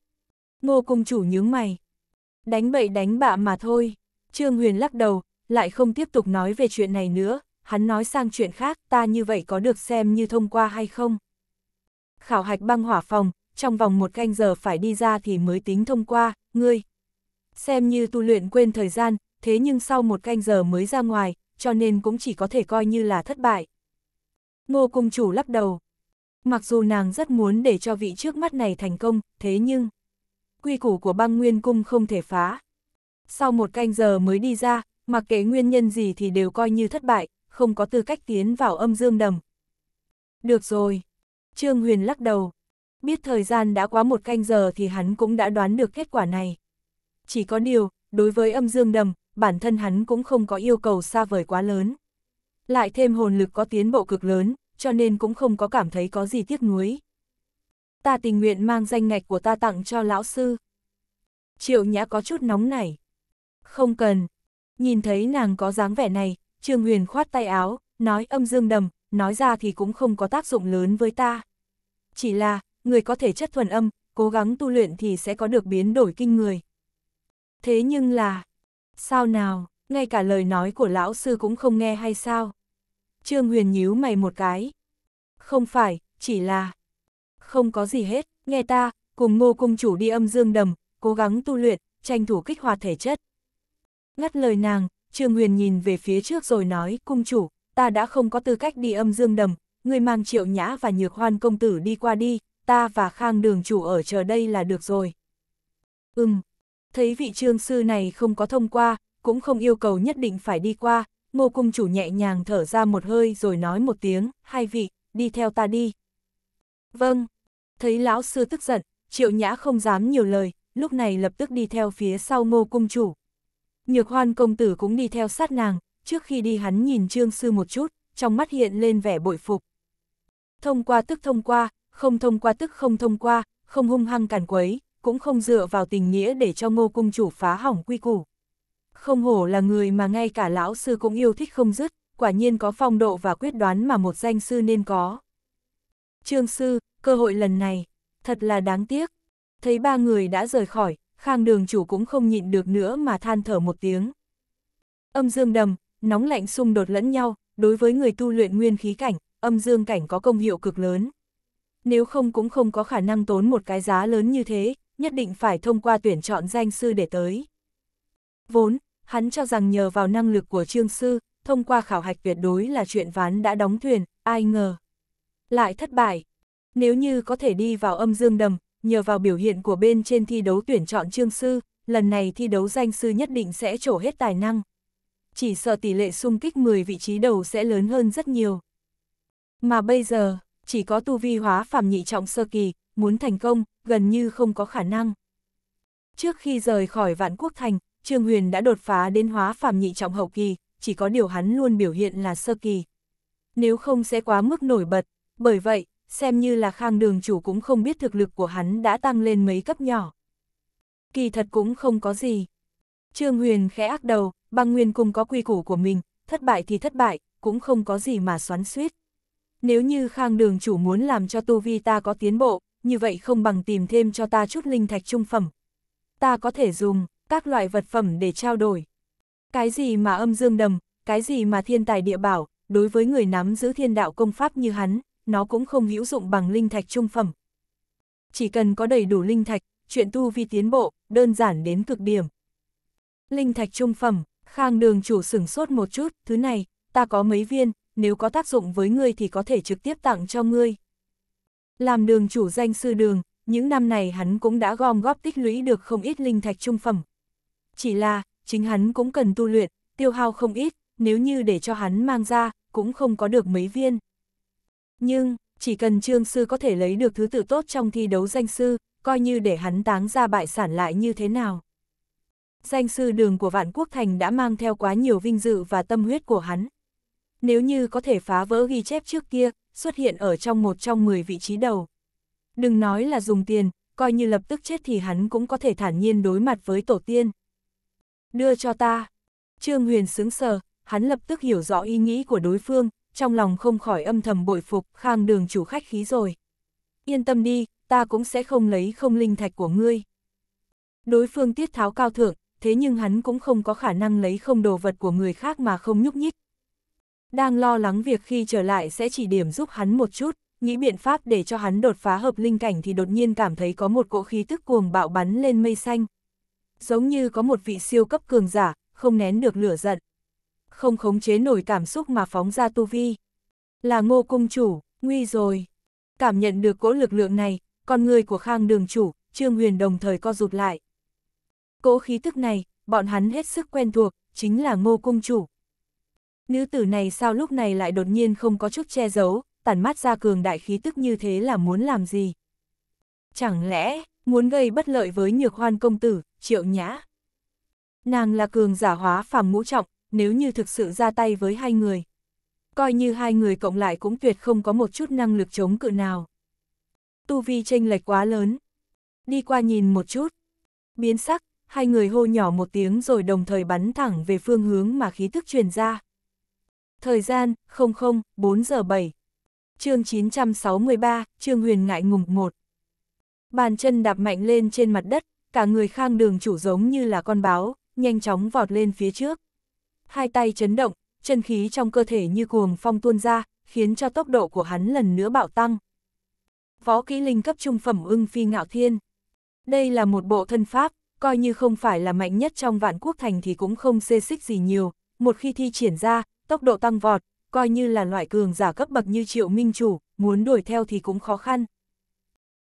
Ngô cung chủ nhướng mày. Đánh bậy đánh bạ mà thôi. Trương Huyền lắc đầu, lại không tiếp tục nói về chuyện này nữa, hắn nói sang chuyện khác, ta như vậy có được xem như thông qua hay không? Khảo hạch băng hỏa phòng, trong vòng một canh giờ phải đi ra thì mới tính thông qua, ngươi. Xem như tu luyện quên thời gian, thế nhưng sau một canh giờ mới ra ngoài, cho nên cũng chỉ có thể coi như là thất bại. Ngô Cung Chủ lắc đầu. Mặc dù nàng rất muốn để cho vị trước mắt này thành công, thế nhưng... Quy củ của băng nguyên cung không thể phá. Sau một canh giờ mới đi ra, mặc kệ nguyên nhân gì thì đều coi như thất bại, không có tư cách tiến vào âm dương đầm. Được rồi. Trương Huyền lắc đầu. Biết thời gian đã quá một canh giờ thì hắn cũng đã đoán được kết quả này. Chỉ có điều, đối với âm dương đầm, bản thân hắn cũng không có yêu cầu xa vời quá lớn. Lại thêm hồn lực có tiến bộ cực lớn, cho nên cũng không có cảm thấy có gì tiếc nuối. Ta tình nguyện mang danh ngạch của ta tặng cho lão sư. Triệu nhã có chút nóng nảy. Không cần. Nhìn thấy nàng có dáng vẻ này, Trương Huyền khoát tay áo, nói âm dương đầm, nói ra thì cũng không có tác dụng lớn với ta. Chỉ là, người có thể chất thuần âm, cố gắng tu luyện thì sẽ có được biến đổi kinh người. Thế nhưng là, sao nào, ngay cả lời nói của lão sư cũng không nghe hay sao? Trương Huyền nhíu mày một cái. Không phải, chỉ là, không có gì hết, nghe ta, cùng ngô cung chủ đi âm dương đầm, cố gắng tu luyện, tranh thủ kích hoạt thể chất. Ngắt lời nàng, Trương Huyền nhìn về phía trước rồi nói, cung chủ, ta đã không có tư cách đi âm dương đầm, người mang triệu nhã và nhược hoan công tử đi qua đi, ta và khang đường chủ ở chờ đây là được rồi. Ừm, thấy vị trương sư này không có thông qua, cũng không yêu cầu nhất định phải đi qua, ngô cung chủ nhẹ nhàng thở ra một hơi rồi nói một tiếng, hai vị, đi theo ta đi. Vâng, thấy lão sư tức giận, triệu nhã không dám nhiều lời, lúc này lập tức đi theo phía sau ngô cung chủ, Nhược hoan công tử cũng đi theo sát nàng, trước khi đi hắn nhìn trương sư một chút, trong mắt hiện lên vẻ bội phục. Thông qua tức thông qua, không thông qua tức không thông qua, không hung hăng càn quấy, cũng không dựa vào tình nghĩa để cho ngô cung chủ phá hỏng quy củ. Không hổ là người mà ngay cả lão sư cũng yêu thích không dứt, quả nhiên có phong độ và quyết đoán mà một danh sư nên có. Trương sư, cơ hội lần này, thật là đáng tiếc. Thấy ba người đã rời khỏi, Khang đường chủ cũng không nhịn được nữa mà than thở một tiếng. Âm dương đầm, nóng lạnh xung đột lẫn nhau, đối với người tu luyện nguyên khí cảnh, âm dương cảnh có công hiệu cực lớn. Nếu không cũng không có khả năng tốn một cái giá lớn như thế, nhất định phải thông qua tuyển chọn danh sư để tới. Vốn, hắn cho rằng nhờ vào năng lực của trương sư, thông qua khảo hạch tuyệt đối là chuyện ván đã đóng thuyền, ai ngờ. Lại thất bại. Nếu như có thể đi vào âm dương đầm, nhờ vào biểu hiện của bên trên thi đấu tuyển chọn trương sư, lần này thi đấu danh sư nhất định sẽ trổ hết tài năng. Chỉ sợ tỷ lệ xung kích 10 vị trí đầu sẽ lớn hơn rất nhiều. Mà bây giờ, chỉ có tu vi hóa phàm nhị trọng sơ kỳ, muốn thành công, gần như không có khả năng. Trước khi rời khỏi vạn quốc thành, Trương Huyền đã đột phá đến hóa phàm nhị trọng hậu kỳ, chỉ có điều hắn luôn biểu hiện là sơ kỳ. Nếu không sẽ quá mức nổi bật, bởi vậy, xem như là khang đường chủ cũng không biết thực lực của hắn đã tăng lên mấy cấp nhỏ. Kỳ thật cũng không có gì. Trương Huyền khẽ ác đầu, băng nguyên cung có quy củ của mình, thất bại thì thất bại, cũng không có gì mà xoắn suýt. Nếu như khang đường chủ muốn làm cho tu vi ta có tiến bộ, như vậy không bằng tìm thêm cho ta chút linh thạch trung phẩm. Ta có thể dùng các loại vật phẩm để trao đổi. Cái gì mà âm dương đầm, cái gì mà thiên tài địa bảo, đối với người nắm giữ thiên đạo công pháp như hắn, nó cũng không hữu dụng bằng linh thạch trung phẩm. Chỉ cần có đầy đủ linh thạch, chuyện tu vi tiến bộ, đơn giản đến cực điểm. Linh thạch trung phẩm, khang đường chủ sửng sốt một chút, thứ này, ta có mấy viên, nếu có tác dụng với ngươi thì có thể trực tiếp tặng cho ngươi. Làm đường chủ danh sư đường, những năm này hắn cũng đã gom góp tích lũy được không ít linh thạch trung phẩm. Chỉ là, chính hắn cũng cần tu luyện, tiêu hao không ít, nếu như để cho hắn mang ra, cũng không có được mấy viên. Nhưng, chỉ cần Trương Sư có thể lấy được thứ tự tốt trong thi đấu danh sư, coi như để hắn táng ra bại sản lại như thế nào. Danh sư đường của Vạn Quốc Thành đã mang theo quá nhiều vinh dự và tâm huyết của hắn. Nếu như có thể phá vỡ ghi chép trước kia, xuất hiện ở trong một trong 10 vị trí đầu. Đừng nói là dùng tiền, coi như lập tức chết thì hắn cũng có thể thản nhiên đối mặt với tổ tiên. Đưa cho ta. Trương Huyền sướng sờ, hắn lập tức hiểu rõ ý nghĩ của đối phương, trong lòng không khỏi âm thầm bội phục, khang đường chủ khách khí rồi. Yên tâm đi, ta cũng sẽ không lấy không linh thạch của ngươi. Đối phương tiết tháo cao thượng, thế nhưng hắn cũng không có khả năng lấy không đồ vật của người khác mà không nhúc nhích. Đang lo lắng việc khi trở lại sẽ chỉ điểm giúp hắn một chút, nghĩ biện pháp để cho hắn đột phá hợp linh cảnh thì đột nhiên cảm thấy có một cỗ khí tức cuồng bạo bắn lên mây xanh. Giống như có một vị siêu cấp cường giả, không nén được lửa giận, không khống chế nổi cảm xúc mà phóng ra tu vi. Là ngô cung chủ, nguy rồi. Cảm nhận được cỗ lực lượng này, con người của khang đường chủ, trương huyền đồng thời co rụt lại. Cỗ khí tức này, bọn hắn hết sức quen thuộc, chính là ngô cung chủ. Nữ tử này sao lúc này lại đột nhiên không có chút che giấu, tản mát ra cường đại khí tức như thế là muốn làm gì? Chẳng lẽ, muốn gây bất lợi với nhược hoan công tử, triệu nhã? Nàng là cường giả hóa phàm ngũ trọng, nếu như thực sự ra tay với hai người. Coi như hai người cộng lại cũng tuyệt không có một chút năng lực chống cự nào. Tu vi chênh lệch quá lớn. Đi qua nhìn một chút. Biến sắc, hai người hô nhỏ một tiếng rồi đồng thời bắn thẳng về phương hướng mà khí thức truyền ra. Thời gian, 00, 4 giờ 7. chương 963, Trương Huyền ngại ngùng 1. Bàn chân đạp mạnh lên trên mặt đất, cả người khang đường chủ giống như là con báo, nhanh chóng vọt lên phía trước hai tay chấn động, chân khí trong cơ thể như cuồng phong tuôn ra, khiến cho tốc độ của hắn lần nữa bạo tăng. Võ kỹ linh cấp trung phẩm ưng phi ngạo thiên. Đây là một bộ thân pháp, coi như không phải là mạnh nhất trong vạn quốc thành thì cũng không xê xích gì nhiều, một khi thi triển ra, tốc độ tăng vọt, coi như là loại cường giả cấp bậc như triệu minh chủ, muốn đuổi theo thì cũng khó khăn.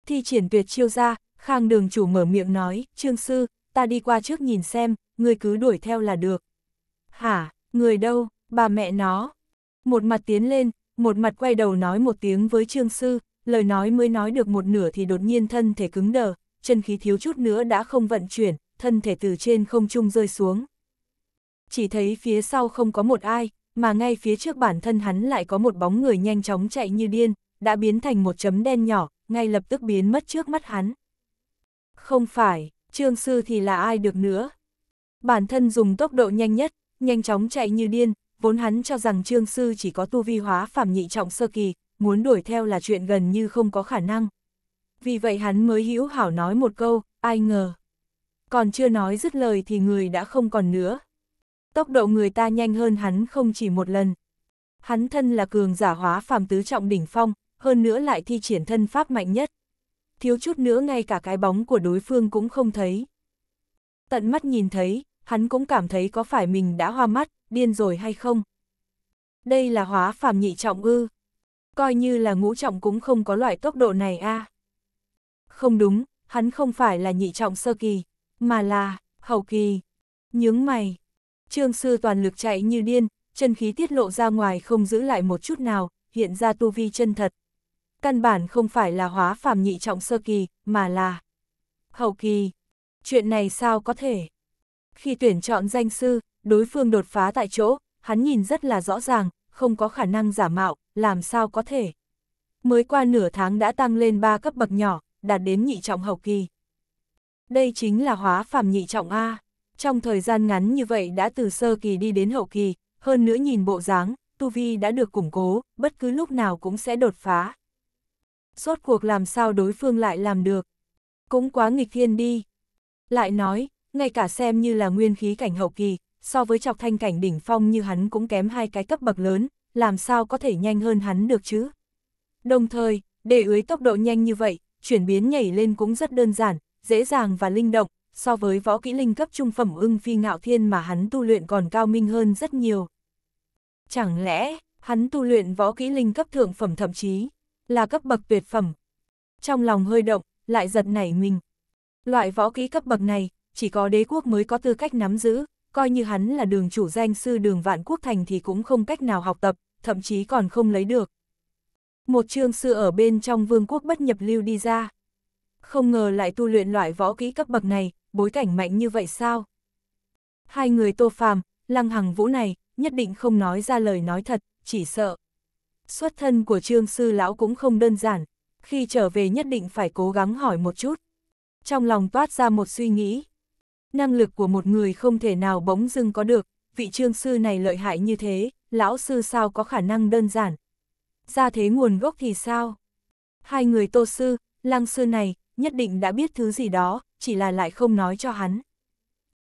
Thi triển tuyệt chiêu ra, Khang đường chủ mở miệng nói, trương sư, ta đi qua trước nhìn xem, người cứ đuổi theo là được. Hả, người đâu, bà mẹ nó. Một mặt tiến lên, một mặt quay đầu nói một tiếng với trương sư, lời nói mới nói được một nửa thì đột nhiên thân thể cứng đờ, chân khí thiếu chút nữa đã không vận chuyển, thân thể từ trên không trung rơi xuống. Chỉ thấy phía sau không có một ai, mà ngay phía trước bản thân hắn lại có một bóng người nhanh chóng chạy như điên, đã biến thành một chấm đen nhỏ, ngay lập tức biến mất trước mắt hắn. Không phải, trương sư thì là ai được nữa. Bản thân dùng tốc độ nhanh nhất, nhanh chóng chạy như điên, vốn hắn cho rằng Trương Sư chỉ có tu vi hóa phàm nhị trọng sơ kỳ, muốn đuổi theo là chuyện gần như không có khả năng. Vì vậy hắn mới hữu hảo nói một câu, ai ngờ. Còn chưa nói dứt lời thì người đã không còn nữa. Tốc độ người ta nhanh hơn hắn không chỉ một lần. Hắn thân là cường giả hóa phàm tứ trọng đỉnh phong, hơn nữa lại thi triển thân pháp mạnh nhất. Thiếu chút nữa ngay cả cái bóng của đối phương cũng không thấy. Tận mắt nhìn thấy, hắn cũng cảm thấy có phải mình đã hoa mắt, điên rồi hay không. Đây là hóa phàm nhị trọng ư. Coi như là ngũ trọng cũng không có loại tốc độ này a. À. Không đúng, hắn không phải là nhị trọng sơ kỳ, mà là hậu kỳ. Nhướng mày, Trương sư toàn lực chạy như điên, chân khí tiết lộ ra ngoài không giữ lại một chút nào, hiện ra tu vi chân thật. Căn bản không phải là hóa phàm nhị trọng sơ kỳ, mà là hậu kỳ. Chuyện này sao có thể? Khi tuyển chọn danh sư, đối phương đột phá tại chỗ, hắn nhìn rất là rõ ràng, không có khả năng giả mạo, làm sao có thể. Mới qua nửa tháng đã tăng lên 3 cấp bậc nhỏ, đạt đến nhị trọng hậu kỳ. Đây chính là hóa phàm nhị trọng A. Trong thời gian ngắn như vậy đã từ sơ kỳ đi đến hậu kỳ, hơn nữa nhìn bộ dáng, Tu Vi đã được củng cố, bất cứ lúc nào cũng sẽ đột phá. Rốt cuộc làm sao đối phương lại làm được? Cũng quá nghịch thiên đi. Lại nói, ngay cả xem như là nguyên khí cảnh hậu kỳ, so với chọc thanh cảnh đỉnh phong như hắn cũng kém hai cái cấp bậc lớn, làm sao có thể nhanh hơn hắn được chứ. Đồng thời, để ưới tốc độ nhanh như vậy, chuyển biến nhảy lên cũng rất đơn giản, dễ dàng và linh động, so với võ kỹ linh cấp trung phẩm ưng phi ngạo thiên mà hắn tu luyện còn cao minh hơn rất nhiều. Chẳng lẽ, hắn tu luyện võ kỹ linh cấp thượng phẩm thậm chí là cấp bậc tuyệt phẩm. Trong lòng hơi động, lại giật nảy mình. Loại võ kỹ cấp bậc này, chỉ có đế quốc mới có tư cách nắm giữ, coi như hắn là đường chủ danh sư đường vạn quốc thành thì cũng không cách nào học tập, thậm chí còn không lấy được. Một trương sư ở bên trong vương quốc bất nhập lưu đi ra. Không ngờ lại tu luyện loại võ kỹ cấp bậc này, bối cảnh mạnh như vậy sao? Hai người tô phàm, lăng hằng vũ này, nhất định không nói ra lời nói thật, chỉ sợ. Xuất thân của trương sư lão cũng không đơn giản, khi trở về nhất định phải cố gắng hỏi một chút. Trong lòng toát ra một suy nghĩ, năng lực của một người không thể nào bỗng dưng có được, vị trương sư này lợi hại như thế, lão sư sao có khả năng đơn giản. Ra thế nguồn gốc thì sao? Hai người tô sư, lăng sư này, nhất định đã biết thứ gì đó, chỉ là lại không nói cho hắn.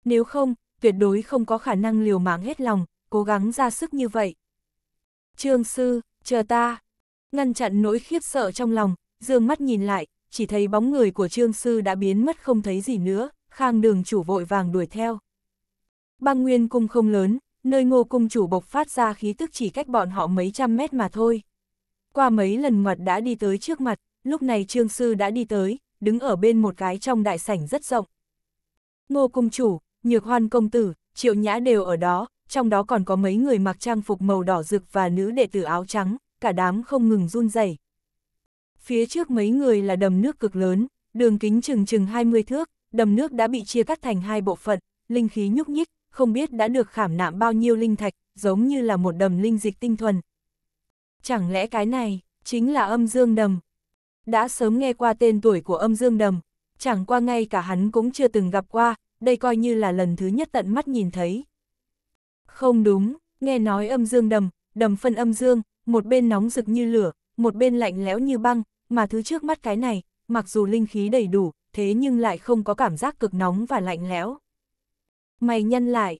Nếu không, tuyệt đối không có khả năng liều mạng hết lòng, cố gắng ra sức như vậy. Trương sư, chờ ta. Ngăn chặn nỗi khiếp sợ trong lòng, dương mắt nhìn lại, chỉ thấy bóng người của trương sư đã biến mất không thấy gì nữa khang đường chủ vội vàng đuổi theo. Băng nguyên cung không lớn, nơi ngô cung chủ bộc phát ra khí tức chỉ cách bọn họ mấy trăm mét mà thôi. Qua mấy lần ngoặt đã đi tới trước mặt, lúc này trương sư đã đi tới, đứng ở bên một cái trong đại sảnh rất rộng. Ngô cung chủ, nhược hoan công tử, triệu nhã đều ở đó, trong đó còn có mấy người mặc trang phục màu đỏ rực và nữ đệ tử áo trắng, cả đám không ngừng run rẩy. Phía trước mấy người là đầm nước cực lớn, đường kính chừng chừng 20 thước, đầm nước đã bị chia cắt thành hai bộ phận, linh khí nhúc nhích, không biết đã được khảm nạm bao nhiêu linh thạch, giống như là một đầm linh dịch tinh thuần. Chẳng lẽ cái này, chính là âm dương đầm? Đã sớm nghe qua tên tuổi của âm dương đầm, chẳng qua ngay cả hắn cũng chưa từng gặp qua, đây coi như là lần thứ nhất tận mắt nhìn thấy. Không đúng, nghe nói âm dương đầm, đầm phân âm dương, một bên nóng rực như lửa, một bên lạnh lẽo như băng, mà thứ trước mắt cái này, mặc dù linh khí đầy đủ, thế nhưng lại không có cảm giác cực nóng và lạnh lẽo. Mày nhân lại,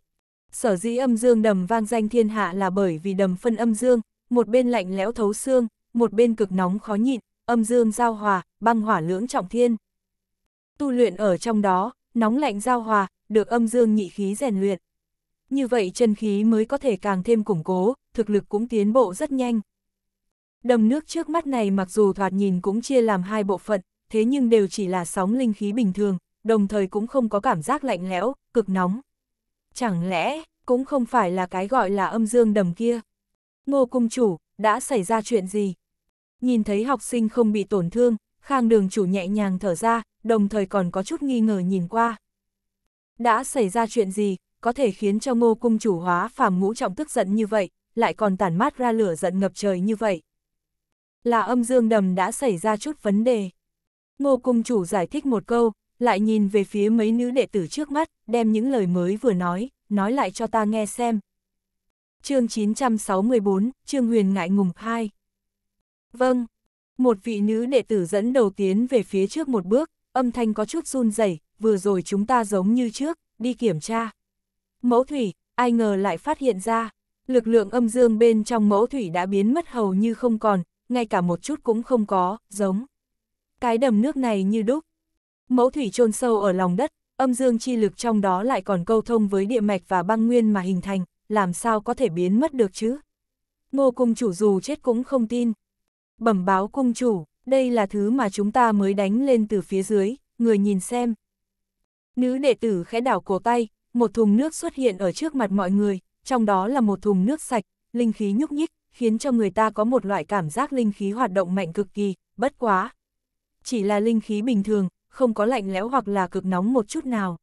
sở dĩ âm dương đầm vang danh thiên hạ là bởi vì đầm phân âm dương, một bên lạnh lẽo thấu xương, một bên cực nóng khó nhịn, âm dương giao hòa, băng hỏa lưỡng trọng thiên. Tu luyện ở trong đó, nóng lạnh giao hòa, được âm dương nhị khí rèn luyện. Như vậy chân khí mới có thể càng thêm củng cố, thực lực cũng tiến bộ rất nhanh. Đầm nước trước mắt này mặc dù thoạt nhìn cũng chia làm hai bộ phận, thế nhưng đều chỉ là sóng linh khí bình thường, đồng thời cũng không có cảm giác lạnh lẽo, cực nóng. Chẳng lẽ, cũng không phải là cái gọi là âm dương đầm kia. Ngô Cung Chủ, đã xảy ra chuyện gì? Nhìn thấy học sinh không bị tổn thương, Khang Đường Chủ nhẹ nhàng thở ra, đồng thời còn có chút nghi ngờ nhìn qua. Đã xảy ra chuyện gì, có thể khiến cho Ngô Cung Chủ hóa phàm ngũ trọng tức giận như vậy, lại còn tản mát ra lửa giận ngập trời như vậy? Là âm dương đầm đã xảy ra chút vấn đề. Ngô Cung Chủ giải thích một câu, lại nhìn về phía mấy nữ đệ tử trước mắt, đem những lời mới vừa nói, nói lại cho ta nghe xem. chương 964, Trương Huyền ngại ngùng 2 Vâng, một vị nữ đệ tử dẫn đầu tiến về phía trước một bước, âm thanh có chút run rẩy vừa rồi chúng ta giống như trước, đi kiểm tra. Mẫu thủy, ai ngờ lại phát hiện ra, lực lượng âm dương bên trong mẫu thủy đã biến mất hầu như không còn, ngay cả một chút cũng không có, giống cái đầm nước này như đúc. Mẫu thủy chôn sâu ở lòng đất, âm dương chi lực trong đó lại còn câu thông với địa mạch và băng nguyên mà hình thành, làm sao có thể biến mất được chứ? Ngô cung chủ dù chết cũng không tin. Bẩm báo cung chủ, đây là thứ mà chúng ta mới đánh lên từ phía dưới, người nhìn xem. Nữ đệ tử khẽ đảo cổ tay, một thùng nước xuất hiện ở trước mặt mọi người, trong đó là một thùng nước sạch, linh khí nhúc nhích, khiến cho người ta có một loại cảm giác linh khí hoạt động mạnh cực kỳ, bất quá, chỉ là linh khí bình thường, không có lạnh lẽo hoặc là cực nóng một chút nào.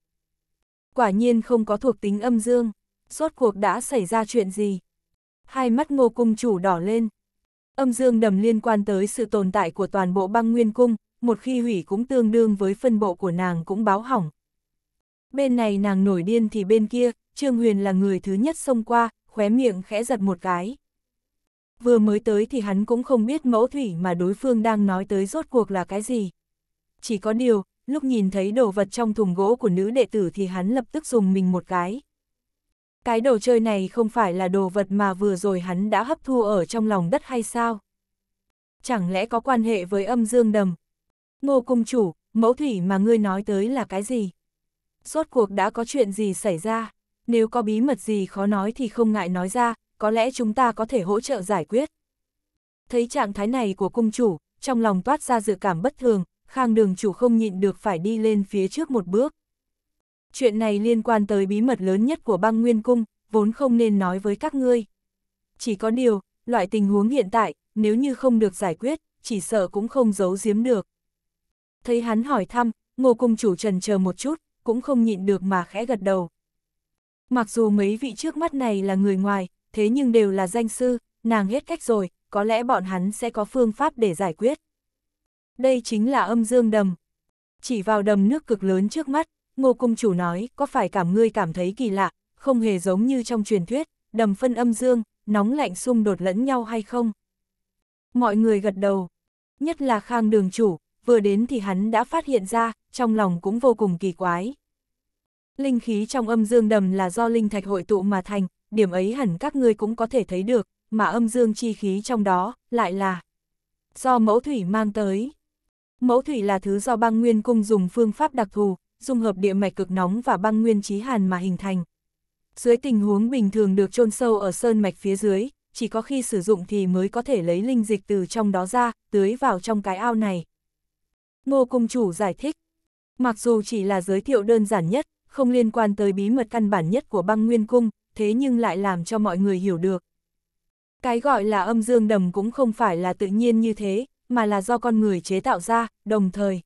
Quả nhiên không có thuộc tính âm dương, rốt cuộc đã xảy ra chuyện gì? Hai mắt ngô cung chủ đỏ lên. Âm dương đầm liên quan tới sự tồn tại của toàn bộ băng nguyên cung, một khi hủy cũng tương đương với phân bộ của nàng cũng báo hỏng. Bên này nàng nổi điên thì bên kia, Trương Huyền là người thứ nhất xông qua, khóe miệng khẽ giật một cái vừa mới tới thì hắn cũng không biết mẫu thủy mà đối phương đang nói tới rốt cuộc là cái gì. Chỉ có điều, lúc nhìn thấy đồ vật trong thùng gỗ của nữ đệ tử thì hắn lập tức dùng mình một cái. Cái đồ chơi này không phải là đồ vật mà vừa rồi hắn đã hấp thu ở trong lòng đất hay sao? Chẳng lẽ có quan hệ với âm dương đầm? Ngô cung chủ, mẫu thủy mà ngươi nói tới là cái gì? Rốt cuộc đã có chuyện gì xảy ra? Nếu có bí mật gì khó nói thì không ngại nói ra, có lẽ chúng ta có thể hỗ trợ giải quyết. Thấy trạng thái này của cung chủ, trong lòng toát ra dự cảm bất thường, khang đường chủ không nhịn được phải đi lên phía trước một bước. Chuyện này liên quan tới bí mật lớn nhất của băng nguyên cung, vốn không nên nói với các ngươi. Chỉ có điều, loại tình huống hiện tại, nếu như không được giải quyết, chỉ sợ cũng không giấu giếm được. Thấy hắn hỏi thăm, ngô cung chủ trần chờ một chút, cũng không nhịn được mà khẽ gật đầu. Mặc dù mấy vị trước mắt này là người ngoài, thế nhưng đều là danh sư, nàng hết cách rồi, có lẽ bọn hắn sẽ có phương pháp để giải quyết. Đây chính là âm dương đầm. Chỉ vào đầm nước cực lớn trước mắt, ngô cung chủ nói, có phải cảm ngươi cảm thấy kỳ lạ, không hề giống như trong truyền thuyết, đầm phân âm dương, nóng lạnh xung đột lẫn nhau hay không? Mọi người gật đầu, nhất là khang đường chủ, vừa đến thì hắn đã phát hiện ra, trong lòng cũng vô cùng kỳ quái. Linh khí trong âm dương đầm là do linh thạch hội tụ mà thành, điểm ấy hẳn các ngươi cũng có thể thấy được, mà âm dương chi khí trong đó, lại là do mẫu thủy mang tới. Mẫu thủy là thứ do băng nguyên cung dùng phương pháp đặc thù, dung hợp địa mạch cực nóng và băng nguyên trí hàn mà hình thành. Dưới tình huống bình thường được chôn sâu ở sơn mạch phía dưới, chỉ có khi sử dụng thì mới có thể lấy linh dịch từ trong đó ra, tưới vào trong cái ao này. Ngô Cung Chủ giải thích, mặc dù chỉ là giới thiệu đơn giản nhất, không liên quan tới bí mật căn bản nhất của băng nguyên cung, thế nhưng lại làm cho mọi người hiểu được. Cái gọi là âm dương đầm cũng không phải là tự nhiên như thế, mà là do con người chế tạo ra, đồng thời.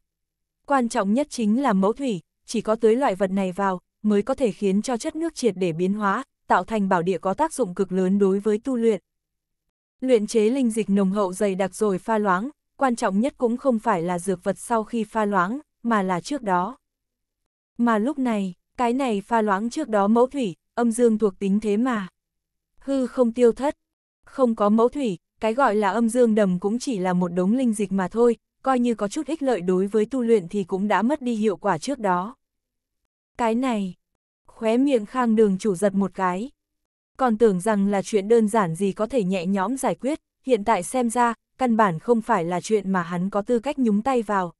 Quan trọng nhất chính là mẫu thủy, chỉ có tưới loại vật này vào, mới có thể khiến cho chất nước triệt để biến hóa, tạo thành bảo địa có tác dụng cực lớn đối với tu luyện. Luyện chế linh dịch nồng hậu dày đặc rồi pha loãng, quan trọng nhất cũng không phải là dược vật sau khi pha loãng, mà là trước đó. Mà lúc này, cái này pha loãng trước đó mẫu thủy, âm dương thuộc tính thế mà. Hư không tiêu thất, không có mẫu thủy, cái gọi là âm dương đầm cũng chỉ là một đống linh dịch mà thôi, coi như có chút ích lợi đối với tu luyện thì cũng đã mất đi hiệu quả trước đó. Cái này, khóe miệng khang đường chủ giật một cái. Còn tưởng rằng là chuyện đơn giản gì có thể nhẹ nhõm giải quyết, hiện tại xem ra, căn bản không phải là chuyện mà hắn có tư cách nhúng tay vào.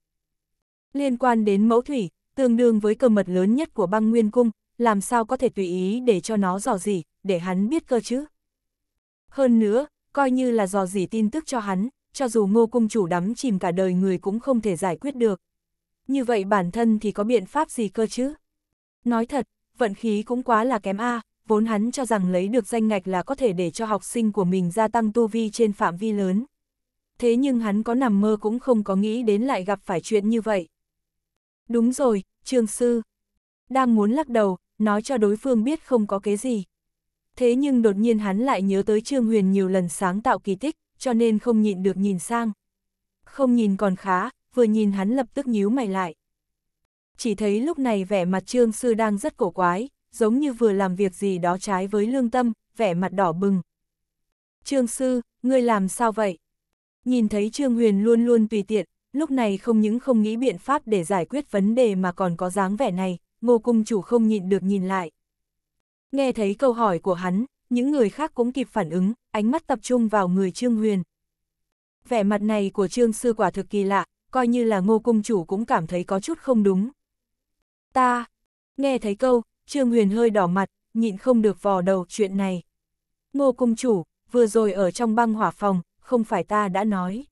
Liên quan đến mẫu thủy, tương đương với cơ mật lớn nhất của băng nguyên cung, làm sao có thể tùy ý để cho nó dò dỉ, để hắn biết cơ chứ. Hơn nữa, coi như là dò dỉ tin tức cho hắn, cho dù ngô cung chủ đắm chìm cả đời người cũng không thể giải quyết được. Như vậy bản thân thì có biện pháp gì cơ chứ? Nói thật, vận khí cũng quá là kém a vốn hắn cho rằng lấy được danh ngạch là có thể để cho học sinh của mình gia tăng tu vi trên phạm vi lớn. Thế nhưng hắn có nằm mơ cũng không có nghĩ đến lại gặp phải chuyện như vậy. Đúng rồi, Trường sư. Đang muốn lắc đầu, nói cho đối phương biết không có cái gì. Thế nhưng đột nhiên hắn lại nhớ tới Trương Huyền nhiều lần sáng tạo kỳ tích, cho nên không nhịn được nhìn sang. Không nhìn còn khá, vừa nhìn hắn lập tức nhíu mày lại. Chỉ thấy lúc này vẻ mặt Trương Sư đang rất cổ quái, giống như vừa làm việc gì đó trái với lương tâm, vẻ mặt đỏ bừng. Trương Sư, ngươi làm sao vậy? Nhìn thấy Trương Huyền luôn luôn tùy tiện, lúc này không những không nghĩ biện pháp để giải quyết vấn đề mà còn có dáng vẻ này, ngô cung chủ không nhịn được nhìn lại. Nghe thấy câu hỏi của hắn, những người khác cũng kịp phản ứng, ánh mắt tập trung vào người Trương Huyền. Vẻ mặt này của Trương Sư quả thực kỳ lạ, coi như là ngô cung chủ cũng cảm thấy có chút không đúng. Ta, nghe thấy câu, Trương Huyền hơi đỏ mặt, nhịn không được vò đầu chuyện này. Ngô cung chủ, vừa rồi ở trong băng hỏa phòng, không phải ta đã nói.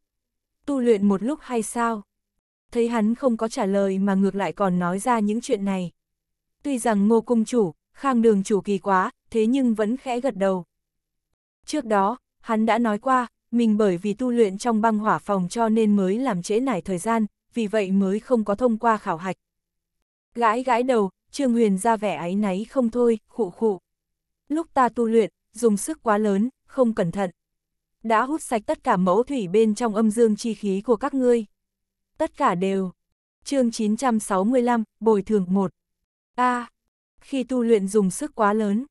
Tu luyện một lúc hay sao? Thấy hắn không có trả lời mà ngược lại còn nói ra những chuyện này tuy rằng ngô cung chủ, khang đường chủ kỳ quá, thế nhưng vẫn khẽ gật đầu. Trước đó, hắn đã nói qua, mình bởi vì tu luyện trong băng hỏa phòng cho nên mới làm trễ nải thời gian, vì vậy mới không có thông qua khảo hạch. Gãi gãi đầu, Trương Huyền ra vẻ áy náy không thôi, khụ khụ. Lúc ta tu luyện, dùng sức quá lớn, không cẩn thận. Đã hút sạch tất cả mẫu thủy bên trong âm dương chi khí của các ngươi. Tất cả đều. chương 965, Bồi thường 1 a à, khi tu luyện dùng sức quá lớn.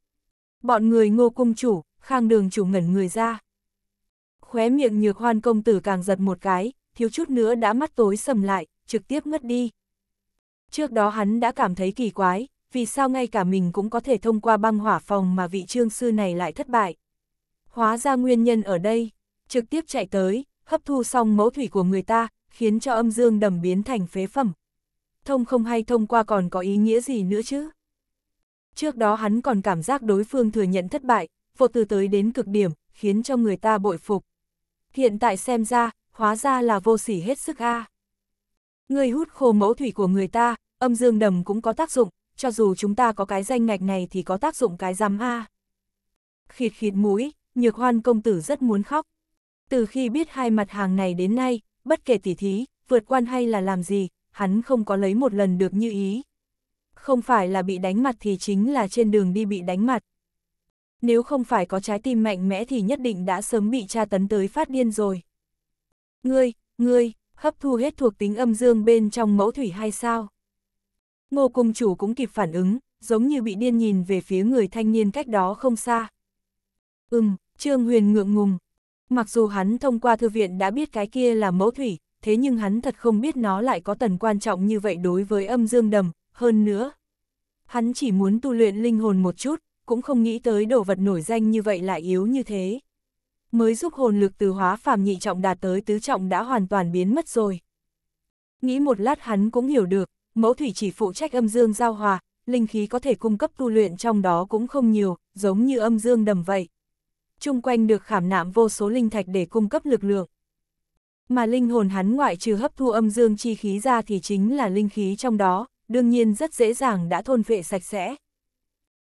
Bọn người ngô cung chủ, khang đường chủ ngẩn người ra. Khóe miệng nhược hoan công tử càng giật một cái, thiếu chút nữa đã mắt tối sầm lại, trực tiếp ngất đi. Trước đó hắn đã cảm thấy kỳ quái, vì sao ngay cả mình cũng có thể thông qua băng hỏa phòng mà vị trương sư này lại thất bại. Hóa ra nguyên nhân ở đây, trực tiếp chạy tới, hấp thu xong mẫu thủy của người ta, khiến cho âm dương đầm biến thành phế phẩm, thông không hay thông qua còn có ý nghĩa gì nữa chứ? Trước đó hắn còn cảm giác đối phương thừa nhận thất bại, vô từ tới đến cực điểm, khiến cho người ta bội phục. Hiện tại xem ra, hóa ra là vô sỉ hết sức a. Người hút khô mẫu thủy của người ta, âm dương đầm cũng có tác dụng, cho dù chúng ta có cái danh ngạch này thì có tác dụng cái giám a. Khịt khịt mũi, nhược hoan công tử rất muốn khóc. Từ khi biết hai mặt hàng này đến nay, bất kể tỉ thí, vượt quan hay là làm gì, hắn không có lấy một lần được như ý. Không phải là bị đánh mặt thì chính là trên đường đi bị đánh mặt. Nếu không phải có trái tim mạnh mẽ thì nhất định đã sớm bị tra tấn tới phát điên rồi. Ngươi, ngươi, hấp thu hết thuộc tính âm dương bên trong mẫu thủy hay sao? Ngô Cung Chủ cũng kịp phản ứng, giống như bị điên nhìn về phía người thanh niên cách đó không xa. Ừm, Trương Huyền ngượng ngùng. Mặc dù hắn thông qua thư viện đã biết cái kia là mẫu thủy, thế nhưng hắn thật không biết nó lại có tần quan trọng như vậy đối với âm dương đầm, hơn nữa. Hắn chỉ muốn tu luyện linh hồn một chút, cũng không nghĩ tới đồ vật nổi danh như vậy lại yếu như thế. Mới giúp hồn lực từ hóa phàm nhị trọng đạt tới tứ trọng đã hoàn toàn biến mất rồi. Nghĩ một lát hắn cũng hiểu được, mẫu thủy chỉ phụ trách âm dương giao hòa, linh khí có thể cung cấp tu luyện trong đó cũng không nhiều, giống như âm dương đầm vậy. Trung quanh được khảm nạm vô số linh thạch để cung cấp lực lượng. Mà linh hồn hắn ngoại trừ hấp thu âm dương chi khí ra thì chính là linh khí trong đó, đương nhiên rất dễ dàng đã thôn vệ sạch sẽ.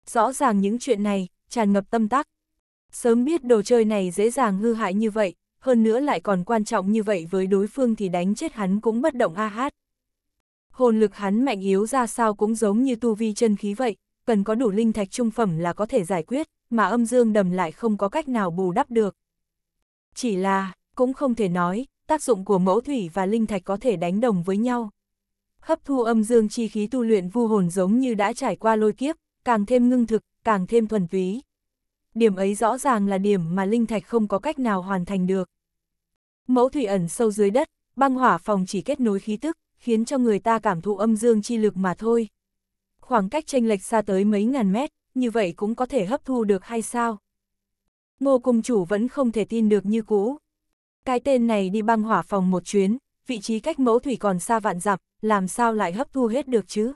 Rõ ràng những chuyện này, tràn ngập tâm tắc. Sớm biết đồ chơi này dễ dàng hư hại như vậy, hơn nữa lại còn quan trọng như vậy với đối phương thì đánh chết hắn cũng bất động a hát. Hồn lực hắn mạnh yếu ra sao cũng giống như tu vi chân khí vậy, cần có đủ linh thạch trung phẩm là có thể giải quyết, mà âm dương đầm lại không có cách nào bù đắp được. Chỉ là, cũng không thể nói, tác dụng của mẫu thủy và linh thạch có thể đánh đồng với nhau. Hấp thu âm dương chi khí tu luyện vu hồn giống như đã trải qua lôi kiếp, càng thêm ngưng thực, càng thêm thuần túy. Điểm ấy rõ ràng là điểm mà linh thạch không có cách nào hoàn thành được. Mẫu thủy ẩn sâu dưới đất, băng hỏa phòng chỉ kết nối khí tức, khiến cho người ta cảm thụ âm dương chi lực mà thôi. Khoảng cách chênh lệch xa tới mấy ngàn mét, như vậy cũng có thể hấp thu được hay sao? Ngô Cung Chủ vẫn không thể tin được như cũ. Cái tên này đi băng hỏa phòng một chuyến, vị trí cách mẫu thủy còn xa vạn dặm, làm sao lại hấp thu hết được chứ?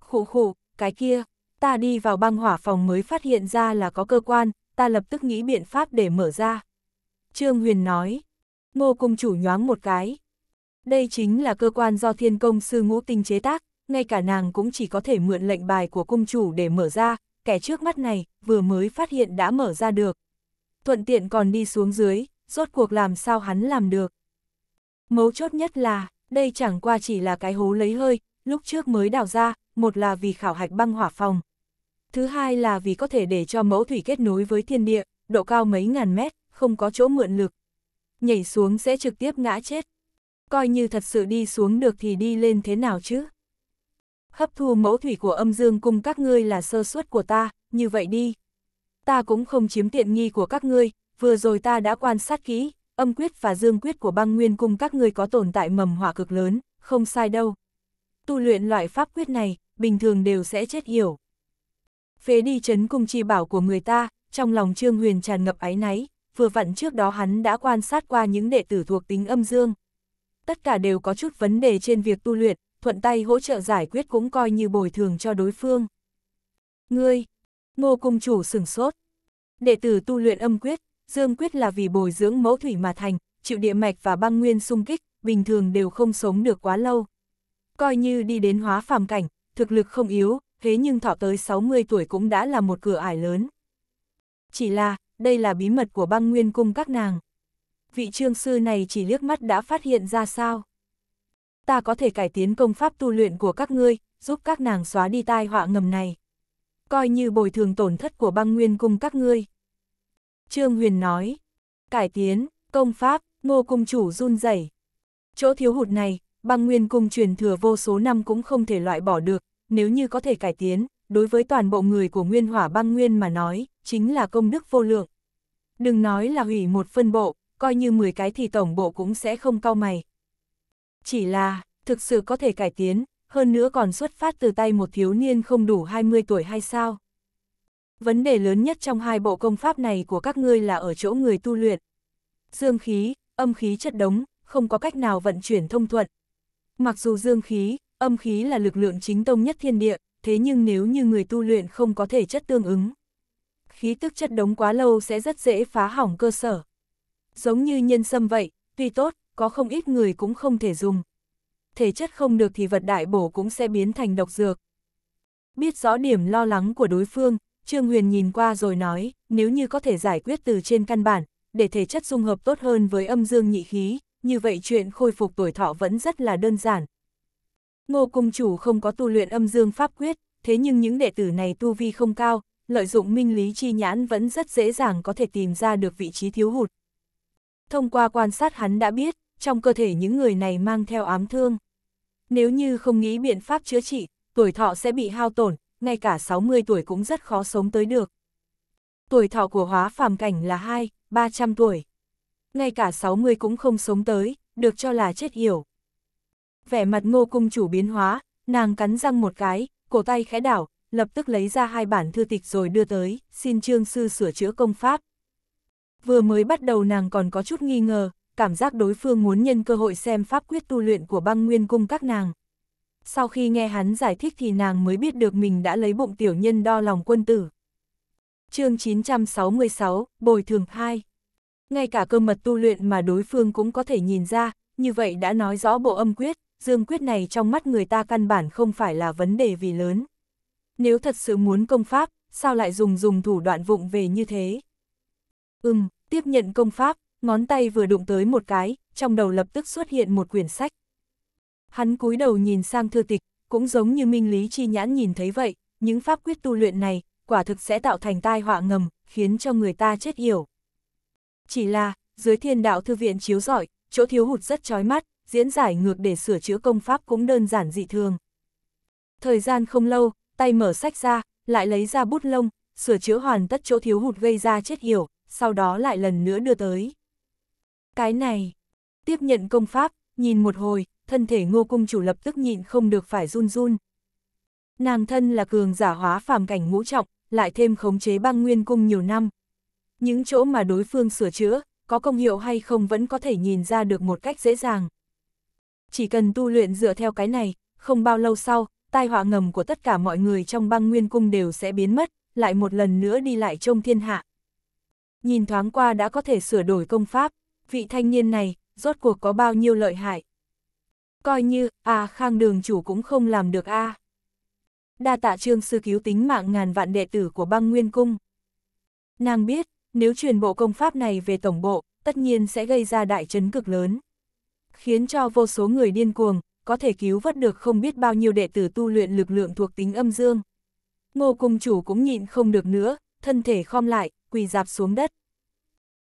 Khủ khủ, cái kia, ta đi vào băng hỏa phòng mới phát hiện ra là có cơ quan, ta lập tức nghĩ biện pháp để mở ra. Trương Huyền nói, ngô cung chủ nhoáng một cái. Đây chính là cơ quan do thiên công sư ngũ tinh chế tác, ngay cả nàng cũng chỉ có thể mượn lệnh bài của cung chủ để mở ra, kẻ trước mắt này vừa mới phát hiện đã mở ra được. Thuận tiện còn đi xuống dưới, rốt cuộc làm sao hắn làm được. Mấu chốt nhất là, đây chẳng qua chỉ là cái hố lấy hơi, lúc trước mới đào ra, một là vì khảo hạch băng hỏa phòng. Thứ hai là vì có thể để cho mẫu thủy kết nối với thiên địa, độ cao mấy ngàn mét, không có chỗ mượn lực. Nhảy xuống sẽ trực tiếp ngã chết. Coi như thật sự đi xuống được thì đi lên thế nào chứ? Hấp thu mẫu thủy của âm dương cung các ngươi là sơ suất của ta, như vậy đi. Ta cũng không chiếm tiện nghi của các ngươi, vừa rồi ta đã quan sát kỹ, âm quyết và dương quyết của băng nguyên cung các ngươi có tồn tại mầm hỏa cực lớn, không sai đâu. Tu luyện loại pháp quyết này, bình thường đều sẽ chết hiểu. Phế đi chấn cung chi bảo của người ta, trong lòng Trương Huyền tràn ngập áy náy, vừa vặn trước đó hắn đã quan sát qua những đệ tử thuộc tính âm dương. Tất cả đều có chút vấn đề trên việc tu luyện, thuận tay hỗ trợ giải quyết cũng coi như bồi thường cho đối phương. Ngươi, ngô cung chủ sửng sốt, đệ tử tu luyện âm quyết, Dương Quyết là vì bồi dưỡng mẫu thủy mà thành, chịu địa mạch và băng nguyên xung kích, bình thường đều không sống được quá lâu. Coi như đi đến hóa phàm cảnh, thực lực không yếu, thế nhưng thọ tới 60 tuổi cũng đã là một cửa ải lớn. Chỉ là, đây là bí mật của băng nguyên cung các nàng. Vị trương sư này chỉ liếc mắt đã phát hiện ra sao. Ta có thể cải tiến công pháp tu luyện của các ngươi, giúp các nàng xóa đi tai họa ngầm này. Coi như bồi thường tổn thất của băng nguyên cung các ngươi. Trương Huyền nói. Cải tiến, công pháp, ngô cung chủ run rẩy. Chỗ thiếu hụt này, băng nguyên cung truyền thừa vô số năm cũng không thể loại bỏ được, nếu như có thể cải tiến, đối với toàn bộ người của nguyên hỏa băng nguyên mà nói, chính là công đức vô lượng. Đừng nói là hủy một phân bộ, coi như 10 cái thì tổng bộ cũng sẽ không cao mày. Chỉ là, thực sự có thể cải tiến, hơn nữa còn xuất phát từ tay một thiếu niên không đủ 20 tuổi hay sao? vấn đề lớn nhất trong hai bộ công pháp này của các ngươi là ở chỗ người tu luyện. Dương khí, âm khí chất đống, không có cách nào vận chuyển thông thuận. Mặc dù dương khí, âm khí là lực lượng chính tông nhất thiên địa, thế nhưng nếu như người tu luyện không có thể chất tương ứng. Khí tức chất đống quá lâu sẽ rất dễ phá hỏng cơ sở. Giống như nhân sâm vậy, tuy tốt, có không ít người cũng không thể dùng. Thể chất không được thì vật đại bổ cũng sẽ biến thành độc dược. Biết rõ điểm lo lắng của đối phương, Trương Huyền nhìn qua rồi nói, nếu như có thể giải quyết từ trên căn bản, để thể chất dung hợp tốt hơn với âm dương nhị khí, như vậy chuyện khôi phục tuổi thọ vẫn rất là đơn giản. Ngô Cung Chủ không có tu luyện âm dương pháp quyết, thế nhưng những đệ tử này tu vi không cao, lợi dụng minh lý chi nhãn vẫn rất dễ dàng có thể tìm ra được vị trí thiếu hụt. Thông qua quan sát hắn đã biết, trong cơ thể những người này mang theo ám thương. Nếu như không nghĩ biện pháp chữa trị, tuổi thọ sẽ bị hao tổn, ngay cả 60 tuổi cũng rất khó sống tới được. Tuổi thọ của hóa phàm cảnh là 2, 300 tuổi. Ngay cả 60 cũng không sống tới, được cho là chết hiểu. Vẻ mặt ngô cung chủ biến hóa, nàng cắn răng một cái, cổ tay khẽ đảo, lập tức lấy ra hai bản thư tịch rồi đưa tới, xin trương sư sửa chữa công pháp. Vừa mới bắt đầu nàng còn có chút nghi ngờ, cảm giác đối phương muốn nhân cơ hội xem pháp quyết tu luyện của băng nguyên cung các nàng sau khi nghe hắn giải thích thì nàng mới biết được mình đã lấy bụng tiểu nhân đo lòng quân tử. chương 966, Bồi thường 2 Ngay cả cơ mật tu luyện mà đối phương cũng có thể nhìn ra, như vậy đã nói rõ bộ âm quyết, dương quyết này trong mắt người ta căn bản không phải là vấn đề vì lớn. Nếu thật sự muốn công pháp, sao lại dùng dùng thủ đoạn vụng về như thế? Ừm, tiếp nhận công pháp, ngón tay vừa đụng tới một cái, trong đầu lập tức xuất hiện một quyển sách. Hắn cúi đầu nhìn sang thư tịch, cũng giống như minh lý chi nhãn nhìn thấy vậy, những pháp quyết tu luyện này, quả thực sẽ tạo thành tai họa ngầm, khiến cho người ta chết hiểu. Chỉ là, dưới thiên đạo thư viện chiếu giỏi, chỗ thiếu hụt rất chói mắt, diễn giải ngược để sửa chữa công pháp cũng đơn giản dị thường. Thời gian không lâu, tay mở sách ra, lại lấy ra bút lông, sửa chữa hoàn tất chỗ thiếu hụt gây ra chết hiểu, sau đó lại lần nữa đưa tới. Cái này, tiếp nhận công pháp, nhìn một hồi, thân thể ngô cung chủ lập tức nhịn không được phải run run. Nàng thân là cường giả hóa phàm cảnh ngũ trọng, lại thêm khống chế băng nguyên cung nhiều năm. Những chỗ mà đối phương sửa chữa, có công hiệu hay không vẫn có thể nhìn ra được một cách dễ dàng. Chỉ cần tu luyện dựa theo cái này, không bao lâu sau, tai họa ngầm của tất cả mọi người trong băng nguyên cung đều sẽ biến mất, lại một lần nữa đi lại trong thiên hạ. Nhìn thoáng qua đã có thể sửa đổi công pháp, vị thanh niên này, rốt cuộc có bao nhiêu lợi hại coi như, à khang đường chủ cũng không làm được a à. Đa tạ trương sư cứu tính mạng ngàn vạn đệ tử của băng nguyên cung. Nàng biết, nếu truyền bộ công pháp này về tổng bộ, tất nhiên sẽ gây ra đại chấn cực lớn. Khiến cho vô số người điên cuồng, có thể cứu vớt được không biết bao nhiêu đệ tử tu luyện lực lượng thuộc tính âm dương. Ngô cung chủ cũng nhịn không được nữa, thân thể khom lại, quỳ dạp xuống đất.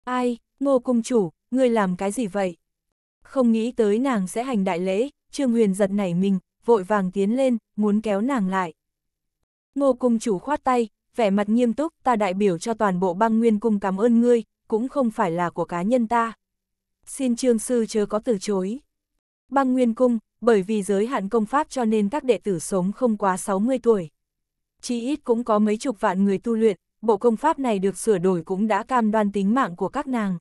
Ai, ngô cung chủ, ngươi làm cái gì vậy? không nghĩ tới nàng sẽ hành đại lễ, Trương Huyền giật nảy mình, vội vàng tiến lên, muốn kéo nàng lại. Ngô cung chủ khoát tay, vẻ mặt nghiêm túc, ta đại biểu cho toàn bộ băng nguyên cung cảm ơn ngươi, cũng không phải là của cá nhân ta. Xin trương sư chớ có từ chối. Băng nguyên cung, bởi vì giới hạn công pháp cho nên các đệ tử sống không quá 60 tuổi. Chỉ ít cũng có mấy chục vạn người tu luyện, bộ công pháp này được sửa đổi cũng đã cam đoan tính mạng của các nàng.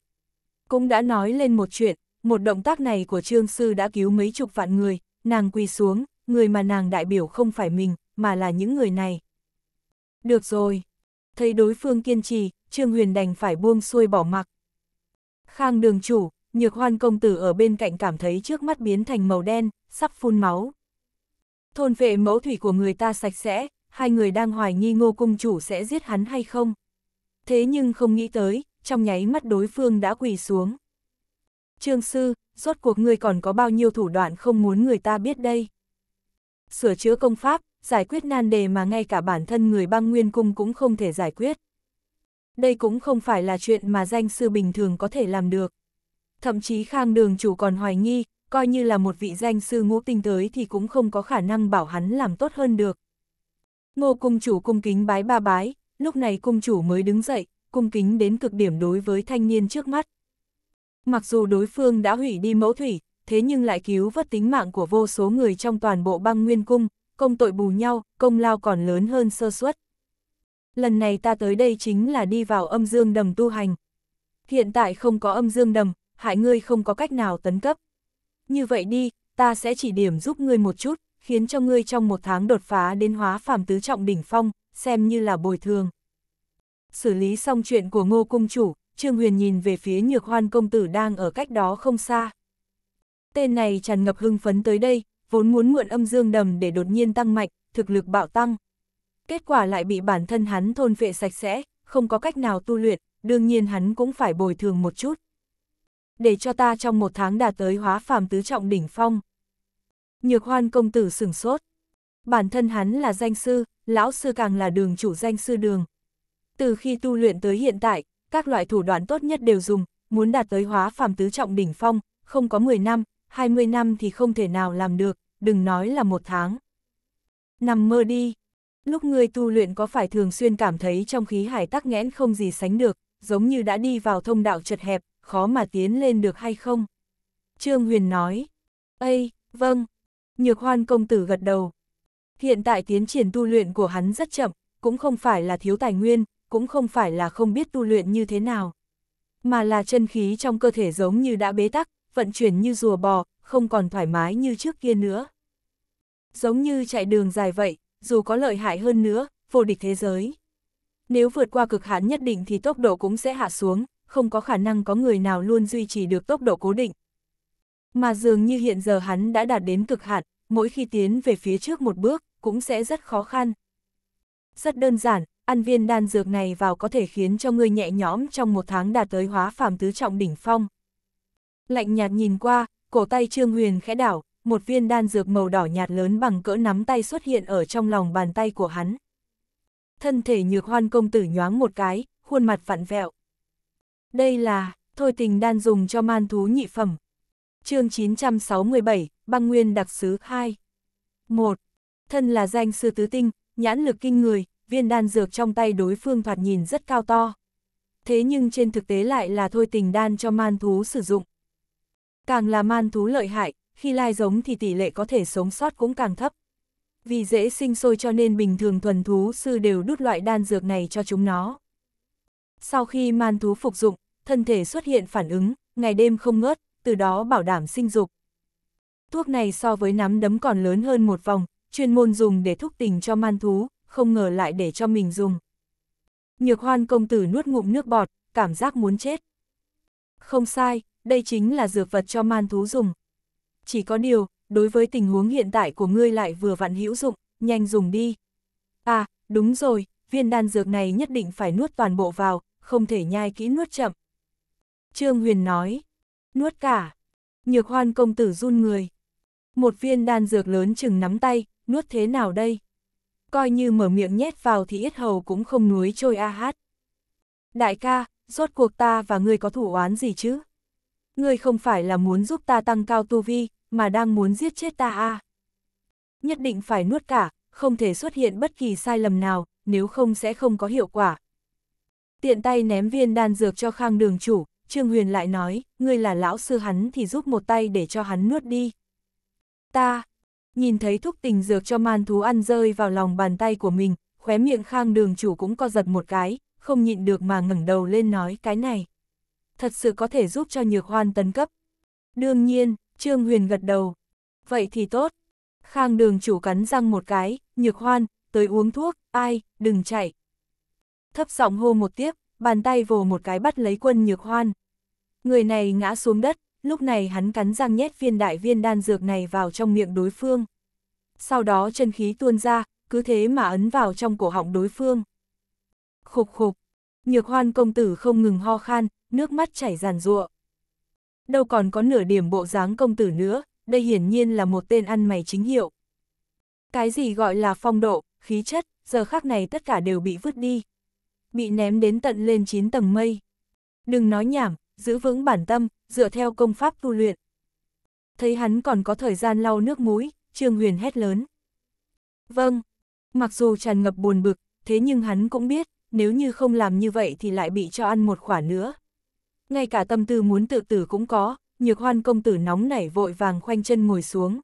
Cũng đã nói lên một chuyện, một động tác này của Trương Sư đã cứu mấy chục vạn người, nàng quỳ xuống, người mà nàng đại biểu không phải mình, mà là những người này. Được rồi. Thấy đối phương kiên trì, Trương Huyền đành phải buông xuôi bỏ mặc. Khang đường chủ, nhược hoan công tử ở bên cạnh cảm thấy trước mắt biến thành màu đen, sắp phun máu. Thôn vệ mẫu thủy của người ta sạch sẽ, hai người đang hoài nghi ngô cung chủ sẽ giết hắn hay không. Thế nhưng không nghĩ tới, trong nháy mắt đối phương đã quỳ xuống. Trương Sư, rốt cuộc ngươi còn có bao nhiêu thủ đoạn không muốn người ta biết đây? Sửa chữa công pháp, giải quyết nan đề mà ngay cả bản thân người băng nguyên cung cũng không thể giải quyết. Đây cũng không phải là chuyện mà danh sư bình thường có thể làm được. Thậm chí khang đường chủ còn hoài nghi, coi như là một vị danh sư ngũ tinh tới thì cũng không có khả năng bảo hắn làm tốt hơn được. Ngô cung chủ cung kính bái ba bái, lúc này cung chủ mới đứng dậy, cung kính đến cực điểm đối với thanh niên trước mắt. Mặc dù đối phương đã hủy đi mẫu thủy, thế nhưng lại cứu vớt tính mạng của vô số người trong toàn bộ băng nguyên cung, công tội bù nhau, công lao còn lớn hơn sơ suất. Lần này ta tới đây chính là đi vào âm dương đầm tu hành. Hiện tại không có âm dương đầm, hại ngươi không có cách nào tấn cấp. Như vậy đi, ta sẽ chỉ điểm giúp ngươi một chút, khiến cho ngươi trong một tháng đột phá đến hóa phàm tứ trọng đỉnh phong, xem như là bồi thường. Xử lý xong chuyện của ngô cung chủ, Trương Huyền nhìn về phía nhược hoan công tử đang ở cách đó không xa. Tên này tràn ngập hưng phấn tới đây, vốn muốn mượn âm dương đầm để đột nhiên tăng mạnh, thực lực bạo tăng. Kết quả lại bị bản thân hắn thôn vệ sạch sẽ, không có cách nào tu luyện, đương nhiên hắn cũng phải bồi thường một chút. Để cho ta trong một tháng đạt tới hóa phàm tứ trọng đỉnh phong. Nhược hoan công tử sửng sốt. Bản thân hắn là danh sư, lão sư càng là đường chủ danh sư đường. Từ khi tu luyện tới hiện tại, các loại thủ đoạn tốt nhất đều dùng, muốn đạt tới hóa phàm tứ trọng đỉnh phong, không có 10 năm, 20 năm thì không thể nào làm được, đừng nói là một tháng. Nằm mơ đi. Lúc ngươi tu luyện có phải thường xuyên cảm thấy trong khí hải tắc nghẽn không gì sánh được, giống như đã đi vào thông đạo chật hẹp, khó mà tiến lên được hay không? Trương Huyền nói. Ây, vâng. Nhược hoan công tử gật đầu. Hiện tại tiến triển tu luyện của hắn rất chậm, cũng không phải là thiếu tài nguyên, cũng không phải là không biết tu luyện như thế nào. Mà là chân khí trong cơ thể giống như đã bế tắc, vận chuyển như rùa bò, không còn thoải mái như trước kia nữa. Giống như chạy đường dài vậy, dù có lợi hại hơn nữa, vô địch thế giới. Nếu vượt qua cực hạn nhất định thì tốc độ cũng sẽ hạ xuống, không có khả năng có người nào luôn duy trì được tốc độ cố định. Mà dường như hiện giờ hắn đã đạt đến cực hạn, mỗi khi tiến về phía trước một bước, cũng sẽ rất khó khăn. Rất đơn giản, ăn viên đan dược này vào có thể khiến cho ngươi nhẹ nhõm trong một tháng đạt tới hóa phàm tứ trọng đỉnh phong. Lạnh nhạt nhìn qua, cổ tay Trương Huyền khẽ đảo, một viên đan dược màu đỏ nhạt lớn bằng cỡ nắm tay xuất hiện ở trong lòng bàn tay của hắn. Thân thể nhược hoan công tử nhoáng một cái, khuôn mặt vặn vẹo. Đây là, thôi tình đan dùng cho man thú nhị phẩm. chương 967, băng nguyên đặc sứ 2. 1. Thân là danh sư tứ tinh, nhãn lực kinh người, viên đan dược trong tay đối phương thoạt nhìn rất cao to. Thế nhưng trên thực tế lại là thôi tình đan cho man thú sử dụng. Càng là man thú lợi hại, khi lai giống thì tỷ lệ có thể sống sót cũng càng thấp. Vì dễ sinh sôi cho nên bình thường thuần thú sư đều đút loại đan dược này cho chúng nó. Sau khi man thú phục dụng, thân thể xuất hiện phản ứng, ngày đêm không ngớt, từ đó bảo đảm sinh dục. Thuốc này so với nắm đấm còn lớn hơn một vòng, chuyên môn dùng để thúc tình cho man thú, không ngờ lại để cho mình dùng. Nhược hoan công tử nuốt ngụm nước bọt, cảm giác muốn chết. Không sai, đây chính là dược vật cho man thú dùng. Chỉ có điều, đối với tình huống hiện tại của ngươi lại vừa vặn hữu dụng, nhanh dùng đi. À, đúng rồi, viên đan dược này nhất định phải nuốt toàn bộ vào, không thể nhai kỹ nuốt chậm. Trương Huyền nói, nuốt cả. Nhược hoan công tử run người. Một viên đan dược lớn chừng nắm tay, nuốt thế nào đây? coi như mở miệng nhét vào thì ít hầu cũng không nuối trôi a hát. Đại ca, rốt cuộc ta và ngươi có thủ oán gì chứ? Ngươi không phải là muốn giúp ta tăng cao tu vi, mà đang muốn giết chết ta a Nhất định phải nuốt cả, không thể xuất hiện bất kỳ sai lầm nào, nếu không sẽ không có hiệu quả. Tiện tay ném viên đan dược cho khang đường chủ, Trương Huyền lại nói, ngươi là lão sư hắn thì giúp một tay để cho hắn nuốt đi. Ta, nhìn thấy thuốc tình dược cho man thú ăn rơi vào lòng bàn tay của mình, khóe miệng khang đường chủ cũng co giật một cái, không nhịn được mà ngẩng đầu lên nói cái này. Thật sự có thể giúp cho nhược hoan tấn cấp. Đương nhiên, Trương Huyền gật đầu. Vậy thì tốt. Khang đường chủ cắn răng một cái, nhược hoan, tới uống thuốc, ai, đừng chạy. Thấp giọng hô một tiếp, bàn tay vồ một cái bắt lấy quân nhược hoan. Người này ngã xuống đất, lúc này hắn cắn răng nhét viên đại viên đan dược này vào trong miệng đối phương. Sau đó chân khí tuôn ra, cứ thế mà ấn vào trong cổ họng đối phương. Khục khục, nhược hoan công tử không ngừng ho khan, nước mắt chảy ràn rụa. Đâu còn có nửa điểm bộ dáng công tử nữa, đây hiển nhiên là một tên ăn mày chính hiệu. Cái gì gọi là phong độ, khí chất, giờ khắc này tất cả đều bị vứt đi. Bị ném đến tận lên 9 tầng mây. Đừng nói nhảm, giữ vững bản tâm, dựa theo công pháp tu luyện. Thấy hắn còn có thời gian lau nước mũi, Trương Huyền hét lớn. Vâng, mặc dù tràn ngập buồn bực, thế nhưng hắn cũng biết, nếu như không làm như vậy thì lại bị cho ăn một khỏa nữa. Ngay cả tâm tư muốn tự tử cũng có, nhược hoan công tử nóng nảy vội vàng khoanh chân ngồi xuống.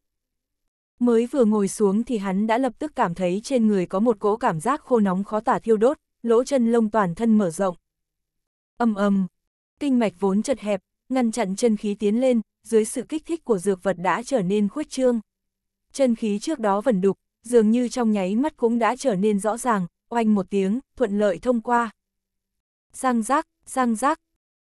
Mới vừa ngồi xuống thì hắn đã lập tức cảm thấy trên người có một cỗ cảm giác khô nóng khó tả thiêu đốt, lỗ chân lông toàn thân mở rộng. Âm ầm. Kinh mạch vốn chật hẹp, ngăn chặn chân khí tiến lên, dưới sự kích thích của dược vật đã trở nên khuếch trương. Chân khí trước đó vẫn đục, dường như trong nháy mắt cũng đã trở nên rõ ràng, oanh một tiếng, thuận lợi thông qua. Giang giác, giang giác,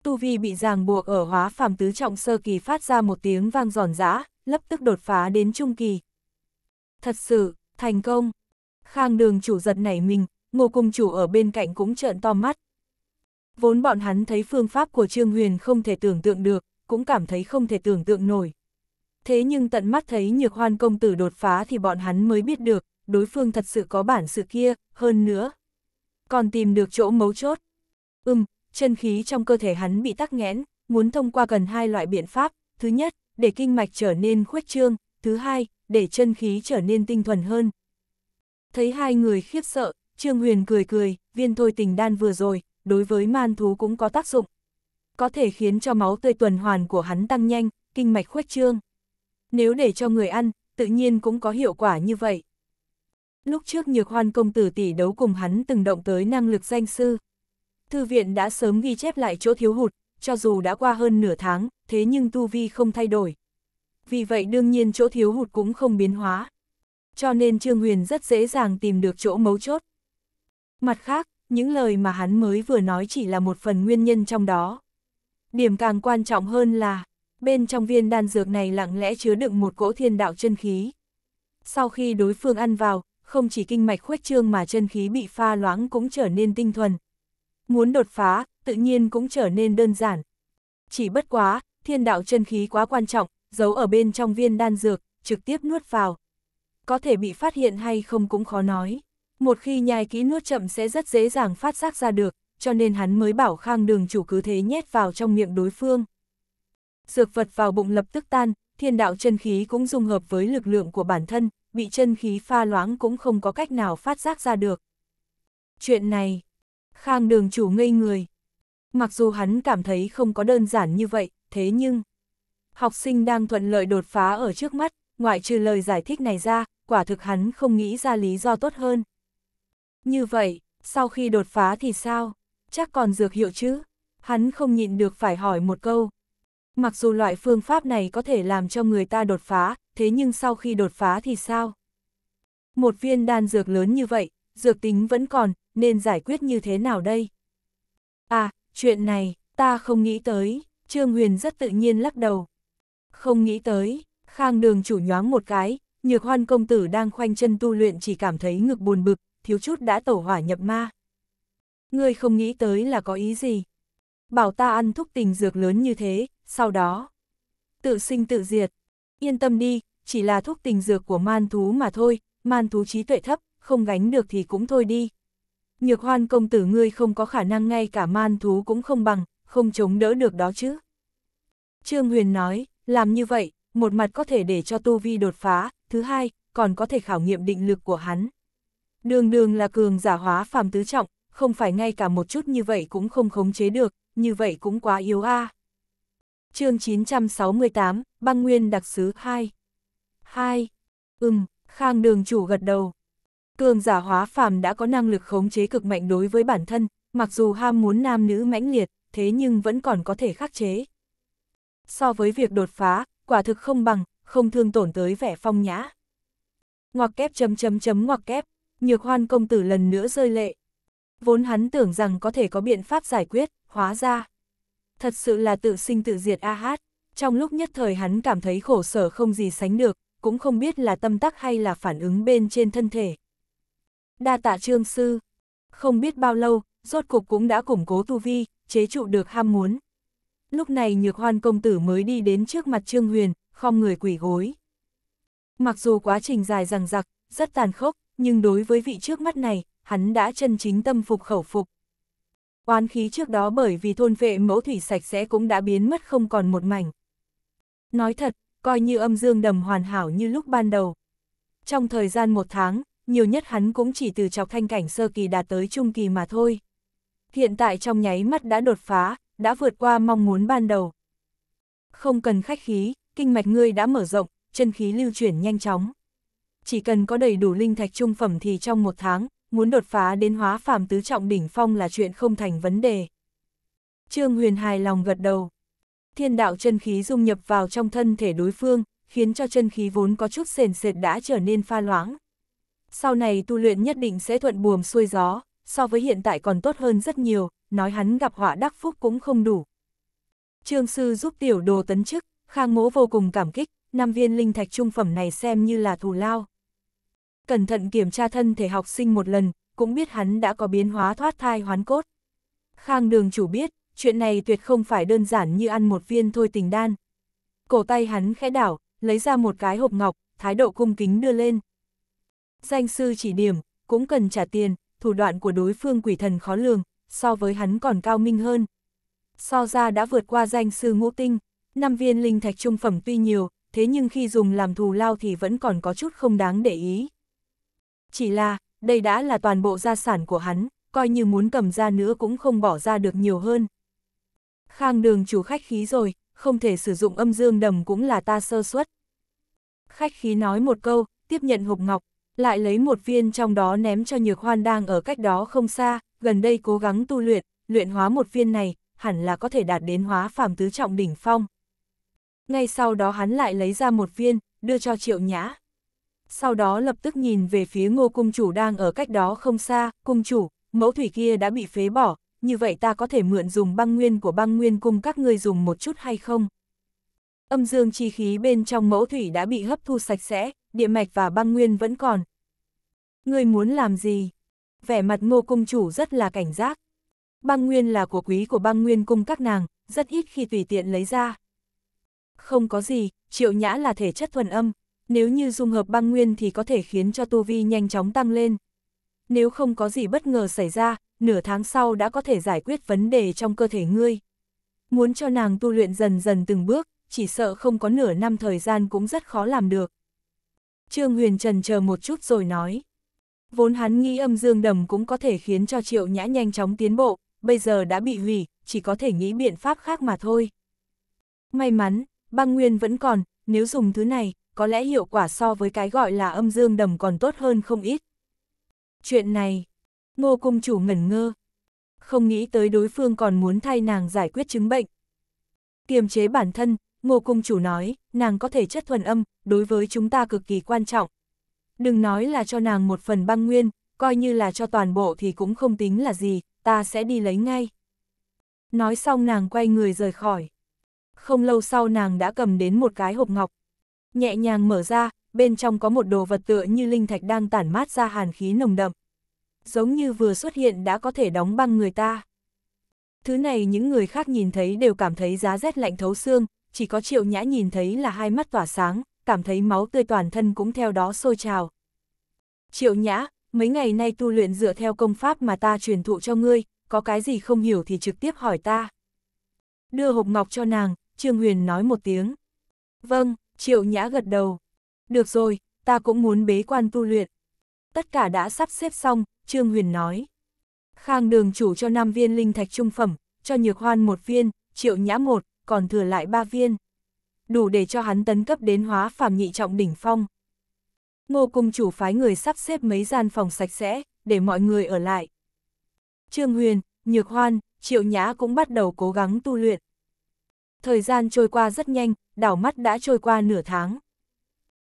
tu vi bị ràng buộc ở hóa phàm tứ trọng sơ kỳ phát ra một tiếng vang giòn giã, lập tức đột phá đến trung kỳ. Thật sự, thành công. Khang đường chủ giật nảy mình, ngô cung chủ ở bên cạnh cũng trợn to mắt, Vốn bọn hắn thấy phương pháp của Trương Huyền không thể tưởng tượng được, cũng cảm thấy không thể tưởng tượng nổi. Thế nhưng tận mắt thấy nhược hoan công tử đột phá thì bọn hắn mới biết được, đối phương thật sự có bản sự kia, hơn nữa. Còn tìm được chỗ mấu chốt. Ừm, chân khí trong cơ thể hắn bị tắc nghẽn, muốn thông qua gần hai loại biện pháp. Thứ nhất, để kinh mạch trở nên khuếch trương, thứ hai, để chân khí trở nên tinh thuần hơn. Thấy hai người khiếp sợ, Trương Huyền cười cười, viên thôi tình đan vừa rồi, đối với man thú cũng có tác dụng. Có thể khiến cho máu tươi tuần hoàn của hắn tăng nhanh, kinh mạch khuếch trương. Nếu để cho người ăn, tự nhiên cũng có hiệu quả như vậy. Lúc trước nhược hoan công tử tỷ đấu cùng hắn từng động tới năng lực danh sư. Thư viện đã sớm ghi chép lại chỗ thiếu hụt, cho dù đã qua hơn nửa tháng, thế nhưng tu vi không thay đổi. Vì vậy đương nhiên chỗ thiếu hụt cũng không biến hóa. Cho nên Trương Huyền rất dễ dàng tìm được chỗ mấu chốt. Mặt khác, những lời mà hắn mới vừa nói chỉ là một phần nguyên nhân trong đó. Điểm càng quan trọng hơn là, bên trong viên đan dược này lặng lẽ chứa đựng một cỗ thiên đạo chân khí. Sau khi đối phương ăn vào, không chỉ kinh mạch khuếch trương mà chân khí bị pha loãng cũng trở nên tinh thuần. Muốn đột phá, tự nhiên cũng trở nên đơn giản. Chỉ bất quá, thiên đạo chân khí quá quan trọng, giấu ở bên trong viên đan dược, trực tiếp nuốt vào. Có thể bị phát hiện hay không cũng khó nói. Một khi nhai kỹ nuốt chậm sẽ rất dễ dàng phát giác ra được, cho nên hắn mới bảo khang đường chủ cứ thế nhét vào trong miệng đối phương. Dược vật vào bụng lập tức tan, thiên đạo chân khí cũng dung hợp với lực lượng của bản thân, bị chân khí pha loãng cũng không có cách nào phát giác ra được. Chuyện này, khang đường chủ ngây người. Mặc dù hắn cảm thấy không có đơn giản như vậy, thế nhưng... Học sinh đang thuận lợi đột phá ở trước mắt, ngoại trừ lời giải thích này ra, quả thực hắn không nghĩ ra lý do tốt hơn. Như vậy, sau khi đột phá thì sao? Chắc còn dược hiệu chứ? Hắn không nhịn được phải hỏi một câu. Mặc dù loại phương pháp này có thể làm cho người ta đột phá, thế nhưng sau khi đột phá thì sao? Một viên đan dược lớn như vậy, dược tính vẫn còn, nên giải quyết như thế nào đây? À, chuyện này, ta không nghĩ tới, Trương Huyền rất tự nhiên lắc đầu. Không nghĩ tới, Khang đường chủ nhoáng một cái, nhược hoan công tử đang khoanh chân tu luyện chỉ cảm thấy ngực buồn bực, thiếu chút đã tổ hỏa nhập ma. Ngươi không nghĩ tới là có ý gì. Bảo ta ăn thúc tình dược lớn như thế, sau đó. Tự sinh tự diệt. Yên tâm đi, chỉ là thúc tình dược của man thú mà thôi, man thú trí tuệ thấp, không gánh được thì cũng thôi đi. Nhược hoan công tử ngươi không có khả năng ngay cả man thú cũng không bằng, không chống đỡ được đó chứ. Trương Huyền nói, làm như vậy, một mặt có thể để cho tu vi đột phá, thứ hai, còn có thể khảo nghiệm định lực của hắn. Đường đường là cường giả hóa phàm tứ trọng, không phải ngay cả một chút như vậy cũng không khống chế được, như vậy cũng quá yếu a. À. Chương 968, Băng Nguyên đặc sứ 2. 2. Ừm, Khang Đường chủ gật đầu. Cường giả hóa phàm đã có năng lực khống chế cực mạnh đối với bản thân, mặc dù ham muốn nam nữ mãnh liệt, thế nhưng vẫn còn có thể khắc chế. So với việc đột phá, quả thực không bằng, không thương tổn tới vẻ phong nhã. Ngoặc kép chấm chấm chấm ngoặc kép, nhược hoan công tử lần nữa rơi lệ. Vốn hắn tưởng rằng có thể có biện pháp giải quyết, hóa ra. Thật sự là tự sinh tự diệt a hát, trong lúc nhất thời hắn cảm thấy khổ sở không gì sánh được, cũng không biết là tâm tắc hay là phản ứng bên trên thân thể. Đa tạ trương sư, không biết bao lâu, rốt cục cũng đã củng cố tu vi, chế trụ được ham muốn. Lúc này nhược hoan công tử mới đi đến trước mặt trương huyền, không người quỷ gối. Mặc dù quá trình dài rằng giặc, rất tàn khốc, nhưng đối với vị trước mắt này, hắn đã chân chính tâm phục khẩu phục. Oán khí trước đó bởi vì thôn vệ mẫu thủy sạch sẽ cũng đã biến mất không còn một mảnh. Nói thật, coi như âm dương đầm hoàn hảo như lúc ban đầu. Trong thời gian một tháng, nhiều nhất hắn cũng chỉ từ chọc thanh cảnh sơ kỳ đạt tới trung kỳ mà thôi. Hiện tại trong nháy mắt đã đột phá, đã vượt qua mong muốn ban đầu. Không cần khách khí, kinh mạch ngươi đã mở rộng, chân khí lưu chuyển nhanh chóng chỉ cần có đầy đủ linh thạch trung phẩm thì trong một tháng, muốn đột phá đến hóa phàm tứ trọng đỉnh phong là chuyện không thành vấn đề. Trương Huyền hài lòng gật đầu. Thiên đạo chân khí dung nhập vào trong thân thể đối phương, khiến cho chân khí vốn có chút sền sệt đã trở nên pha loãng. Sau này tu luyện nhất định sẽ thuận buồm xuôi gió, so với hiện tại còn tốt hơn rất nhiều, nói hắn gặp họa đắc phúc cũng không đủ. Trương sư giúp tiểu đồ tấn chức, Khang mỗ vô cùng cảm kích, năm viên linh thạch trung phẩm này xem như là thù lao cẩn thận kiểm tra thân thể học sinh một lần, cũng biết hắn đã có biến hóa thoát thai hoán cốt. Khang đường chủ biết, chuyện này tuyệt không phải đơn giản như ăn một viên thôi tình đan. Cổ tay hắn khẽ đảo, lấy ra một cái hộp ngọc, thái độ cung kính đưa lên. Danh sư chỉ điểm, cũng cần trả tiền, thủ đoạn của đối phương quỷ thần khó lường, so với hắn còn cao minh hơn. So ra đã vượt qua danh sư ngũ tinh, năm viên linh thạch trung phẩm tuy nhiều, thế nhưng khi dùng làm thù lao thì vẫn còn có chút không đáng để ý. Chỉ là, đây đã là toàn bộ gia sản của hắn, coi như muốn cầm ra nữa cũng không bỏ ra được nhiều hơn. Khang đường chủ khách khí rồi, không thể sử dụng âm dương đầm cũng là ta sơ suất. Khách khí nói một câu, tiếp nhận hộp ngọc, lại lấy một viên trong đó ném cho nhược hoan đang ở cách đó không xa, gần đây cố gắng tu luyện, luyện hóa một viên này, hẳn là có thể đạt đến hóa phàm tứ trọng đỉnh phong. Ngay sau đó hắn lại lấy ra một viên, đưa cho triệu nhã sau đó lập tức nhìn về phía ngô cung chủ đang ở cách đó không xa, cung chủ, mẫu thủy kia đã bị phế bỏ, như vậy ta có thể mượn dùng băng nguyên của băng nguyên cung các ngươi dùng một chút hay không? Âm dương chi khí bên trong mẫu thủy đã bị hấp thu sạch sẽ, địa mạch và băng nguyên vẫn còn. Ngươi muốn làm gì? Vẻ mặt ngô cung chủ rất là cảnh giác. Băng nguyên là của quý của băng nguyên cung các nàng, rất ít khi tùy tiện lấy ra. Không có gì, triệu nhã là thể chất thuần âm, nếu như dung hợp băng nguyên thì có thể khiến cho tu vi nhanh chóng tăng lên. Nếu không có gì bất ngờ xảy ra, nửa tháng sau đã có thể giải quyết vấn đề trong cơ thể ngươi. Muốn cho nàng tu luyện dần dần từng bước, chỉ sợ không có nửa năm thời gian cũng rất khó làm được. Trương Huyền Trần chờ một chút rồi nói. Vốn hắn nghĩ âm dương đầm cũng có thể khiến cho triệu nhã nhanh chóng tiến bộ, bây giờ đã bị hủy, chỉ có thể nghĩ biện pháp khác mà thôi. May mắn, băng nguyên vẫn còn, nếu dùng thứ này, có lẽ hiệu quả so với cái gọi là âm dương đầm còn tốt hơn không ít. Chuyện này, ngô cung chủ ngẩn ngơ. Không nghĩ tới đối phương còn muốn thay nàng giải quyết chứng bệnh. Kiềm chế bản thân, ngô cung chủ nói, nàng có thể chất thuần âm, đối với chúng ta cực kỳ quan trọng. Đừng nói là cho nàng một phần băng nguyên, coi như là cho toàn bộ thì cũng không tính là gì, ta sẽ đi lấy ngay. Nói xong nàng quay người rời khỏi. Không lâu sau nàng đã cầm đến một cái hộp ngọc, nhẹ nhàng mở ra, bên trong có một đồ vật tựa như linh thạch đang tản mát ra hàn khí nồng đậm. Giống như vừa xuất hiện đã có thể đóng băng người ta. Thứ này những người khác nhìn thấy đều cảm thấy giá rét lạnh thấu xương, chỉ có triệu nhã nhìn thấy là hai mắt tỏa sáng, cảm thấy máu tươi toàn thân cũng theo đó sôi trào. Triệu nhã, mấy ngày nay tu luyện dựa theo công pháp mà ta truyền thụ cho ngươi, có cái gì không hiểu thì trực tiếp hỏi ta. Đưa hộp ngọc cho nàng, Trương Huyền nói một tiếng. Vâng, Triệu Nhã gật đầu. Được rồi, ta cũng muốn bế quan tu luyện. Tất cả đã sắp xếp xong, Trương Huyền nói. Khang đường chủ cho 5 viên linh thạch trung phẩm, cho Nhược Hoan một viên, Triệu Nhã một, còn thừa lại 3 viên. Đủ để cho hắn tấn cấp đến hóa phàm nhị trọng đỉnh phong. Ngô Cung chủ phái người sắp xếp mấy gian phòng sạch sẽ, để mọi người ở lại. Trương Huyền, Nhược Hoan, Triệu Nhã cũng bắt đầu cố gắng tu luyện. Thời gian trôi qua rất nhanh, đảo mắt đã trôi qua nửa tháng.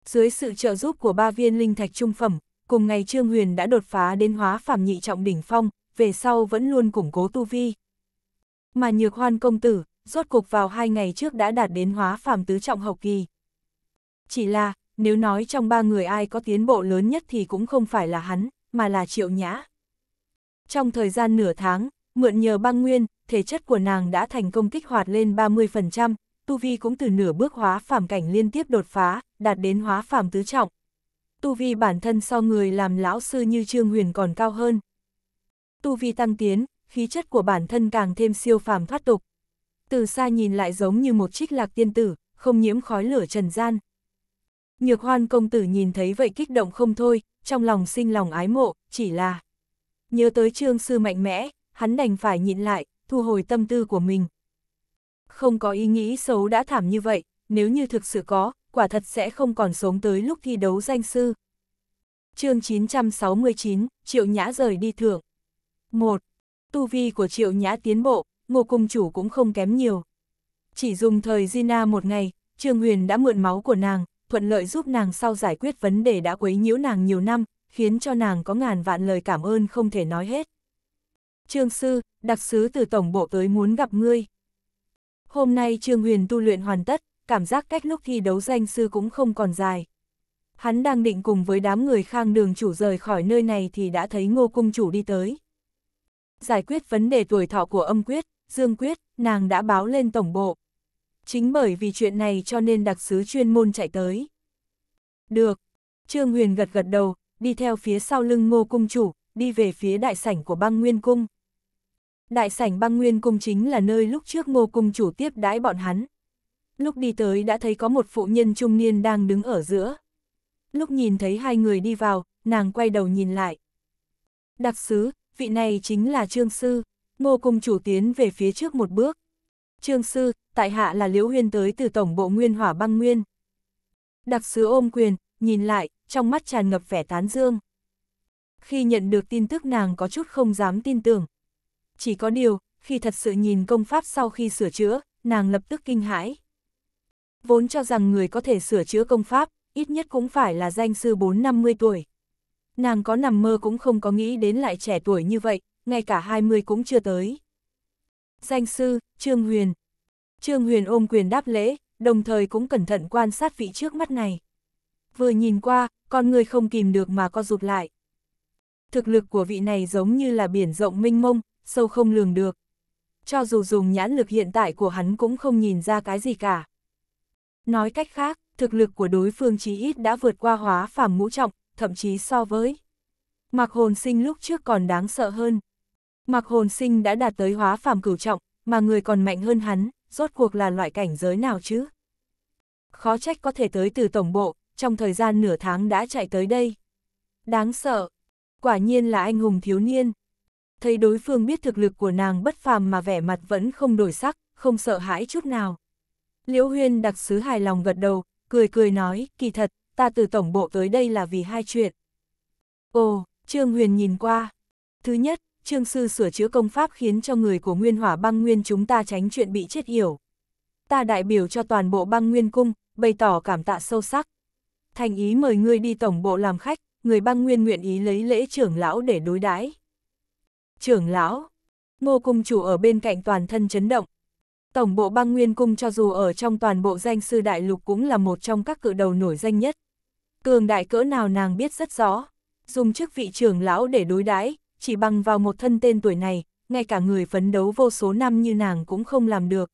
Dưới sự trợ giúp của ba viên linh thạch trung phẩm, cùng ngày Trương Huyền đã đột phá đến hóa phàm nhị trọng đỉnh phong, về sau vẫn luôn củng cố tu vi. Mà nhược hoan công tử, rốt cục vào hai ngày trước đã đạt đến hóa phàm tứ trọng hậu kỳ. Chỉ là, nếu nói trong ba người ai có tiến bộ lớn nhất thì cũng không phải là hắn, mà là triệu nhã. Trong thời gian nửa tháng, mượn nhờ băng nguyên, thể chất của nàng đã thành công kích hoạt lên 30%, tu vi cũng từ nửa bước hóa phàm cảnh liên tiếp đột phá, đạt đến hóa phàm tứ trọng. Tu vi bản thân so người làm lão sư như Trương Huyền còn cao hơn. Tu vi tăng tiến, khí chất của bản thân càng thêm siêu phàm thoát tục. Từ xa nhìn lại giống như một trích lạc tiên tử, không nhiễm khói lửa trần gian. Nhược hoan công tử nhìn thấy vậy kích động không thôi, trong lòng sinh lòng ái mộ, chỉ là nhớ tới trương sư mạnh mẽ, hắn đành phải nhịn lại, thu hồi tâm tư của mình. Không có ý nghĩ xấu đã thảm như vậy, nếu như thực sự có, quả thật sẽ không còn sống tới lúc thi đấu danh sư. chương 969, Triệu Nhã rời đi thưởng. 1. Tu vi của Triệu Nhã tiến bộ, ngô cung chủ cũng không kém nhiều. Chỉ dùng thời Gina một ngày, Trương Huyền đã mượn máu của nàng, thuận lợi giúp nàng sau giải quyết vấn đề đã quấy nhiễu nàng nhiều năm, khiến cho nàng có ngàn vạn lời cảm ơn không thể nói hết. Trương Sư, đặc sứ từ Tổng Bộ tới muốn gặp ngươi. Hôm nay Trương Huyền tu luyện hoàn tất, cảm giác cách lúc thi đấu danh sư cũng không còn dài. Hắn đang định cùng với đám người khang đường chủ rời khỏi nơi này thì đã thấy ngô cung chủ đi tới. Giải quyết vấn đề tuổi thọ của âm quyết, dương quyết, nàng đã báo lên tổng bộ. Chính bởi vì chuyện này cho nên đặc sứ chuyên môn chạy tới. Được. Trương Huyền gật gật đầu, đi theo phía sau lưng ngô cung chủ, đi về phía đại sảnh của băng nguyên cung. Đại sảnh băng nguyên cung chính là nơi lúc trước ngô cung chủ tiếp đãi bọn hắn. Lúc đi tới đã thấy có một phụ nhân trung niên đang đứng ở giữa. Lúc nhìn thấy hai người đi vào, nàng quay đầu nhìn lại. Đặc sứ, vị này chính là Trương Sư. Ngô cung chủ tiến về phía trước một bước. Trương Sư, tại hạ là Liễu Huyên tới từ Tổng bộ Nguyên Hỏa Băng Nguyên. Đặc sứ ôm quyền, nhìn lại, trong mắt tràn ngập vẻ tán dương. Khi nhận được tin tức nàng có chút không dám tin tưởng, chỉ có điều, khi thật sự nhìn công pháp sau khi sửa chữa, nàng lập tức kinh hãi. Vốn cho rằng người có thể sửa chữa công pháp, ít nhất cũng phải là danh sư 4-50 tuổi. Nàng có nằm mơ cũng không có nghĩ đến lại trẻ tuổi như vậy, ngay cả 20 cũng chưa tới. Danh sư, Trương Huyền. Trương Huyền ôm quyền đáp lễ, đồng thời cũng cẩn thận quan sát vị trước mắt này. Vừa nhìn qua, con người không kìm được mà co rụt lại. Thực lực của vị này giống như là biển rộng minh mông, sâu không lường được. Cho dù dùng nhãn lực hiện tại của hắn cũng không nhìn ra cái gì cả. Nói cách khác, thực lực của đối phương chí ít đã vượt qua hóa phàm ngũ trọng, thậm chí so với. Mạc hồn sinh lúc trước còn đáng sợ hơn. Mạc hồn sinh đã đạt tới hóa phàm cửu trọng, mà người còn mạnh hơn hắn, rốt cuộc là loại cảnh giới nào chứ? Khó trách có thể tới từ tổng bộ, trong thời gian nửa tháng đã chạy tới đây. Đáng sợ, quả nhiên là anh hùng thiếu niên thấy đối phương biết thực lực của nàng bất phàm mà vẻ mặt vẫn không đổi sắc, không sợ hãi chút nào. Liễu Huyên đặc sứ hài lòng gật đầu, cười cười nói, kỳ thật, ta từ tổng bộ tới đây là vì hai chuyện. Ồ, Trương Huyền nhìn qua. Thứ nhất, Trương Sư sửa chữa công pháp khiến cho người của Nguyên Hỏa băng nguyên chúng ta tránh chuyện bị chết hiểu. Ta đại biểu cho toàn bộ băng nguyên cung, bày tỏ cảm tạ sâu sắc. Thành ý mời ngươi đi tổng bộ làm khách, người băng nguyên nguyện ý lấy lễ trưởng lão để đối đãi trưởng lão. Ngô cung chủ ở bên cạnh toàn thân chấn động. Tổng bộ băng nguyên cung cho dù ở trong toàn bộ danh sư đại lục cũng là một trong các cự đầu nổi danh nhất. Cường đại cỡ nào nàng biết rất rõ. Dùng chức vị trưởng lão để đối đãi chỉ bằng vào một thân tên tuổi này, ngay cả người phấn đấu vô số năm như nàng cũng không làm được.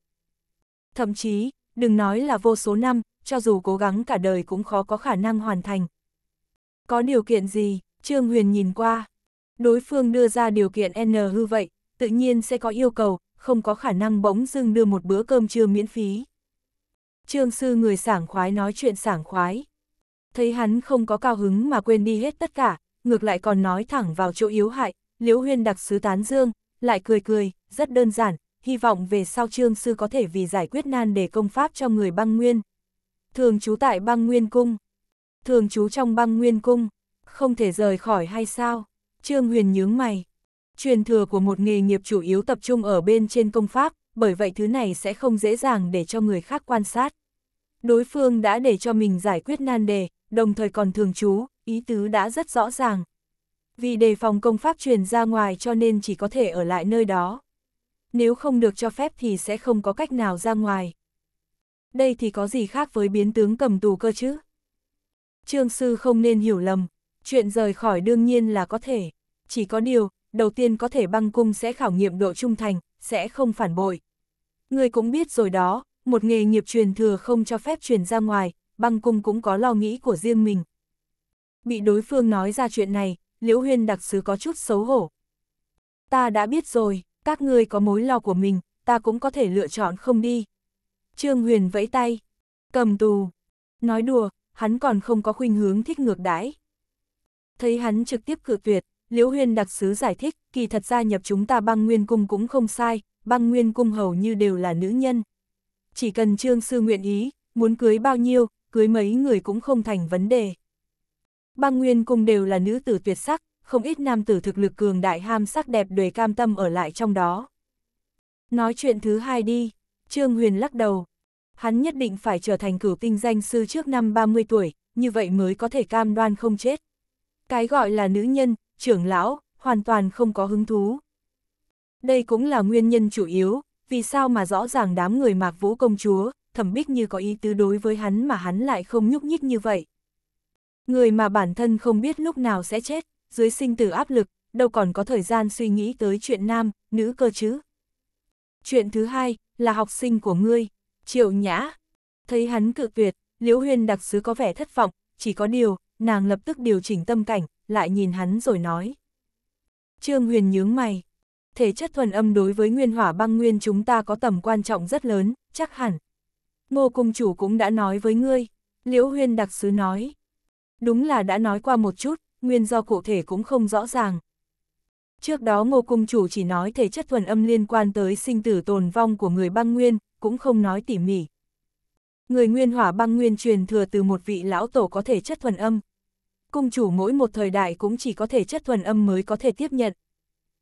Thậm chí, đừng nói là vô số năm, cho dù cố gắng cả đời cũng khó có khả năng hoàn thành. Có điều kiện gì, Trương Huyền nhìn qua, đối phương đưa ra điều kiện N hư vậy, tự nhiên sẽ có yêu cầu, không có khả năng bỗng dưng đưa một bữa cơm trưa miễn phí. Trương sư người sảng khoái nói chuyện sảng khoái. Thấy hắn không có cao hứng mà quên đi hết tất cả, ngược lại còn nói thẳng vào chỗ yếu hại, Liễu Huyên đặc sứ tán dương, lại cười cười, rất đơn giản, hy vọng về sau trương sư có thể vì giải quyết nan để công pháp cho người băng nguyên. Thường trú tại băng nguyên cung. Thường trú trong băng nguyên cung, không thể rời khỏi hay sao? Trương Huyền nhướng mày. Truyền thừa của một nghề nghiệp chủ yếu tập trung ở bên trên công pháp, bởi vậy thứ này sẽ không dễ dàng để cho người khác quan sát. Đối phương đã để cho mình giải quyết nan đề, đồng thời còn thường trú, ý tứ đã rất rõ ràng. Vì đề phòng công pháp truyền ra ngoài cho nên chỉ có thể ở lại nơi đó. Nếu không được cho phép thì sẽ không có cách nào ra ngoài. Đây thì có gì khác với biến tướng cầm tù cơ chứ? Trương sư không nên hiểu lầm, Chuyện rời khỏi đương nhiên là có thể. Chỉ có điều, đầu tiên có thể băng cung sẽ khảo nghiệm độ trung thành, sẽ không phản bội. Người cũng biết rồi đó, một nghề nghiệp truyền thừa không cho phép truyền ra ngoài, băng cung cũng có lo nghĩ của riêng mình. Bị đối phương nói ra chuyện này, Liễu Huyên đặc sứ có chút xấu hổ. Ta đã biết rồi, các ngươi có mối lo của mình, ta cũng có thể lựa chọn không đi. Trương Huyền vẫy tay, cầm tù. Nói đùa, hắn còn không có khuynh hướng thích ngược đãi thấy hắn trực tiếp cự tuyệt, Liễu Huyên đặc sứ giải thích, kỳ thật gia nhập chúng ta băng nguyên cung cũng không sai, băng nguyên cung hầu như đều là nữ nhân. Chỉ cần trương sư nguyện ý, muốn cưới bao nhiêu, cưới mấy người cũng không thành vấn đề. Băng nguyên cung đều là nữ tử tuyệt sắc, không ít nam tử thực lực cường đại ham sắc đẹp đuổi cam tâm ở lại trong đó. Nói chuyện thứ hai đi, Trương Huyền lắc đầu. Hắn nhất định phải trở thành cửu tinh danh sư trước năm 30 tuổi, như vậy mới có thể cam đoan không chết cái gọi là nữ nhân, trưởng lão, hoàn toàn không có hứng thú. Đây cũng là nguyên nhân chủ yếu, vì sao mà rõ ràng đám người mạc vũ công chúa, thẩm bích như có ý tứ đối với hắn mà hắn lại không nhúc nhích như vậy. Người mà bản thân không biết lúc nào sẽ chết, dưới sinh tử áp lực, đâu còn có thời gian suy nghĩ tới chuyện nam, nữ cơ chứ. Chuyện thứ hai, là học sinh của ngươi, triệu nhã. Thấy hắn cự tuyệt, Liễu Huyên đặc sứ có vẻ thất vọng, chỉ có điều, nàng lập tức điều chỉnh tâm cảnh, lại nhìn hắn rồi nói. Trương Huyền nhướng mày. Thể chất thuần âm đối với nguyên hỏa băng nguyên chúng ta có tầm quan trọng rất lớn, chắc hẳn. Ngô Cung Chủ cũng đã nói với ngươi, Liễu Huyên đặc sứ nói. Đúng là đã nói qua một chút, nguyên do cụ thể cũng không rõ ràng. Trước đó Ngô Cung Chủ chỉ nói thể chất thuần âm liên quan tới sinh tử tồn vong của người băng nguyên, cũng không nói tỉ mỉ. Người nguyên hỏa băng nguyên truyền thừa từ một vị lão tổ có thể chất thuần âm. Cung chủ mỗi một thời đại cũng chỉ có thể chất thuần âm mới có thể tiếp nhận.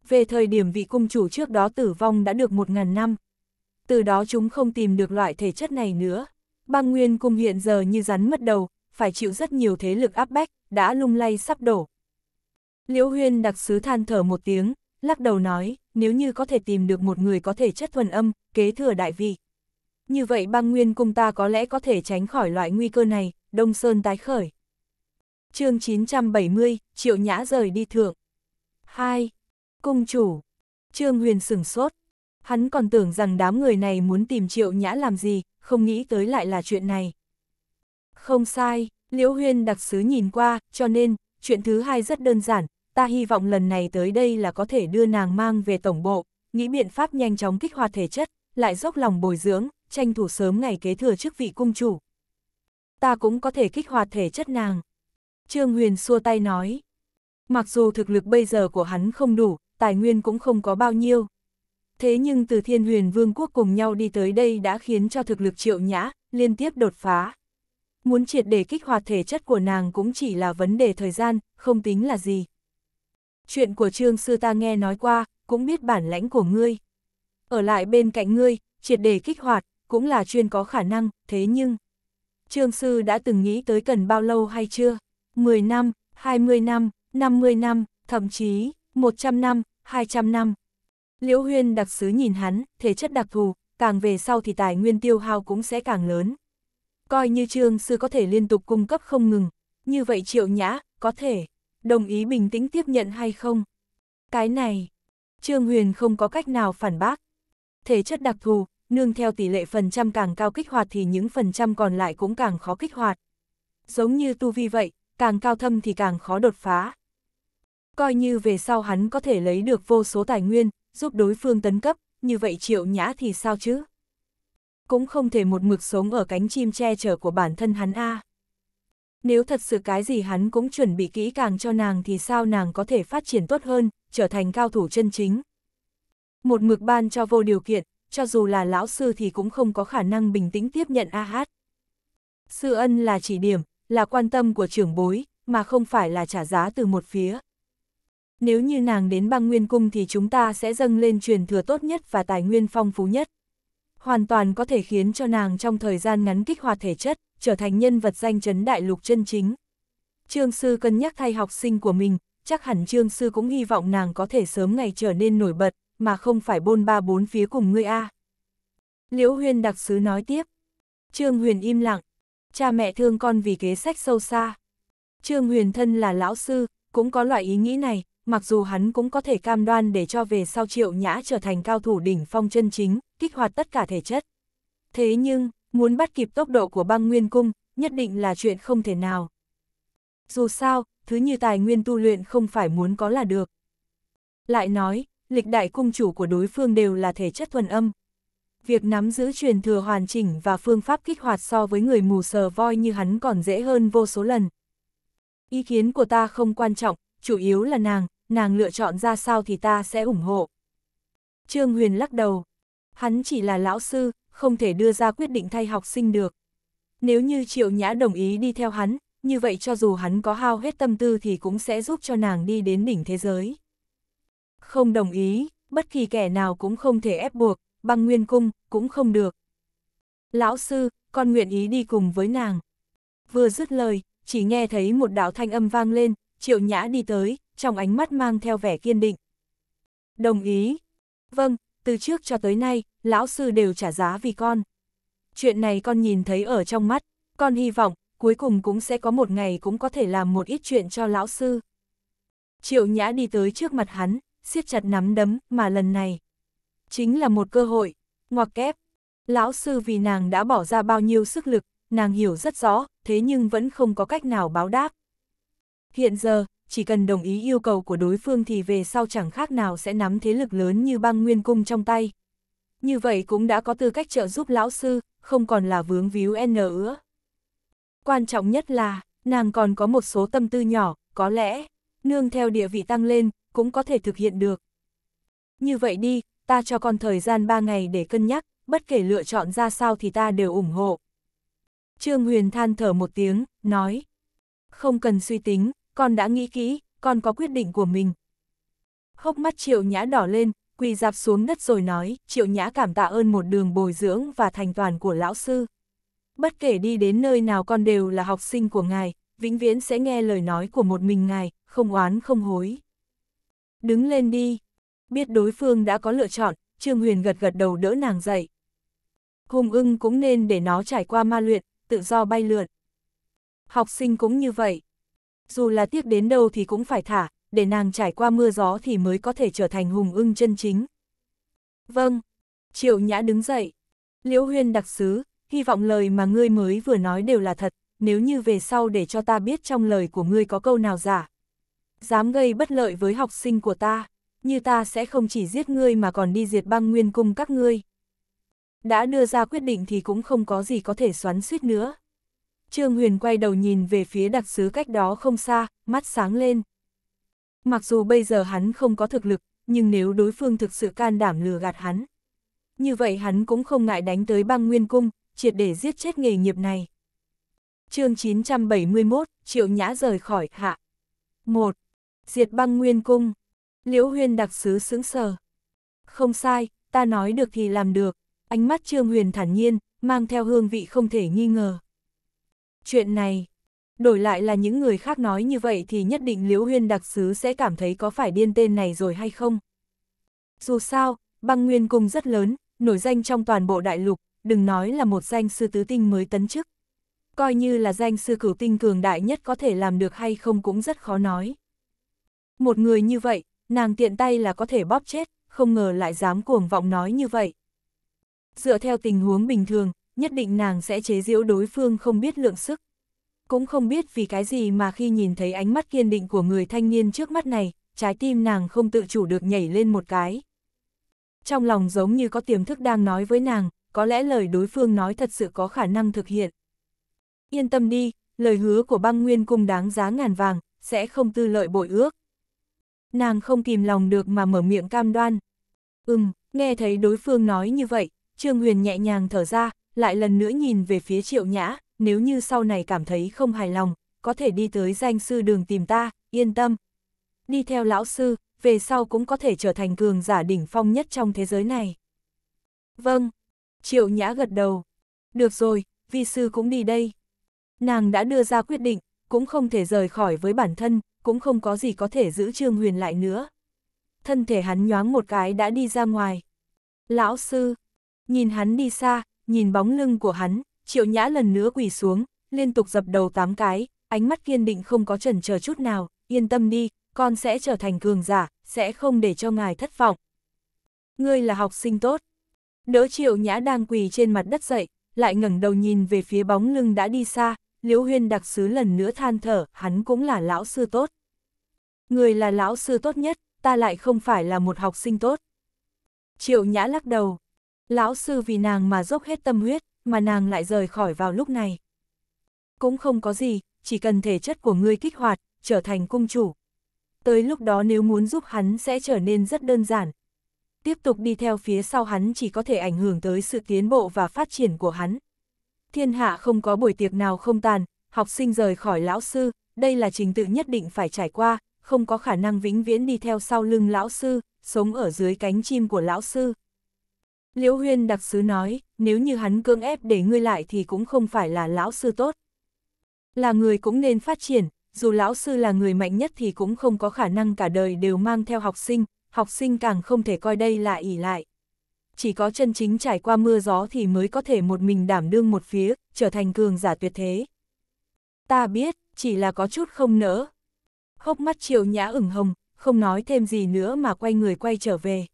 Về thời điểm vị cung chủ trước đó tử vong đã được 1.000 năm. Từ đó chúng không tìm được loại thể chất này nữa. Băng nguyên cung hiện giờ như rắn mất đầu, phải chịu rất nhiều thế lực áp bách, đã lung lay sắp đổ. Liễu Huyên đặc sứ than thở một tiếng, lắc đầu nói, nếu như có thể tìm được một người có thể chất thuần âm, kế thừa đại vị. Như vậy băng nguyên cung ta có lẽ có thể tránh khỏi loại nguy cơ này, Đông Sơn tái khởi. chương 970, Triệu Nhã rời đi thượng. 2. Cung chủ. Trương Huyền sửng sốt. Hắn còn tưởng rằng đám người này muốn tìm Triệu Nhã làm gì, không nghĩ tới lại là chuyện này. Không sai, Liễu Huyên đặc sứ nhìn qua, cho nên, chuyện thứ hai rất đơn giản, ta hy vọng lần này tới đây là có thể đưa nàng mang về tổng bộ, nghĩ biện pháp nhanh chóng kích hoạt thể chất, lại dốc lòng bồi dưỡng, tranh thủ sớm ngày kế thừa chức vị cung chủ. Ta cũng có thể kích hoạt thể chất nàng. Trương Huyền xua tay nói. Mặc dù thực lực bây giờ của hắn không đủ, tài nguyên cũng không có bao nhiêu. Thế nhưng từ thiên huyền vương quốc cùng nhau đi tới đây đã khiến cho thực lực triệu nhã, liên tiếp đột phá. Muốn triệt để kích hoạt thể chất của nàng cũng chỉ là vấn đề thời gian, không tính là gì. Chuyện của trương sư ta nghe nói qua, cũng biết bản lãnh của ngươi. Ở lại bên cạnh ngươi, triệt để kích hoạt, cũng là chuyên có khả năng, thế nhưng... Trương Sư đã từng nghĩ tới cần bao lâu hay chưa? 10 năm, 20 năm, 50 năm, thậm chí 100 năm, 200 năm. Liễu Huyên đặc sứ nhìn hắn, thể chất đặc thù, càng về sau thì tài nguyên tiêu hao cũng sẽ càng lớn. Coi như Trương Sư có thể liên tục cung cấp không ngừng, như vậy Triệu Nhã, có thể, đồng ý bình tĩnh tiếp nhận hay không? Cái này, Trương Huyền không có cách nào phản bác. Thể chất đặc thù, nương theo tỷ lệ phần trăm càng cao kích hoạt thì những phần trăm còn lại cũng càng khó kích hoạt. Giống như tu vi vậy, càng cao thâm thì càng khó đột phá. Coi như về sau hắn có thể lấy được vô số tài nguyên, giúp đối phương tấn cấp, như vậy triệu nhã thì sao chứ? Cũng không thể một mực sống ở cánh chim che chở của bản thân hắn a. Nếu thật sự cái gì hắn cũng chuẩn bị kỹ càng cho nàng thì sao nàng có thể phát triển tốt hơn, trở thành cao thủ chân chính. Một mực ban cho vô điều kiện, cho dù là lão sư thì cũng không có khả năng bình tĩnh tiếp nhận A Hát. Sư ân là chỉ điểm, là quan tâm của trưởng bối, mà không phải là trả giá từ một phía. Nếu như nàng đến băng nguyên cung thì chúng ta sẽ dâng lên truyền thừa tốt nhất và tài nguyên phong phú nhất. Hoàn toàn có thể khiến cho nàng trong thời gian ngắn kích hoạt thể chất, trở thành nhân vật danh chấn đại lục chân chính. Trương sư cân nhắc thay học sinh của mình, chắc hẳn trương sư cũng hy vọng nàng có thể sớm ngày trở nên nổi bật, mà không phải bôn ba bốn phía cùng ngươi a. Liễu Huyên đặc sứ nói tiếp. Trương Huyền im lặng. Cha mẹ thương con vì kế sách sâu xa. Trương Huyền thân là lão sư, cũng có loại ý nghĩ này, mặc dù hắn cũng có thể cam đoan để cho về sau triệu nhã trở thành cao thủ đỉnh phong chân chính, kích hoạt tất cả thể chất. Thế nhưng, muốn bắt kịp tốc độ của băng nguyên cung, nhất định là chuyện không thể nào. Dù sao, thứ như tài nguyên tu luyện không phải muốn có là được. Lại nói, lịch đại cung chủ của đối phương đều là thể chất thuần âm. Việc nắm giữ truyền thừa hoàn chỉnh và phương pháp kích hoạt so với người mù sờ voi như hắn còn dễ hơn vô số lần. Ý kiến của ta không quan trọng, chủ yếu là nàng, nàng lựa chọn ra sao thì ta sẽ ủng hộ. Trương Huyền lắc đầu. Hắn chỉ là lão sư, không thể đưa ra quyết định thay học sinh được. Nếu như Triệu Nhã đồng ý đi theo hắn, như vậy cho dù hắn có hao hết tâm tư thì cũng sẽ giúp cho nàng đi đến đỉnh thế giới. Không đồng ý, bất kỳ kẻ nào cũng không thể ép buộc, băng nguyên cung, cũng không được. Lão sư, con nguyện ý đi cùng với nàng. Vừa dứt lời, chỉ nghe thấy một đạo thanh âm vang lên, triệu nhã đi tới, trong ánh mắt mang theo vẻ kiên định. Đồng ý. Vâng, từ trước cho tới nay, lão sư đều trả giá vì con. Chuyện này con nhìn thấy ở trong mắt, con hy vọng, cuối cùng cũng sẽ có một ngày cũng có thể làm một ít chuyện cho lão sư. Triệu nhã đi tới trước mặt hắn, siết chặt nắm đấm, mà lần này chính là một cơ hội, ngoặc kép. Lão sư vì nàng đã bỏ ra bao nhiêu sức lực, nàng hiểu rất rõ, thế nhưng vẫn không có cách nào báo đáp. Hiện giờ, chỉ cần đồng ý yêu cầu của đối phương thì về sau chẳng khác nào sẽ nắm thế lực lớn như băng nguyên cung trong tay. Như vậy cũng đã có tư cách trợ giúp lão sư, không còn là vướng víu n ứa. Quan trọng nhất là, nàng còn có một số tâm tư nhỏ, có lẽ, nương theo địa vị tăng lên, cũng có thể thực hiện được. Như vậy đi, ta cho con thời gian 3 ngày để cân nhắc, bất kể lựa chọn ra sao thì ta đều ủng hộ. Trương Huyền than thở một tiếng, nói. Không cần suy tính, con đã nghĩ kỹ, con có quyết định của mình. Hốc mắt Triệu Nhã đỏ lên, quỳ dạp xuống đất rồi nói, Triệu Nhã cảm tạ ơn một đường bồi dưỡng và thành toàn của lão sư. Bất kể đi đến nơi nào con đều là học sinh của ngài, vĩnh viễn sẽ nghe lời nói của một mình ngài, không oán không hối đứng lên đi. Biết đối phương đã có lựa chọn, Trương Huyền gật gật đầu đỡ nàng dậy. Hùng ưng cũng nên để nó trải qua ma luyện, tự do bay lượn. Học sinh cũng như vậy. Dù là tiếc đến đâu thì cũng phải thả, để nàng trải qua mưa gió thì mới có thể trở thành hùng ưng chân chính. Vâng. Triệu Nhã đứng dậy. Liễu Huyền đặc sứ, hy vọng lời mà ngươi mới vừa nói đều là thật, nếu như về sau để cho ta biết trong lời của ngươi có câu nào giả, dám gây bất lợi với học sinh của ta, như ta sẽ không chỉ giết ngươi mà còn đi diệt băng nguyên cung các ngươi. Đã đưa ra quyết định thì cũng không có gì có thể xoắn suýt nữa. Trương Huyền quay đầu nhìn về phía đặc sứ cách đó không xa, mắt sáng lên. Mặc dù bây giờ hắn không có thực lực, nhưng nếu đối phương thực sự can đảm lừa gạt hắn. Như vậy hắn cũng không ngại đánh tới băng nguyên cung, triệt để giết chết nghề nghiệp này. chương 971, Triệu Nhã rời khỏi hạ. 1. Diệt băng nguyên cung. Liễu huyên đặc sứ sững sờ. Không sai, ta nói được thì làm được. Ánh mắt Trương Huyền thản nhiên, mang theo hương vị không thể nghi ngờ. Chuyện này, đổi lại là những người khác nói như vậy thì nhất định Liễu Huyên đặc sứ sẽ cảm thấy có phải điên tên này rồi hay không. Dù sao, băng nguyên cung rất lớn, nổi danh trong toàn bộ đại lục, đừng nói là một danh sư tứ tinh mới tấn chức. Coi như là danh sư cửu tinh cường đại nhất có thể làm được hay không cũng rất khó nói. Một người như vậy, nàng tiện tay là có thể bóp chết, không ngờ lại dám cuồng vọng nói như vậy. Dựa theo tình huống bình thường, nhất định nàng sẽ chế giễu đối phương không biết lượng sức. Cũng không biết vì cái gì mà khi nhìn thấy ánh mắt kiên định của người thanh niên trước mắt này, trái tim nàng không tự chủ được nhảy lên một cái. Trong lòng giống như có tiềm thức đang nói với nàng, có lẽ lời đối phương nói thật sự có khả năng thực hiện. Yên tâm đi, lời hứa của băng nguyên cung đáng giá ngàn vàng, sẽ không tư lợi bội ước nàng không kìm lòng được mà mở miệng cam đoan. Ừm, nghe thấy đối phương nói như vậy, Trương Huyền nhẹ nhàng thở ra, lại lần nữa nhìn về phía triệu nhã, nếu như sau này cảm thấy không hài lòng, có thể đi tới danh sư đường tìm ta, yên tâm. Đi theo lão sư, về sau cũng có thể trở thành cường giả đỉnh phong nhất trong thế giới này. Vâng, triệu nhã gật đầu. Được rồi, vi sư cũng đi đây. Nàng đã đưa ra quyết định, cũng không thể rời khỏi với bản thân, cũng không có gì có thể giữ Trương Huyền lại nữa. Thân thể hắn nhoáng một cái đã đi ra ngoài. Lão sư, nhìn hắn đi xa, nhìn bóng lưng của hắn, triệu nhã lần nữa quỳ xuống, liên tục dập đầu tám cái, ánh mắt kiên định không có chần chờ chút nào, yên tâm đi, con sẽ trở thành cường giả, sẽ không để cho ngài thất vọng. Ngươi là học sinh tốt. Đỡ triệu nhã đang quỳ trên mặt đất dậy, lại ngẩng đầu nhìn về phía bóng lưng đã đi xa, Liễu Huyên đặc sứ lần nữa than thở, hắn cũng là lão sư tốt. Người là lão sư tốt nhất, ta lại không phải là một học sinh tốt. Triệu Nhã lắc đầu. Lão sư vì nàng mà dốc hết tâm huyết, mà nàng lại rời khỏi vào lúc này. Cũng không có gì, chỉ cần thể chất của ngươi kích hoạt, trở thành cung chủ. Tới lúc đó nếu muốn giúp hắn sẽ trở nên rất đơn giản. Tiếp tục đi theo phía sau hắn chỉ có thể ảnh hưởng tới sự tiến bộ và phát triển của hắn. Thiên hạ không có buổi tiệc nào không tàn, học sinh rời khỏi lão sư, đây là trình tự nhất định phải trải qua, không có khả năng vĩnh viễn đi theo sau lưng lão sư, sống ở dưới cánh chim của lão sư. Liễu Huyên đặc sứ nói, nếu như hắn cưỡng ép để ngươi lại thì cũng không phải là lão sư tốt. Là người cũng nên phát triển, dù lão sư là người mạnh nhất thì cũng không có khả năng cả đời đều mang theo học sinh, học sinh càng không thể coi đây là ỷ lại chỉ có chân chính trải qua mưa gió thì mới có thể một mình đảm đương một phía, trở thành cường giả tuyệt thế. Ta biết, chỉ là có chút không nỡ. Hốc mắt triệu nhã ửng hồng, không nói thêm gì nữa mà quay người quay trở về.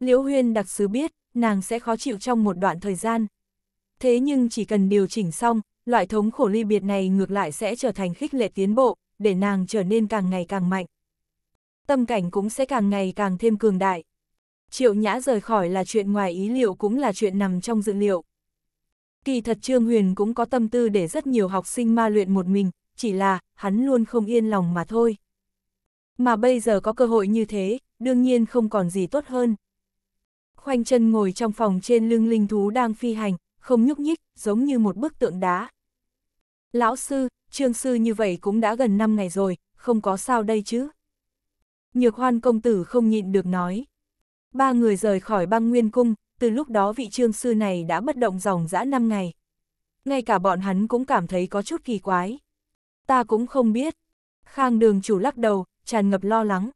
Liễu Huyên đặc sứ biết, nàng sẽ khó chịu trong một đoạn thời gian. Thế nhưng chỉ cần điều chỉnh xong, loại thống khổ ly biệt này ngược lại sẽ trở thành khích lệ tiến bộ, để nàng trở nên càng ngày càng mạnh. Tâm cảnh cũng sẽ càng ngày càng thêm cường đại. Triệu Nhã rời khỏi là chuyện ngoài ý liệu cũng là chuyện nằm trong dự liệu. Kỳ thật Trương Huyền cũng có tâm tư để rất nhiều học sinh ma luyện một mình, chỉ là hắn luôn không yên lòng mà thôi. Mà bây giờ có cơ hội như thế, đương nhiên không còn gì tốt hơn. Khoanh chân ngồi trong phòng trên lưng linh thú đang phi hành, không nhúc nhích, giống như một bức tượng đá. Lão sư, trương sư như vậy cũng đã gần 5 ngày rồi, không có sao đây chứ. Nhược hoan công tử không nhịn được nói. Ba người rời khỏi băng nguyên cung, từ lúc đó vị trương sư này đã bất động dòng dã năm ngày. Ngay cả bọn hắn cũng cảm thấy có chút kỳ quái. Ta cũng không biết. Khang đường chủ lắc đầu, tràn ngập lo lắng.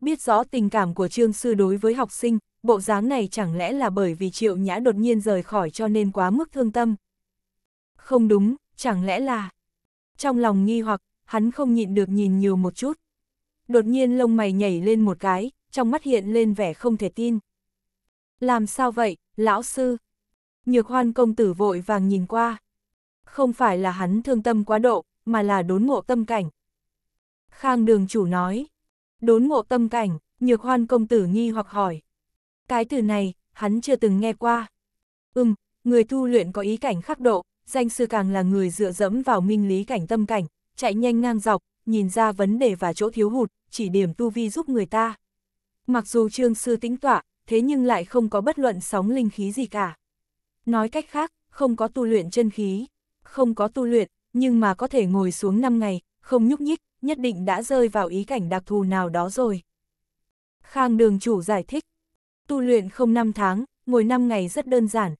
Biết rõ tình cảm của trương sư đối với học sinh, bộ dáng này chẳng lẽ là bởi vì triệu nhã đột nhiên rời khỏi cho nên quá mức thương tâm. Không đúng, chẳng lẽ là... Trong lòng nghi hoặc, hắn không nhịn được nhìn nhiều một chút. Đột nhiên lông mày nhảy lên một cái, trong mắt hiện lên vẻ không thể tin. Làm sao vậy, lão sư? Nhược hoan công tử vội vàng nhìn qua. Không phải là hắn thương tâm quá độ, mà là đốn ngộ tâm cảnh. Khang đường chủ nói. Đốn ngộ tâm cảnh, nhược hoan công tử nghi hoặc hỏi. Cái từ này, hắn chưa từng nghe qua. Ừm, người tu luyện có ý cảnh khắc độ, danh sư càng là người dựa dẫm vào minh lý cảnh tâm cảnh, chạy nhanh ngang dọc, nhìn ra vấn đề và chỗ thiếu hụt, chỉ điểm tu vi giúp người ta. Mặc dù Trương Sư tĩnh tọa, thế nhưng lại không có bất luận sóng linh khí gì cả. Nói cách khác, không có tu luyện chân khí, không có tu luyện, nhưng mà có thể ngồi xuống 5 ngày, không nhúc nhích, nhất định đã rơi vào ý cảnh đặc thù nào đó rồi. Khang đường chủ giải thích, tu luyện không 5 tháng, ngồi 5 ngày rất đơn giản.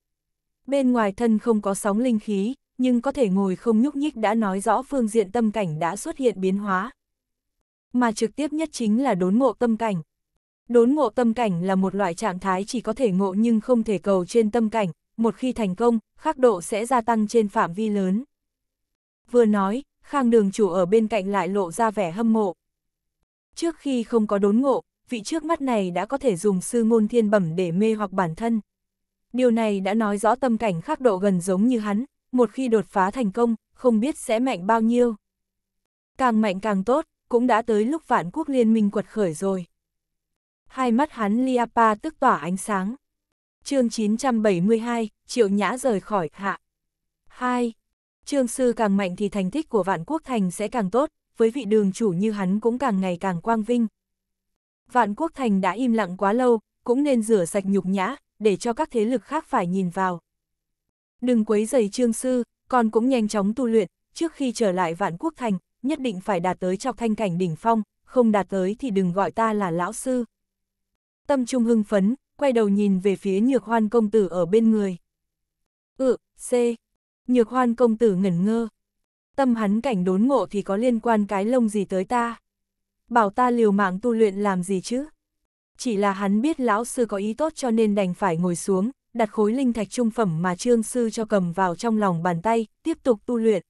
Bên ngoài thân không có sóng linh khí, nhưng có thể ngồi không nhúc nhích đã nói rõ phương diện tâm cảnh đã xuất hiện biến hóa. Mà trực tiếp nhất chính là đốn ngộ tâm cảnh, Đốn ngộ tâm cảnh là một loại trạng thái chỉ có thể ngộ nhưng không thể cầu trên tâm cảnh, một khi thành công, khắc độ sẽ gia tăng trên phạm vi lớn. Vừa nói, Khang đường chủ ở bên cạnh lại lộ ra vẻ hâm mộ. Trước khi không có đốn ngộ, vị trước mắt này đã có thể dùng sư ngôn thiên bẩm để mê hoặc bản thân. Điều này đã nói rõ tâm cảnh khắc độ gần giống như hắn, một khi đột phá thành công, không biết sẽ mạnh bao nhiêu. Càng mạnh càng tốt, cũng đã tới lúc vạn quốc liên minh quật khởi rồi hai mắt hắn Liapa tức tỏa ánh sáng. chương 972, Triệu Nhã rời khỏi hạ. 2. Trương Sư càng mạnh thì thành tích của Vạn Quốc Thành sẽ càng tốt, với vị đường chủ như hắn cũng càng ngày càng quang vinh. Vạn Quốc Thành đã im lặng quá lâu, cũng nên rửa sạch nhục nhã, để cho các thế lực khác phải nhìn vào. Đừng quấy giày Trương Sư, con cũng nhanh chóng tu luyện, trước khi trở lại Vạn Quốc Thành, nhất định phải đạt tới trọc thanh cảnh đỉnh phong, không đạt tới thì đừng gọi ta là lão sư tâm trung hưng phấn, quay đầu nhìn về phía nhược hoan công tử ở bên người. Ừ, C. Nhược hoan công tử ngẩn ngơ. Tâm hắn cảnh đốn ngộ thì có liên quan cái lông gì tới ta. Bảo ta liều mạng tu luyện làm gì chứ? Chỉ là hắn biết lão sư có ý tốt cho nên đành phải ngồi xuống, đặt khối linh thạch trung phẩm mà trương sư cho cầm vào trong lòng bàn tay, tiếp tục tu luyện.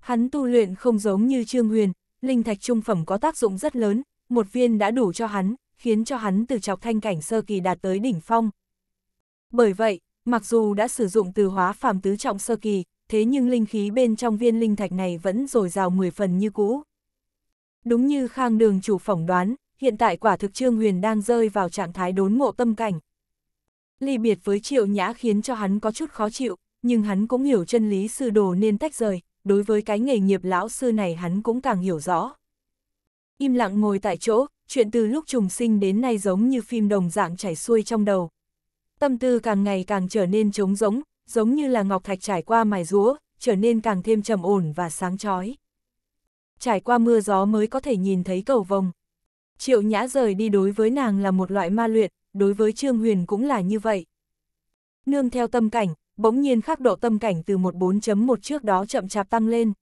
Hắn tu luyện không giống như trương huyền, linh thạch trung phẩm có tác dụng rất lớn, một viên đã đủ cho hắn, khiến cho hắn từ chọc thanh cảnh sơ kỳ đạt tới đỉnh phong. Bởi vậy, mặc dù đã sử dụng từ hóa phàm tứ trọng sơ kỳ, thế nhưng linh khí bên trong viên linh thạch này vẫn dồi dào 10 phần như cũ. Đúng như Khang Đường chủ phỏng đoán, hiện tại quả thực Trương Huyền đang rơi vào trạng thái đốn ngộ tâm cảnh. Ly biệt với Triệu Nhã khiến cho hắn có chút khó chịu, nhưng hắn cũng hiểu chân lý sư đồ nên tách rời, đối với cái nghề nghiệp lão sư này hắn cũng càng hiểu rõ. Im lặng ngồi tại chỗ, chuyện từ lúc trùng sinh đến nay giống như phim đồng dạng chảy xuôi trong đầu. Tâm tư càng ngày càng trở nên trống rỗng, giống như là ngọc thạch trải qua mài rúa, trở nên càng thêm trầm ổn và sáng chói. Trải qua mưa gió mới có thể nhìn thấy cầu vồng. Triệu nhã rời đi đối với nàng là một loại ma luyện, đối với Trương Huyền cũng là như vậy. Nương theo tâm cảnh, bỗng nhiên khắc độ tâm cảnh từ một 4.1 trước đó chậm chạp tăng lên.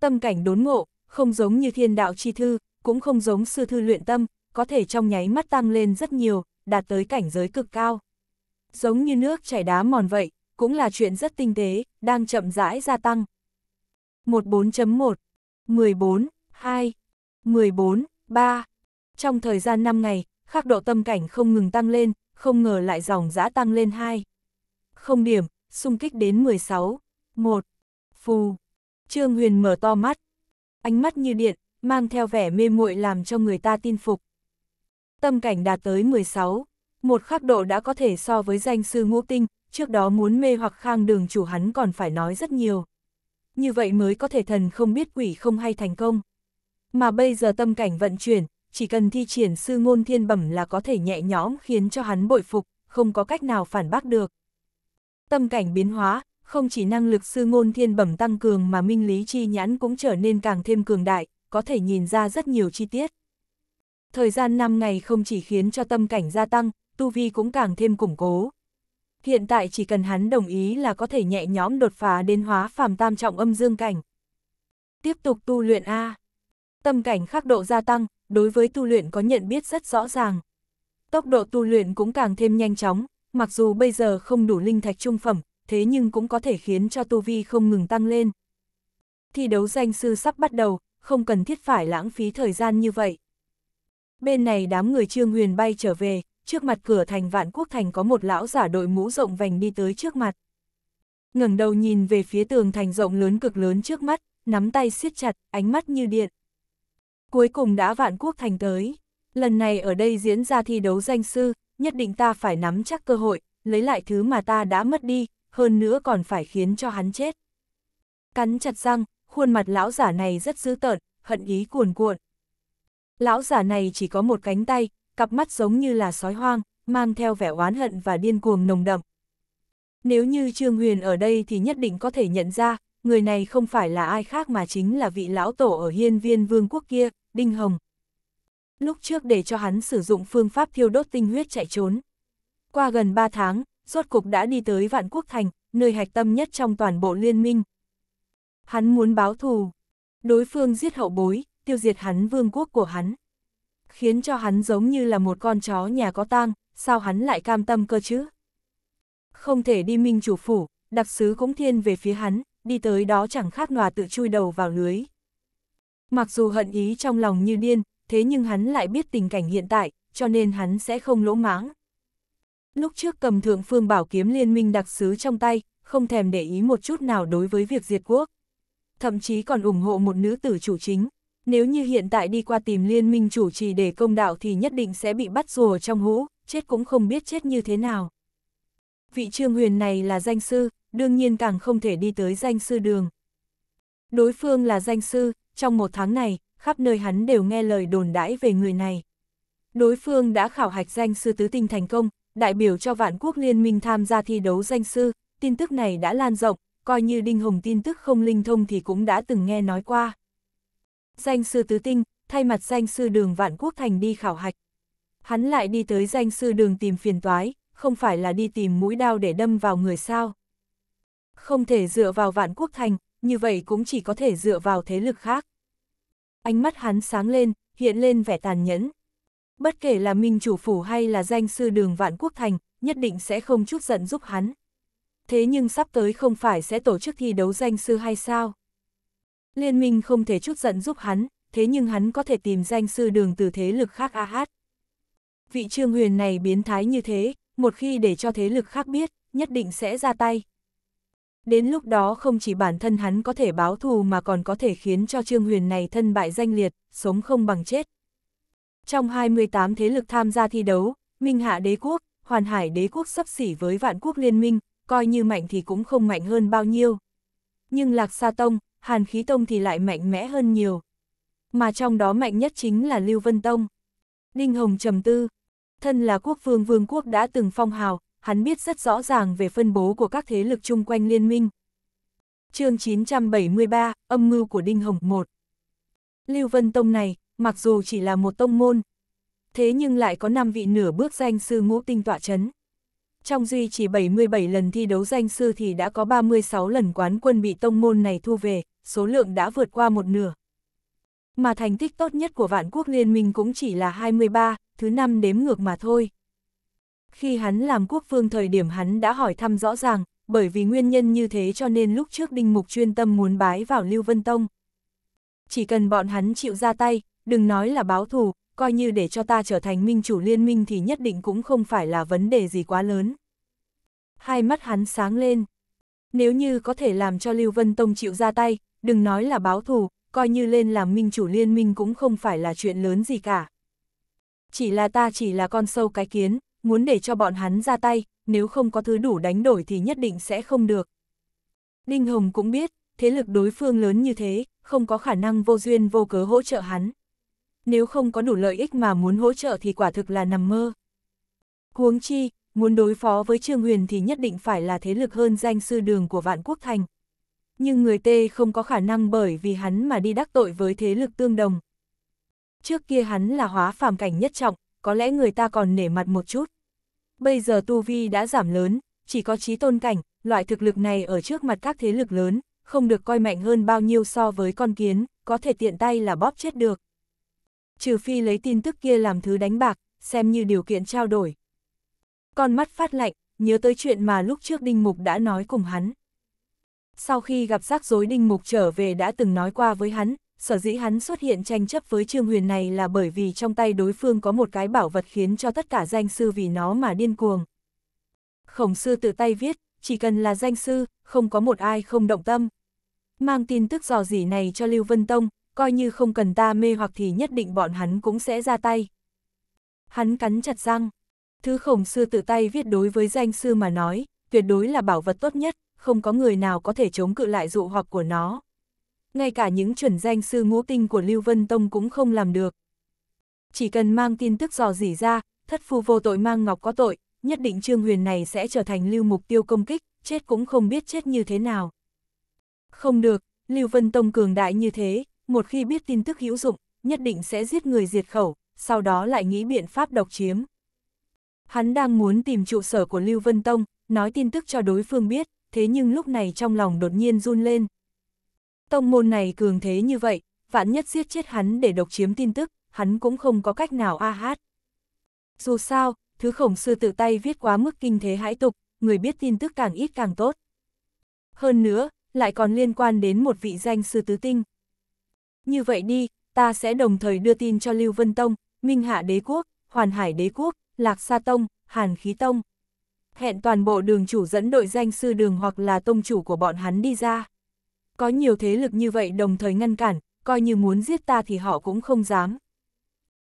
Tâm cảnh đốn ngộ, không giống như thiên đạo chi thư, cũng không giống sư thư luyện tâm, có thể trong nháy mắt tăng lên rất nhiều, đạt tới cảnh giới cực cao. Giống như nước chảy đá mòn vậy, cũng là chuyện rất tinh tế, đang chậm rãi gia tăng. 14.1 14, 2, 14, 3 Trong thời gian 5 ngày, khắc độ tâm cảnh không ngừng tăng lên, không ngờ lại dòng dã tăng lên 2. Không điểm, xung kích đến 16, 1, phù. Trương Huyền mở to mắt, ánh mắt như điện, mang theo vẻ mê muội làm cho người ta tin phục. Tâm cảnh đạt tới 16, một khắc độ đã có thể so với danh sư ngũ tinh, trước đó muốn mê hoặc khang đường chủ hắn còn phải nói rất nhiều. Như vậy mới có thể thần không biết quỷ không hay thành công. Mà bây giờ tâm cảnh vận chuyển, chỉ cần thi triển sư ngôn thiên bẩm là có thể nhẹ nhõm khiến cho hắn bội phục, không có cách nào phản bác được. Tâm cảnh biến hóa, không chỉ năng lực sư ngôn thiên bẩm tăng cường mà minh lý chi nhãn cũng trở nên càng thêm cường đại, có thể nhìn ra rất nhiều chi tiết. Thời gian 5 ngày không chỉ khiến cho tâm cảnh gia tăng, tu vi cũng càng thêm củng cố. Hiện tại chỉ cần hắn đồng ý là có thể nhẹ nhõm đột phá đến hóa phàm tam trọng âm dương cảnh. Tiếp tục tu luyện A. Tâm cảnh khắc độ gia tăng, đối với tu luyện có nhận biết rất rõ ràng. Tốc độ tu luyện cũng càng thêm nhanh chóng, mặc dù bây giờ không đủ linh thạch trung phẩm, thế nhưng cũng có thể khiến cho tu vi không ngừng tăng lên. Thi đấu danh sư sắp bắt đầu, không cần thiết phải lãng phí thời gian như vậy. Bên này đám người Trương Huyền bay trở về, trước mặt cửa thành Vạn Quốc Thành có một lão giả đội mũ rộng vành đi tới trước mặt. ngẩng đầu nhìn về phía tường thành rộng lớn cực lớn trước mắt, nắm tay siết chặt, ánh mắt như điện. Cuối cùng đã Vạn Quốc Thành tới, lần này ở đây diễn ra thi đấu danh sư, nhất định ta phải nắm chắc cơ hội, lấy lại thứ mà ta đã mất đi, hơn nữa còn phải khiến cho hắn chết. Cắn chặt răng, khuôn mặt lão giả này rất dữ tợn, hận ý cuồn cuộn. Lão giả này chỉ có một cánh tay, cặp mắt giống như là sói hoang, mang theo vẻ oán hận và điên cuồng nồng đậm. Nếu như Trương Huyền ở đây thì nhất định có thể nhận ra, người này không phải là ai khác mà chính là vị lão tổ ở hiên viên vương quốc kia, Đinh Hồng. Lúc trước để cho hắn sử dụng phương pháp thiêu đốt tinh huyết chạy trốn. Qua gần 3 tháng, rốt cục đã đi tới Vạn Quốc Thành, nơi hạch tâm nhất trong toàn bộ liên minh, Hắn muốn báo thù. Đối phương giết hậu bối, tiêu diệt hắn vương quốc của hắn. Khiến cho hắn giống như là một con chó nhà có tang, sao hắn lại cam tâm cơ chứ? Không thể đi minh chủ phủ, đặc sứ cũng thiên về phía hắn, đi tới đó chẳng khác nòa tự chui đầu vào lưới. Mặc dù hận ý trong lòng như điên, thế nhưng hắn lại biết tình cảnh hiện tại, cho nên hắn sẽ không lỗ mãng. Lúc trước cầm thượng phương bảo kiếm liên minh đặc sứ trong tay, không thèm để ý một chút nào đối với việc diệt quốc thậm chí còn ủng hộ một nữ tử chủ chính. Nếu như hiện tại đi qua tìm liên minh chủ trì để công đạo thì nhất định sẽ bị bắt rùa trong hũ, chết cũng không biết chết như thế nào. Vị trương huyền này là danh sư, đương nhiên càng không thể đi tới danh sư đường. Đối phương là danh sư, trong một tháng này, khắp nơi hắn đều nghe lời đồn đãi về người này. Đối phương đã khảo hạch danh sư tứ tinh thành công, đại biểu cho vạn quốc liên minh tham gia thi đấu danh sư, tin tức này đã lan rộng, coi như Đinh Hồng tin tức không linh thông thì cũng đã từng nghe nói qua. Danh sư Tứ Tinh, thay mặt danh sư đường Vạn Quốc Thành đi khảo hạch. Hắn lại đi tới danh sư đường tìm phiền toái, không phải là đi tìm mũi đao để đâm vào người sao. Không thể dựa vào Vạn Quốc Thành, như vậy cũng chỉ có thể dựa vào thế lực khác. Ánh mắt hắn sáng lên, hiện lên vẻ tàn nhẫn. Bất kể là Minh Chủ Phủ hay là danh sư đường Vạn Quốc Thành, nhất định sẽ không chút giận giúp hắn thế nhưng sắp tới không phải sẽ tổ chức thi đấu danh sư hay sao? Liên minh không thể chút giận giúp hắn, thế nhưng hắn có thể tìm danh sư đường từ thế lực khác ah. Vị trương huyền này biến thái như thế, một khi để cho thế lực khác biết, nhất định sẽ ra tay. Đến lúc đó không chỉ bản thân hắn có thể báo thù mà còn có thể khiến cho trương huyền này thân bại danh liệt, sống không bằng chết. Trong 28 thế lực tham gia thi đấu, Minh Hạ Đế Quốc, Hoàn Hải Đế Quốc sắp xỉ với Vạn Quốc Liên Minh, coi như mạnh thì cũng không mạnh hơn bao nhiêu. Nhưng Lạc Sa Tông, Hàn Khí Tông thì lại mạnh mẽ hơn nhiều. Mà trong đó mạnh nhất chính là Lưu Vân Tông. Đinh Hồng trầm tư, thân là quốc vương vương quốc đã từng phong hào, hắn biết rất rõ ràng về phân bố của các thế lực chung quanh liên minh. chương 973, âm mưu của Đinh Hồng 1 Lưu Vân Tông này, mặc dù chỉ là một tông môn, thế nhưng lại có 5 vị nửa bước danh sư ngũ tinh tọa chấn trong duy chỉ 77 lần thi đấu danh sư thì đã có 36 lần quán quân bị tông môn này thu về, số lượng đã vượt qua một nửa. Mà thành tích tốt nhất của vạn quốc liên minh cũng chỉ là 23, thứ năm đếm ngược mà thôi. Khi hắn làm quốc vương thời điểm hắn đã hỏi thăm rõ ràng, bởi vì nguyên nhân như thế cho nên lúc trước Đinh Mục chuyên tâm muốn bái vào Lưu Vân Tông. Chỉ cần bọn hắn chịu ra tay, đừng nói là báo thù, coi như để cho ta trở thành minh chủ liên minh thì nhất định cũng không phải là vấn đề gì quá lớn. Hai mắt hắn sáng lên. Nếu như có thể làm cho Lưu Vân Tông chịu ra tay, đừng nói là báo thù, coi như lên làm minh chủ liên minh cũng không phải là chuyện lớn gì cả. Chỉ là ta chỉ là con sâu cái kiến, muốn để cho bọn hắn ra tay, nếu không có thứ đủ đánh đổi thì nhất định sẽ không được. Đinh Hồng cũng biết, thế lực đối phương lớn như thế, không có khả năng vô duyên vô cớ hỗ trợ hắn nếu không có đủ lợi ích mà muốn hỗ trợ thì quả thực là nằm mơ. Huống chi, muốn đối phó với Trương Huyền thì nhất định phải là thế lực hơn danh sư đường của Vạn Quốc Thành. Nhưng người Tê không có khả năng bởi vì hắn mà đi đắc tội với thế lực tương đồng. Trước kia hắn là hóa phàm cảnh nhất trọng, có lẽ người ta còn nể mặt một chút. Bây giờ tu vi đã giảm lớn, chỉ có trí tôn cảnh, loại thực lực này ở trước mặt các thế lực lớn, không được coi mạnh hơn bao nhiêu so với con kiến, có thể tiện tay là bóp chết được trừ phi lấy tin tức kia làm thứ đánh bạc, xem như điều kiện trao đổi. Con mắt phát lạnh, nhớ tới chuyện mà lúc trước Đinh Mục đã nói cùng hắn. Sau khi gặp rắc rối Đinh Mục trở về đã từng nói qua với hắn, sở dĩ hắn xuất hiện tranh chấp với Trương Huyền này là bởi vì trong tay đối phương có một cái bảo vật khiến cho tất cả danh sư vì nó mà điên cuồng. Khổng sư tự tay viết, chỉ cần là danh sư, không có một ai không động tâm. Mang tin tức dò dỉ này cho Lưu Vân Tông, coi như không cần ta mê hoặc thì nhất định bọn hắn cũng sẽ ra tay. Hắn cắn chặt răng, thứ khổng sư tự tay viết đối với danh sư mà nói, tuyệt đối là bảo vật tốt nhất, không có người nào có thể chống cự lại dụ hoặc của nó. Ngay cả những chuẩn danh sư ngũ tinh của Lưu Vân Tông cũng không làm được. Chỉ cần mang tin tức dò dỉ ra, thất phu vô tội mang ngọc có tội, nhất định Trương Huyền này sẽ trở thành lưu mục tiêu công kích, chết cũng không biết chết như thế nào. Không được, Lưu Vân Tông cường đại như thế, một khi biết tin tức hữu dụng, nhất định sẽ giết người diệt khẩu, sau đó lại nghĩ biện pháp độc chiếm. Hắn đang muốn tìm trụ sở của Lưu Vân Tông, nói tin tức cho đối phương biết, thế nhưng lúc này trong lòng đột nhiên run lên. Tông môn này cường thế như vậy, vạn nhất giết chết hắn để độc chiếm tin tức, hắn cũng không có cách nào a à hát. Dù sao, thứ khổng sư tự tay viết quá mức kinh thế hãi tục, người biết tin tức càng ít càng tốt. Hơn nữa, lại còn liên quan đến một vị danh sư tứ tinh. Như vậy đi, ta sẽ đồng thời đưa tin cho Lưu Vân Tông, Minh Hạ Đế Quốc, Hoàn Hải Đế Quốc, Lạc Sa Tông, Hàn Khí Tông. Hẹn toàn bộ đường chủ dẫn đội danh sư đường hoặc là tông chủ của bọn hắn đi ra. Có nhiều thế lực như vậy đồng thời ngăn cản, coi như muốn giết ta thì họ cũng không dám.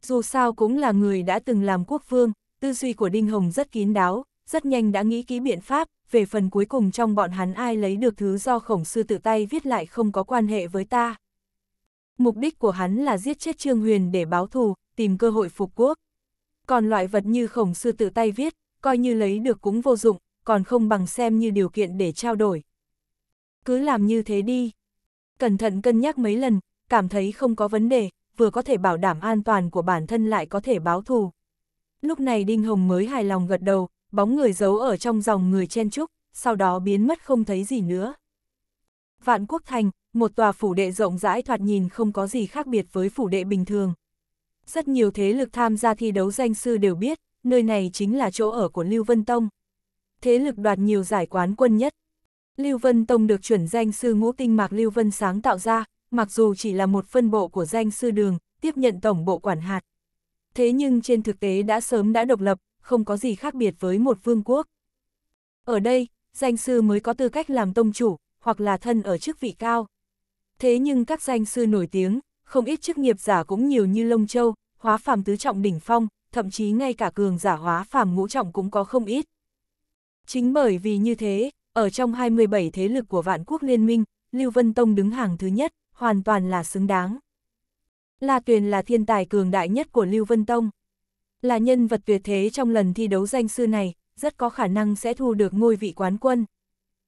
Dù sao cũng là người đã từng làm quốc vương, tư duy của Đinh Hồng rất kín đáo, rất nhanh đã nghĩ kỹ biện pháp, về phần cuối cùng trong bọn hắn ai lấy được thứ do khổng sư tự tay viết lại không có quan hệ với ta. Mục đích của hắn là giết chết Trương Huyền để báo thù, tìm cơ hội phục quốc. Còn loại vật như khổng sư tự tay viết, coi như lấy được cũng vô dụng, còn không bằng xem như điều kiện để trao đổi. Cứ làm như thế đi. Cẩn thận cân nhắc mấy lần, cảm thấy không có vấn đề, vừa có thể bảo đảm an toàn của bản thân lại có thể báo thù. Lúc này Đinh Hồng mới hài lòng gật đầu, bóng người giấu ở trong dòng người chen trúc, sau đó biến mất không thấy gì nữa. Vạn Quốc Thành, một tòa phủ đệ rộng rãi thoạt nhìn không có gì khác biệt với phủ đệ bình thường. Rất nhiều thế lực tham gia thi đấu danh sư đều biết, nơi này chính là chỗ ở của Lưu Vân Tông. Thế lực đoạt nhiều giải quán quân nhất. Lưu Vân Tông được chuẩn danh sư ngũ tinh Mạc Lưu Vân sáng tạo ra, mặc dù chỉ là một phân bộ của danh sư đường, tiếp nhận tổng bộ quản hạt. Thế nhưng trên thực tế đã sớm đã độc lập, không có gì khác biệt với một vương quốc. Ở đây, danh sư mới có tư cách làm tông chủ, hoặc là thân ở chức vị cao. Thế nhưng các danh sư nổi tiếng, không ít chức nghiệp giả cũng nhiều như Lông Châu, hóa phàm tứ trọng đỉnh phong, thậm chí ngay cả cường giả hóa phàm ngũ trọng cũng có không ít. Chính bởi vì như thế, ở trong 27 thế lực của vạn quốc liên minh, Lưu Vân Tông đứng hàng thứ nhất, hoàn toàn là xứng đáng. La Tuyền là thiên tài cường đại nhất của Lưu Vân Tông. Là nhân vật tuyệt thế trong lần thi đấu danh sư này, rất có khả năng sẽ thu được ngôi vị quán quân.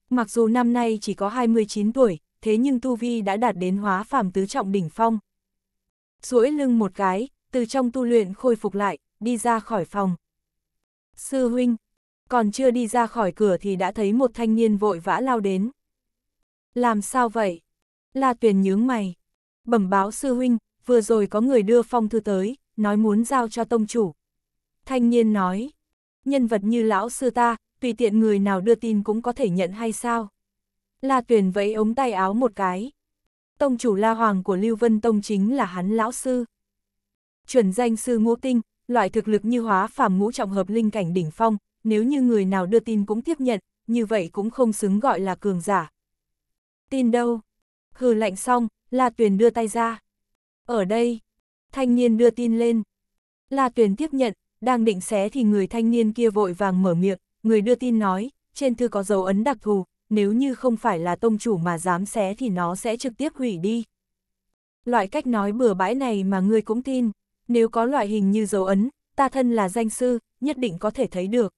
Mặc dù năm nay chỉ có 29 tuổi, thế nhưng Tu Vi đã đạt đến hóa phàm tứ trọng đỉnh phong. duỗi lưng một cái, từ trong tu luyện khôi phục lại, đi ra khỏi phòng. Sư huynh, còn chưa đi ra khỏi cửa thì đã thấy một thanh niên vội vã lao đến. Làm sao vậy? La Tuyền nhướng mày. Bẩm báo sư huynh, vừa rồi có người đưa phong thư tới, nói muốn giao cho tông chủ. Thanh niên nói, nhân vật như lão sư ta, tùy tiện người nào đưa tin cũng có thể nhận hay sao? La Tuyền vẫy ống tay áo một cái. Tông chủ La Hoàng của Lưu Vân Tông chính là hắn lão sư. Chuẩn danh sư ngũ tinh, loại thực lực như hóa phàm ngũ trọng hợp linh cảnh đỉnh phong, nếu như người nào đưa tin cũng tiếp nhận, như vậy cũng không xứng gọi là cường giả. Tin đâu? Hừ lạnh xong, La Tuyền đưa tay ra. Ở đây, thanh niên đưa tin lên. La Tuyền tiếp nhận, đang định xé thì người thanh niên kia vội vàng mở miệng, người đưa tin nói, trên thư có dấu ấn đặc thù, nếu như không phải là tông chủ mà dám xé thì nó sẽ trực tiếp hủy đi. Loại cách nói bừa bãi này mà ngươi cũng tin, nếu có loại hình như dấu ấn, ta thân là danh sư, nhất định có thể thấy được.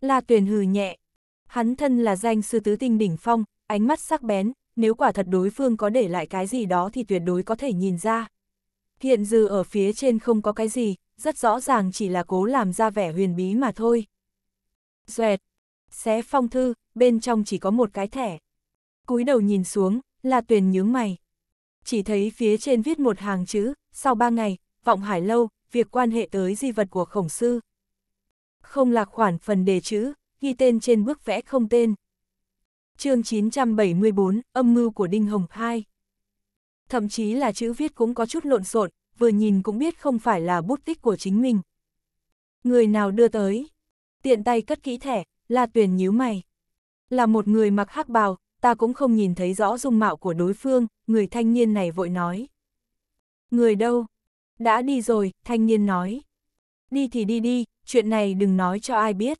La Tuyền hừ nhẹ, hắn thân là danh sư tứ tinh đỉnh phong, ánh mắt sắc bén, nếu quả thật đối phương có để lại cái gì đó thì tuyệt đối có thể nhìn ra. Hiện dư ở phía trên không có cái gì, rất rõ ràng chỉ là cố làm ra vẻ huyền bí mà thôi. Duệt, xé phong thư, bên trong chỉ có một cái thẻ. cúi đầu nhìn xuống, là tuyền nhướng mày. Chỉ thấy phía trên viết một hàng chữ, sau ba ngày, vọng hải lâu, việc quan hệ tới di vật của khổng sư. Không lạc khoản phần đề chữ, ghi tên trên bức vẽ không tên. chương 974, âm mưu của Đinh Hồng 2. Thậm chí là chữ viết cũng có chút lộn xộn, vừa nhìn cũng biết không phải là bút tích của chính mình. Người nào đưa tới? Tiện tay cất kỹ thẻ, La Tuyền nhíu mày. Là một người mặc hắc bào, ta cũng không nhìn thấy rõ dung mạo của đối phương, người thanh niên này vội nói. Người đâu? Đã đi rồi, thanh niên nói. Đi thì đi đi, chuyện này đừng nói cho ai biết.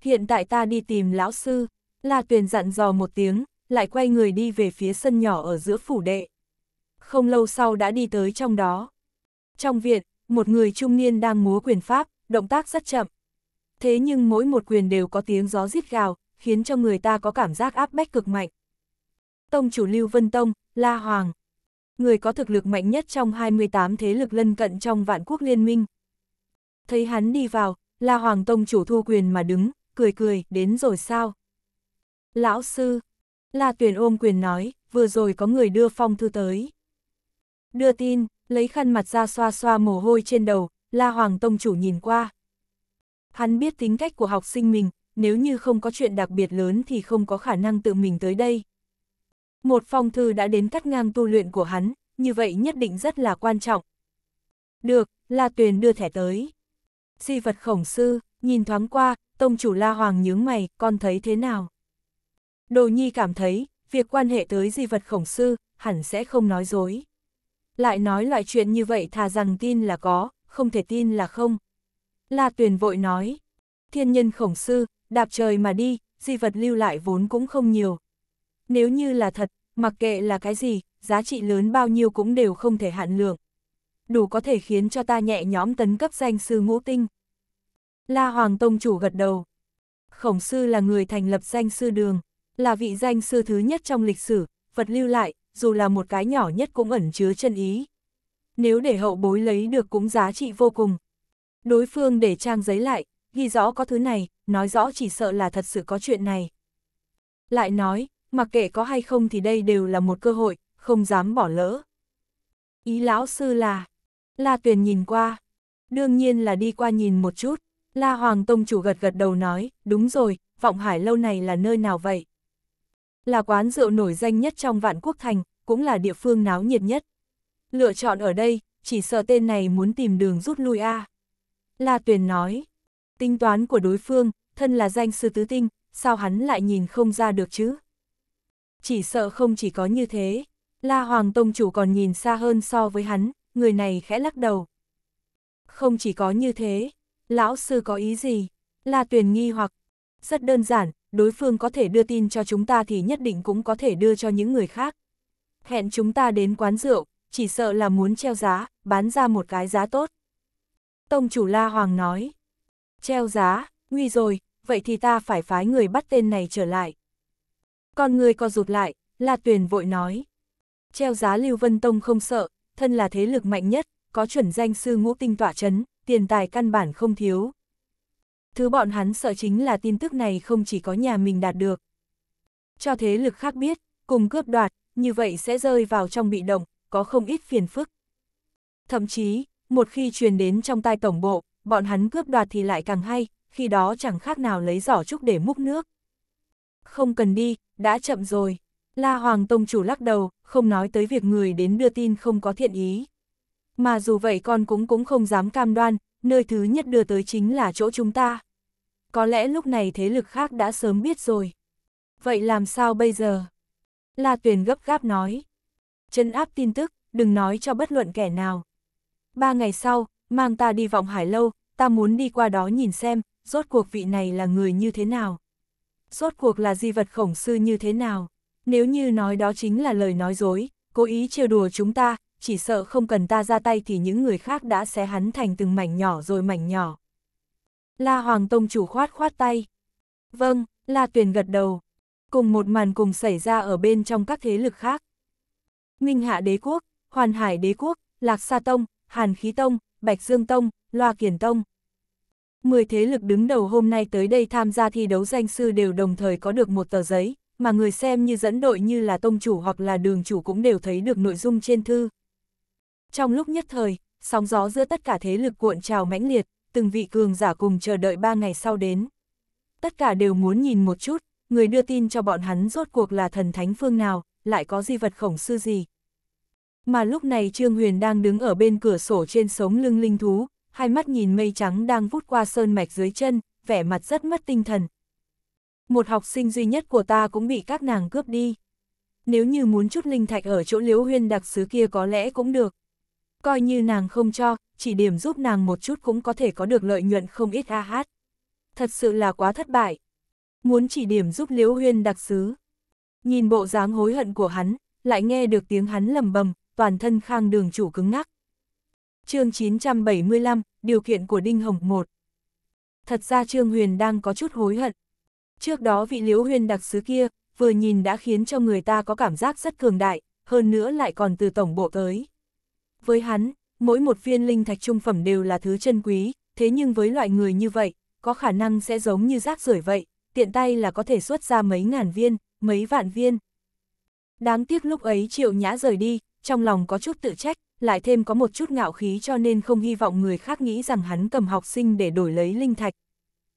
Hiện tại ta đi tìm lão sư, là Tuyền dặn dò một tiếng, lại quay người đi về phía sân nhỏ ở giữa phủ đệ. Không lâu sau đã đi tới trong đó. Trong viện, một người trung niên đang múa quyền pháp, động tác rất chậm. Thế nhưng mỗi một quyền đều có tiếng gió rít gào, khiến cho người ta có cảm giác áp bách cực mạnh. Tông chủ Lưu Vân Tông, La Hoàng, người có thực lực mạnh nhất trong 28 thế lực lân cận trong vạn quốc liên minh. Thấy hắn đi vào, La Hoàng Tông chủ thu quyền mà đứng, cười cười, đến rồi sao? Lão sư, La Tuyền ôm quyền nói, vừa rồi có người đưa phong thư tới. Đưa tin, lấy khăn mặt ra xoa xoa mồ hôi trên đầu, La Hoàng Tông chủ nhìn qua. Hắn biết tính cách của học sinh mình, nếu như không có chuyện đặc biệt lớn thì không có khả năng tự mình tới đây. Một phong thư đã đến cắt ngang tu luyện của hắn, như vậy nhất định rất là quan trọng. Được, La Tuyền đưa thẻ tới. Di vật khổng sư, nhìn thoáng qua, tông chủ La Hoàng nhướng mày, con thấy thế nào? Đồ Nhi cảm thấy, việc quan hệ tới di vật khổng sư, hẳn sẽ không nói dối. Lại nói loại chuyện như vậy thà rằng tin là có, không thể tin là không. La Tuyền vội nói, thiên nhân khổng sư, đạp trời mà đi, di vật lưu lại vốn cũng không nhiều. Nếu như là thật, mặc kệ là cái gì, giá trị lớn bao nhiêu cũng đều không thể hạn lượng. Đủ có thể khiến cho ta nhẹ nhóm tấn cấp danh sư ngũ tinh. La Hoàng Tông Chủ gật đầu. Khổng sư là người thành lập danh sư đường, là vị danh sư thứ nhất trong lịch sử, vật lưu lại, dù là một cái nhỏ nhất cũng ẩn chứa chân ý. Nếu để hậu bối lấy được cũng giá trị vô cùng. Đối phương để trang giấy lại, ghi rõ có thứ này, nói rõ chỉ sợ là thật sự có chuyện này. Lại nói, mặc kệ có hay không thì đây đều là một cơ hội, không dám bỏ lỡ. Ý lão sư là, La Tuyền nhìn qua, đương nhiên là đi qua nhìn một chút, La Hoàng Tông chủ gật gật đầu nói, đúng rồi, vọng hải lâu này là nơi nào vậy? Là quán rượu nổi danh nhất trong vạn quốc thành, cũng là địa phương náo nhiệt nhất. Lựa chọn ở đây, chỉ sợ tên này muốn tìm đường rút lui a La Tuyền nói, tính toán của đối phương, thân là danh sư tứ tinh, sao hắn lại nhìn không ra được chứ? Chỉ sợ không chỉ có như thế, La Hoàng Tông Chủ còn nhìn xa hơn so với hắn, người này khẽ lắc đầu. Không chỉ có như thế, lão sư có ý gì? La Tuyền nghi hoặc, rất đơn giản, đối phương có thể đưa tin cho chúng ta thì nhất định cũng có thể đưa cho những người khác. Hẹn chúng ta đến quán rượu, chỉ sợ là muốn treo giá, bán ra một cái giá tốt. Tông chủ La Hoàng nói, treo giá, nguy rồi, vậy thì ta phải phái người bắt tên này trở lại. còn người co rụt lại, La Tuyền vội nói. Treo giá Lưu Vân Tông không sợ, thân là thế lực mạnh nhất, có chuẩn danh sư ngũ tinh tỏa chấn, tiền tài căn bản không thiếu. Thứ bọn hắn sợ chính là tin tức này không chỉ có nhà mình đạt được. Cho thế lực khác biết, cùng cướp đoạt, như vậy sẽ rơi vào trong bị động, có không ít phiền phức. Thậm chí, một khi truyền đến trong tai tổng bộ, bọn hắn cướp đoạt thì lại càng hay, khi đó chẳng khác nào lấy giỏ trúc để múc nước. Không cần đi, đã chậm rồi. La Hoàng Tông Chủ lắc đầu, không nói tới việc người đến đưa tin không có thiện ý. Mà dù vậy con cũng cũng không dám cam đoan, nơi thứ nhất đưa tới chính là chỗ chúng ta. Có lẽ lúc này thế lực khác đã sớm biết rồi. Vậy làm sao bây giờ? La Tuyền gấp gáp nói. Chân áp tin tức, đừng nói cho bất luận kẻ nào. Ba ngày sau, mang ta đi vọng hải lâu, ta muốn đi qua đó nhìn xem, rốt cuộc vị này là người như thế nào. Rốt cuộc là di vật khổng sư như thế nào. Nếu như nói đó chính là lời nói dối, cố ý trêu đùa chúng ta, chỉ sợ không cần ta ra tay thì những người khác đã xé hắn thành từng mảnh nhỏ rồi mảnh nhỏ. La Hoàng Tông chủ khoát khoát tay. Vâng, La Tuyền gật đầu. Cùng một màn cùng xảy ra ở bên trong các thế lực khác. Minh Hạ Đế Quốc, Hoàn Hải Đế Quốc, Lạc Sa Tông, Hàn Khí Tông, Bạch Dương Tông, Loa Kiển Tông. Mười thế lực đứng đầu hôm nay tới đây tham gia thi đấu danh sư đều đồng thời có được một tờ giấy, mà người xem như dẫn đội như là tông chủ hoặc là đường chủ cũng đều thấy được nội dung trên thư. Trong lúc nhất thời, sóng gió giữa tất cả thế lực cuộn trào mãnh liệt, từng vị cường giả cùng chờ đợi ba ngày sau đến. Tất cả đều muốn nhìn một chút, người đưa tin cho bọn hắn rốt cuộc là thần thánh phương nào, lại có di vật khổng sư gì, mà lúc này Trương Huyền đang đứng ở bên cửa sổ trên sống lưng linh thú, hai mắt nhìn mây trắng đang vút qua sơn mạch dưới chân, vẻ mặt rất mất tinh thần. Một học sinh duy nhất của ta cũng bị các nàng cướp đi. Nếu như muốn chút linh thạch ở chỗ liễu huyên đặc sứ kia có lẽ cũng được. Coi như nàng không cho, chỉ điểm giúp nàng một chút cũng có thể có được lợi nhuận không ít a hát. Thật sự là quá thất bại. Muốn chỉ điểm giúp liễu huyên đặc sứ. Nhìn bộ dáng hối hận của hắn, lại nghe được tiếng hắn lầm bầm, toàn thân khang đường chủ cứng ngắc. chương 975, điều kiện của Đinh Hồng 1 Thật ra Trương Huyền đang có chút hối hận. Trước đó vị liễu huyền đặc sứ kia, vừa nhìn đã khiến cho người ta có cảm giác rất cường đại, hơn nữa lại còn từ tổng bộ tới. Với hắn, mỗi một viên linh thạch trung phẩm đều là thứ chân quý, thế nhưng với loại người như vậy, có khả năng sẽ giống như rác rưởi vậy, tiện tay là có thể xuất ra mấy ngàn viên, mấy vạn viên. Đáng tiếc lúc ấy Triệu Nhã rời đi, trong lòng có chút tự trách, lại thêm có một chút ngạo khí cho nên không hy vọng người khác nghĩ rằng hắn cầm học sinh để đổi lấy linh thạch.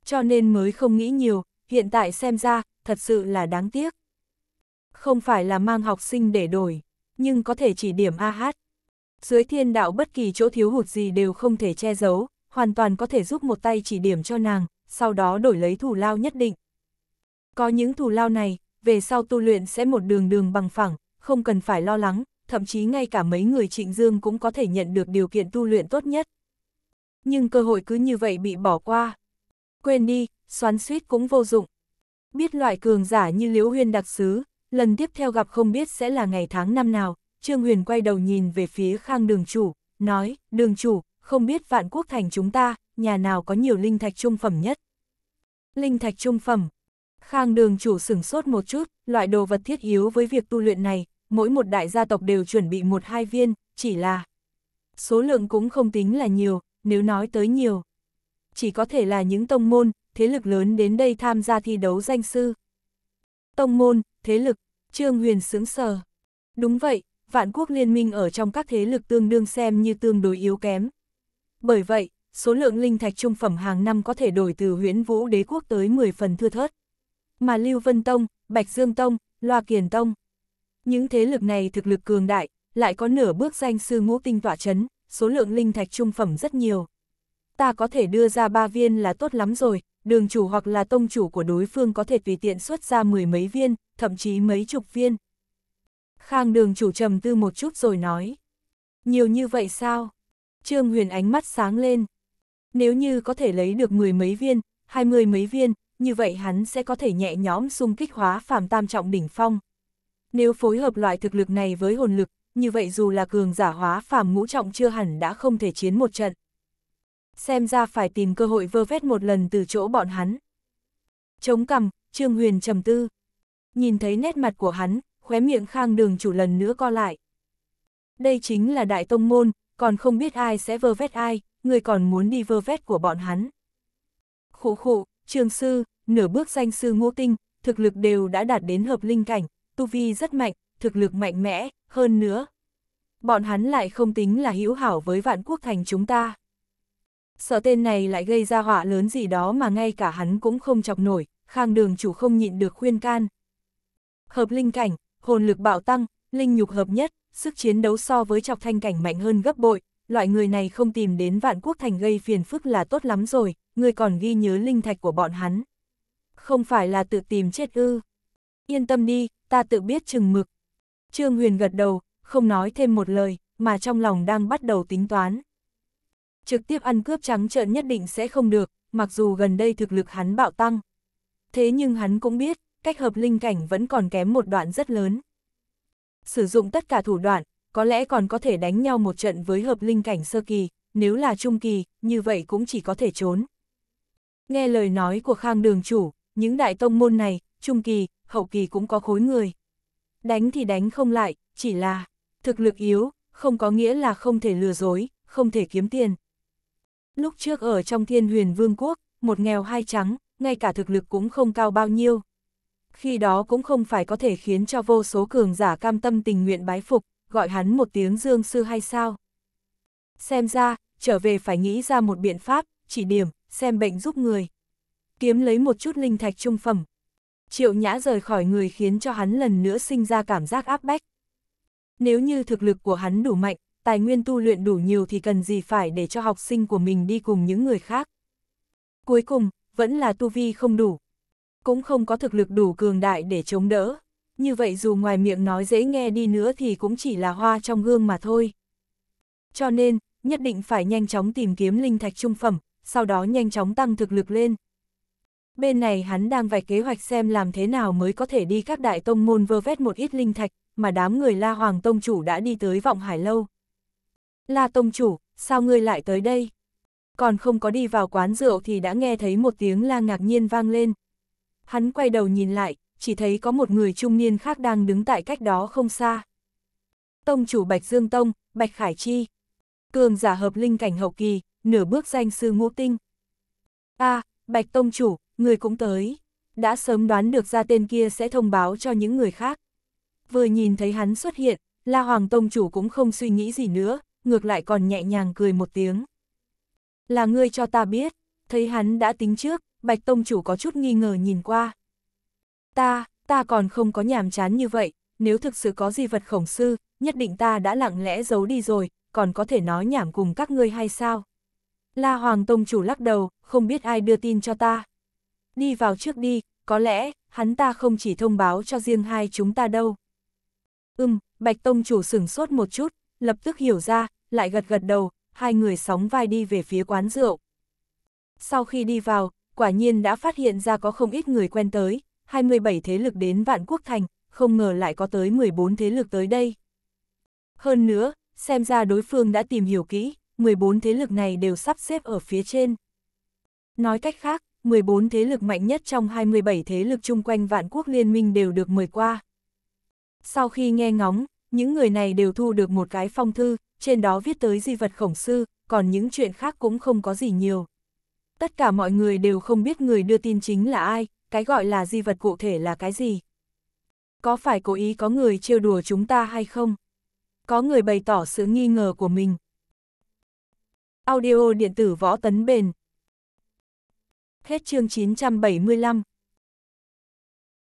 Cho nên mới không nghĩ nhiều, hiện tại xem ra, thật sự là đáng tiếc. Không phải là mang học sinh để đổi, nhưng có thể chỉ điểm a AH. hát. Dưới thiên đạo bất kỳ chỗ thiếu hụt gì đều không thể che giấu, hoàn toàn có thể giúp một tay chỉ điểm cho nàng, sau đó đổi lấy thù lao nhất định. Có những thù lao này, về sau tu luyện sẽ một đường đường bằng phẳng, không cần phải lo lắng, thậm chí ngay cả mấy người trịnh dương cũng có thể nhận được điều kiện tu luyện tốt nhất. Nhưng cơ hội cứ như vậy bị bỏ qua. Quên đi, xoắn suýt cũng vô dụng. Biết loại cường giả như Liễu Huyên đặc sứ, lần tiếp theo gặp không biết sẽ là ngày tháng năm nào, Trương Huyền quay đầu nhìn về phía khang đường chủ, nói, đường chủ, không biết vạn quốc thành chúng ta, nhà nào có nhiều linh thạch trung phẩm nhất. Linh thạch trung phẩm. Khang đường chủ sửng sốt một chút, loại đồ vật thiết yếu với việc tu luyện này, mỗi một đại gia tộc đều chuẩn bị một hai viên, chỉ là số lượng cũng không tính là nhiều, nếu nói tới nhiều. Chỉ có thể là những tông môn, thế lực lớn đến đây tham gia thi đấu danh sư. Tông môn, thế lực, Trương Huyền sướng sờ. Đúng vậy, vạn quốc liên minh ở trong các thế lực tương đương xem như tương đối yếu kém. Bởi vậy, số lượng linh thạch trung phẩm hàng năm có thể đổi từ huyễn vũ đế quốc tới 10 phần thưa thớt. Mà Lưu Vân Tông, Bạch Dương Tông, Loa Kiền Tông, những thế lực này thực lực cường đại, lại có nửa bước danh sư ngũ tinh tỏa chấn, số lượng linh thạch trung phẩm rất nhiều. Ta có thể đưa ra ba viên là tốt lắm rồi, đường chủ hoặc là tông chủ của đối phương có thể tùy tiện xuất ra mười mấy viên, thậm chí mấy chục viên. Khang đường chủ trầm tư một chút rồi nói. Nhiều như vậy sao? Trương Huyền ánh mắt sáng lên. Nếu như có thể lấy được mười mấy viên, hai mươi mấy viên, như vậy hắn sẽ có thể nhẹ nhõm xung kích hóa phàm tam trọng đỉnh phong. Nếu phối hợp loại thực lực này với hồn lực, như vậy dù là cường giả hóa phàm ngũ trọng chưa hẳn đã không thể chiến một trận. Xem ra phải tìm cơ hội vơ vét một lần từ chỗ bọn hắn. Chống cằm, Trương Huyền trầm tư. Nhìn thấy nét mặt của hắn, khóe miệng khang đường chủ lần nữa co lại. Đây chính là đại tông môn, còn không biết ai sẽ vơ vét ai, người còn muốn đi vơ vét của bọn hắn. Khụ khụ, trương sư, nửa bước danh sư ngô tinh, thực lực đều đã đạt đến hợp linh cảnh, tu vi rất mạnh, thực lực mạnh mẽ, hơn nữa. Bọn hắn lại không tính là hữu hảo với vạn quốc thành chúng ta. Sợ tên này lại gây ra họa lớn gì đó mà ngay cả hắn cũng không chọc nổi, khang đường chủ không nhịn được khuyên can. Hợp linh cảnh, hồn lực bạo tăng, linh nhục hợp nhất, sức chiến đấu so với chọc thanh cảnh mạnh hơn gấp bội, loại người này không tìm đến vạn quốc thành gây phiền phức là tốt lắm rồi, người còn ghi nhớ linh thạch của bọn hắn. Không phải là tự tìm chết ư yên tâm đi, ta tự biết chừng mực. Trương Huyền gật đầu, không nói thêm một lời, mà trong lòng đang bắt đầu tính toán. Trực tiếp ăn cướp trắng trợn nhất định sẽ không được, mặc dù gần đây thực lực hắn bạo tăng. Thế nhưng hắn cũng biết, cách hợp linh cảnh vẫn còn kém một đoạn rất lớn. Sử dụng tất cả thủ đoạn, có lẽ còn có thể đánh nhau một trận với hợp linh cảnh sơ kỳ, nếu là trung kỳ, như vậy cũng chỉ có thể trốn. Nghe lời nói của Khang Đường Chủ, những đại tông môn này, trung kỳ, hậu kỳ cũng có khối người. Đánh thì đánh không lại, chỉ là thực lực yếu, không có nghĩa là không thể lừa dối, không thể kiếm tiền. Lúc trước ở trong thiên huyền vương quốc, một nghèo hai trắng, ngay cả thực lực cũng không cao bao nhiêu. Khi đó cũng không phải có thể khiến cho vô số cường giả cam tâm tình nguyện bái phục, gọi hắn một tiếng dương sư hay sao. Xem ra, trở về phải nghĩ ra một biện pháp, chỉ điểm, xem bệnh giúp người. Kiếm lấy một chút linh thạch trung phẩm, Triệu Nhã rời khỏi người khiến cho hắn lần nữa sinh ra cảm giác áp bách. Nếu như thực lực của hắn đủ mạnh, tài nguyên tu luyện đủ nhiều thì cần gì phải để cho học sinh của mình đi cùng những người khác. Cuối cùng, vẫn là tu vi không đủ. Cũng không có thực lực đủ cường đại để chống đỡ. Như vậy dù ngoài miệng nói dễ nghe đi nữa thì cũng chỉ là hoa trong gương mà thôi. Cho nên, nhất định phải nhanh chóng tìm kiếm linh thạch trung phẩm, sau đó nhanh chóng tăng thực lực lên bên này hắn đang vạch kế hoạch xem làm thế nào mới có thể đi các đại tông môn vơ vét một ít linh thạch, mà đám người La Hoàng Tông Chủ đã đi tới Vọng Hải Lâu. La Tông Chủ, sao ngươi lại tới đây? Còn không có đi vào quán rượu thì đã nghe thấy một tiếng la ngạc nhiên vang lên. Hắn quay đầu nhìn lại, chỉ thấy có một người trung niên khác đang đứng tại cách đó không xa. Tông chủ Bạch Dương Tông, Bạch Khải Chi. Cường giả hợp linh cảnh hậu kỳ, nửa bước danh sư ngũ tinh. a à, Bạch Tông chủ, người cũng tới. Đã sớm đoán được ra tên kia sẽ thông báo cho những người khác. Vừa nhìn thấy hắn xuất hiện, La Hoàng Tông Chủ cũng không suy nghĩ gì nữa, ngược lại còn nhẹ nhàng cười một tiếng. Là ngươi cho ta biết, thấy hắn đã tính trước, Bạch Tông Chủ có chút nghi ngờ nhìn qua. Ta, ta còn không có nhàm chán như vậy, nếu thực sự có gì vật khổng sư, nhất định ta đã lặng lẽ giấu đi rồi, còn có thể nói nhảm cùng các ngươi hay sao? La Hoàng Tông Chủ lắc đầu, không biết ai đưa tin cho ta. Đi vào trước đi, có lẽ, hắn ta không chỉ thông báo cho riêng hai chúng ta đâu. Ừm, Bạch Tông chủ sửng sốt một chút, lập tức hiểu ra, lại gật gật đầu, hai người sóng vai đi về phía quán rượu. Sau khi đi vào, quả nhiên đã phát hiện ra có không ít người quen tới, 27 thế lực đến Vạn Quốc Thành, không ngờ lại có tới 14 thế lực tới đây. Hơn nữa, xem ra đối phương đã tìm hiểu kỹ, 14 thế lực này đều sắp xếp ở phía trên. Nói cách khác, 14 thế lực mạnh nhất trong 27 thế lực chung quanh vạn quốc liên minh đều được mời qua. Sau khi nghe ngóng, những người này đều thu được một cái phong thư, trên đó viết tới di vật khổng sư, còn những chuyện khác cũng không có gì nhiều. Tất cả mọi người đều không biết người đưa tin chính là ai, cái gọi là di vật cụ thể là cái gì. Có phải cố ý có người trêu đùa chúng ta hay không? Có người bày tỏ sự nghi ngờ của mình. Audio điện tử võ tấn bền Hết chương 975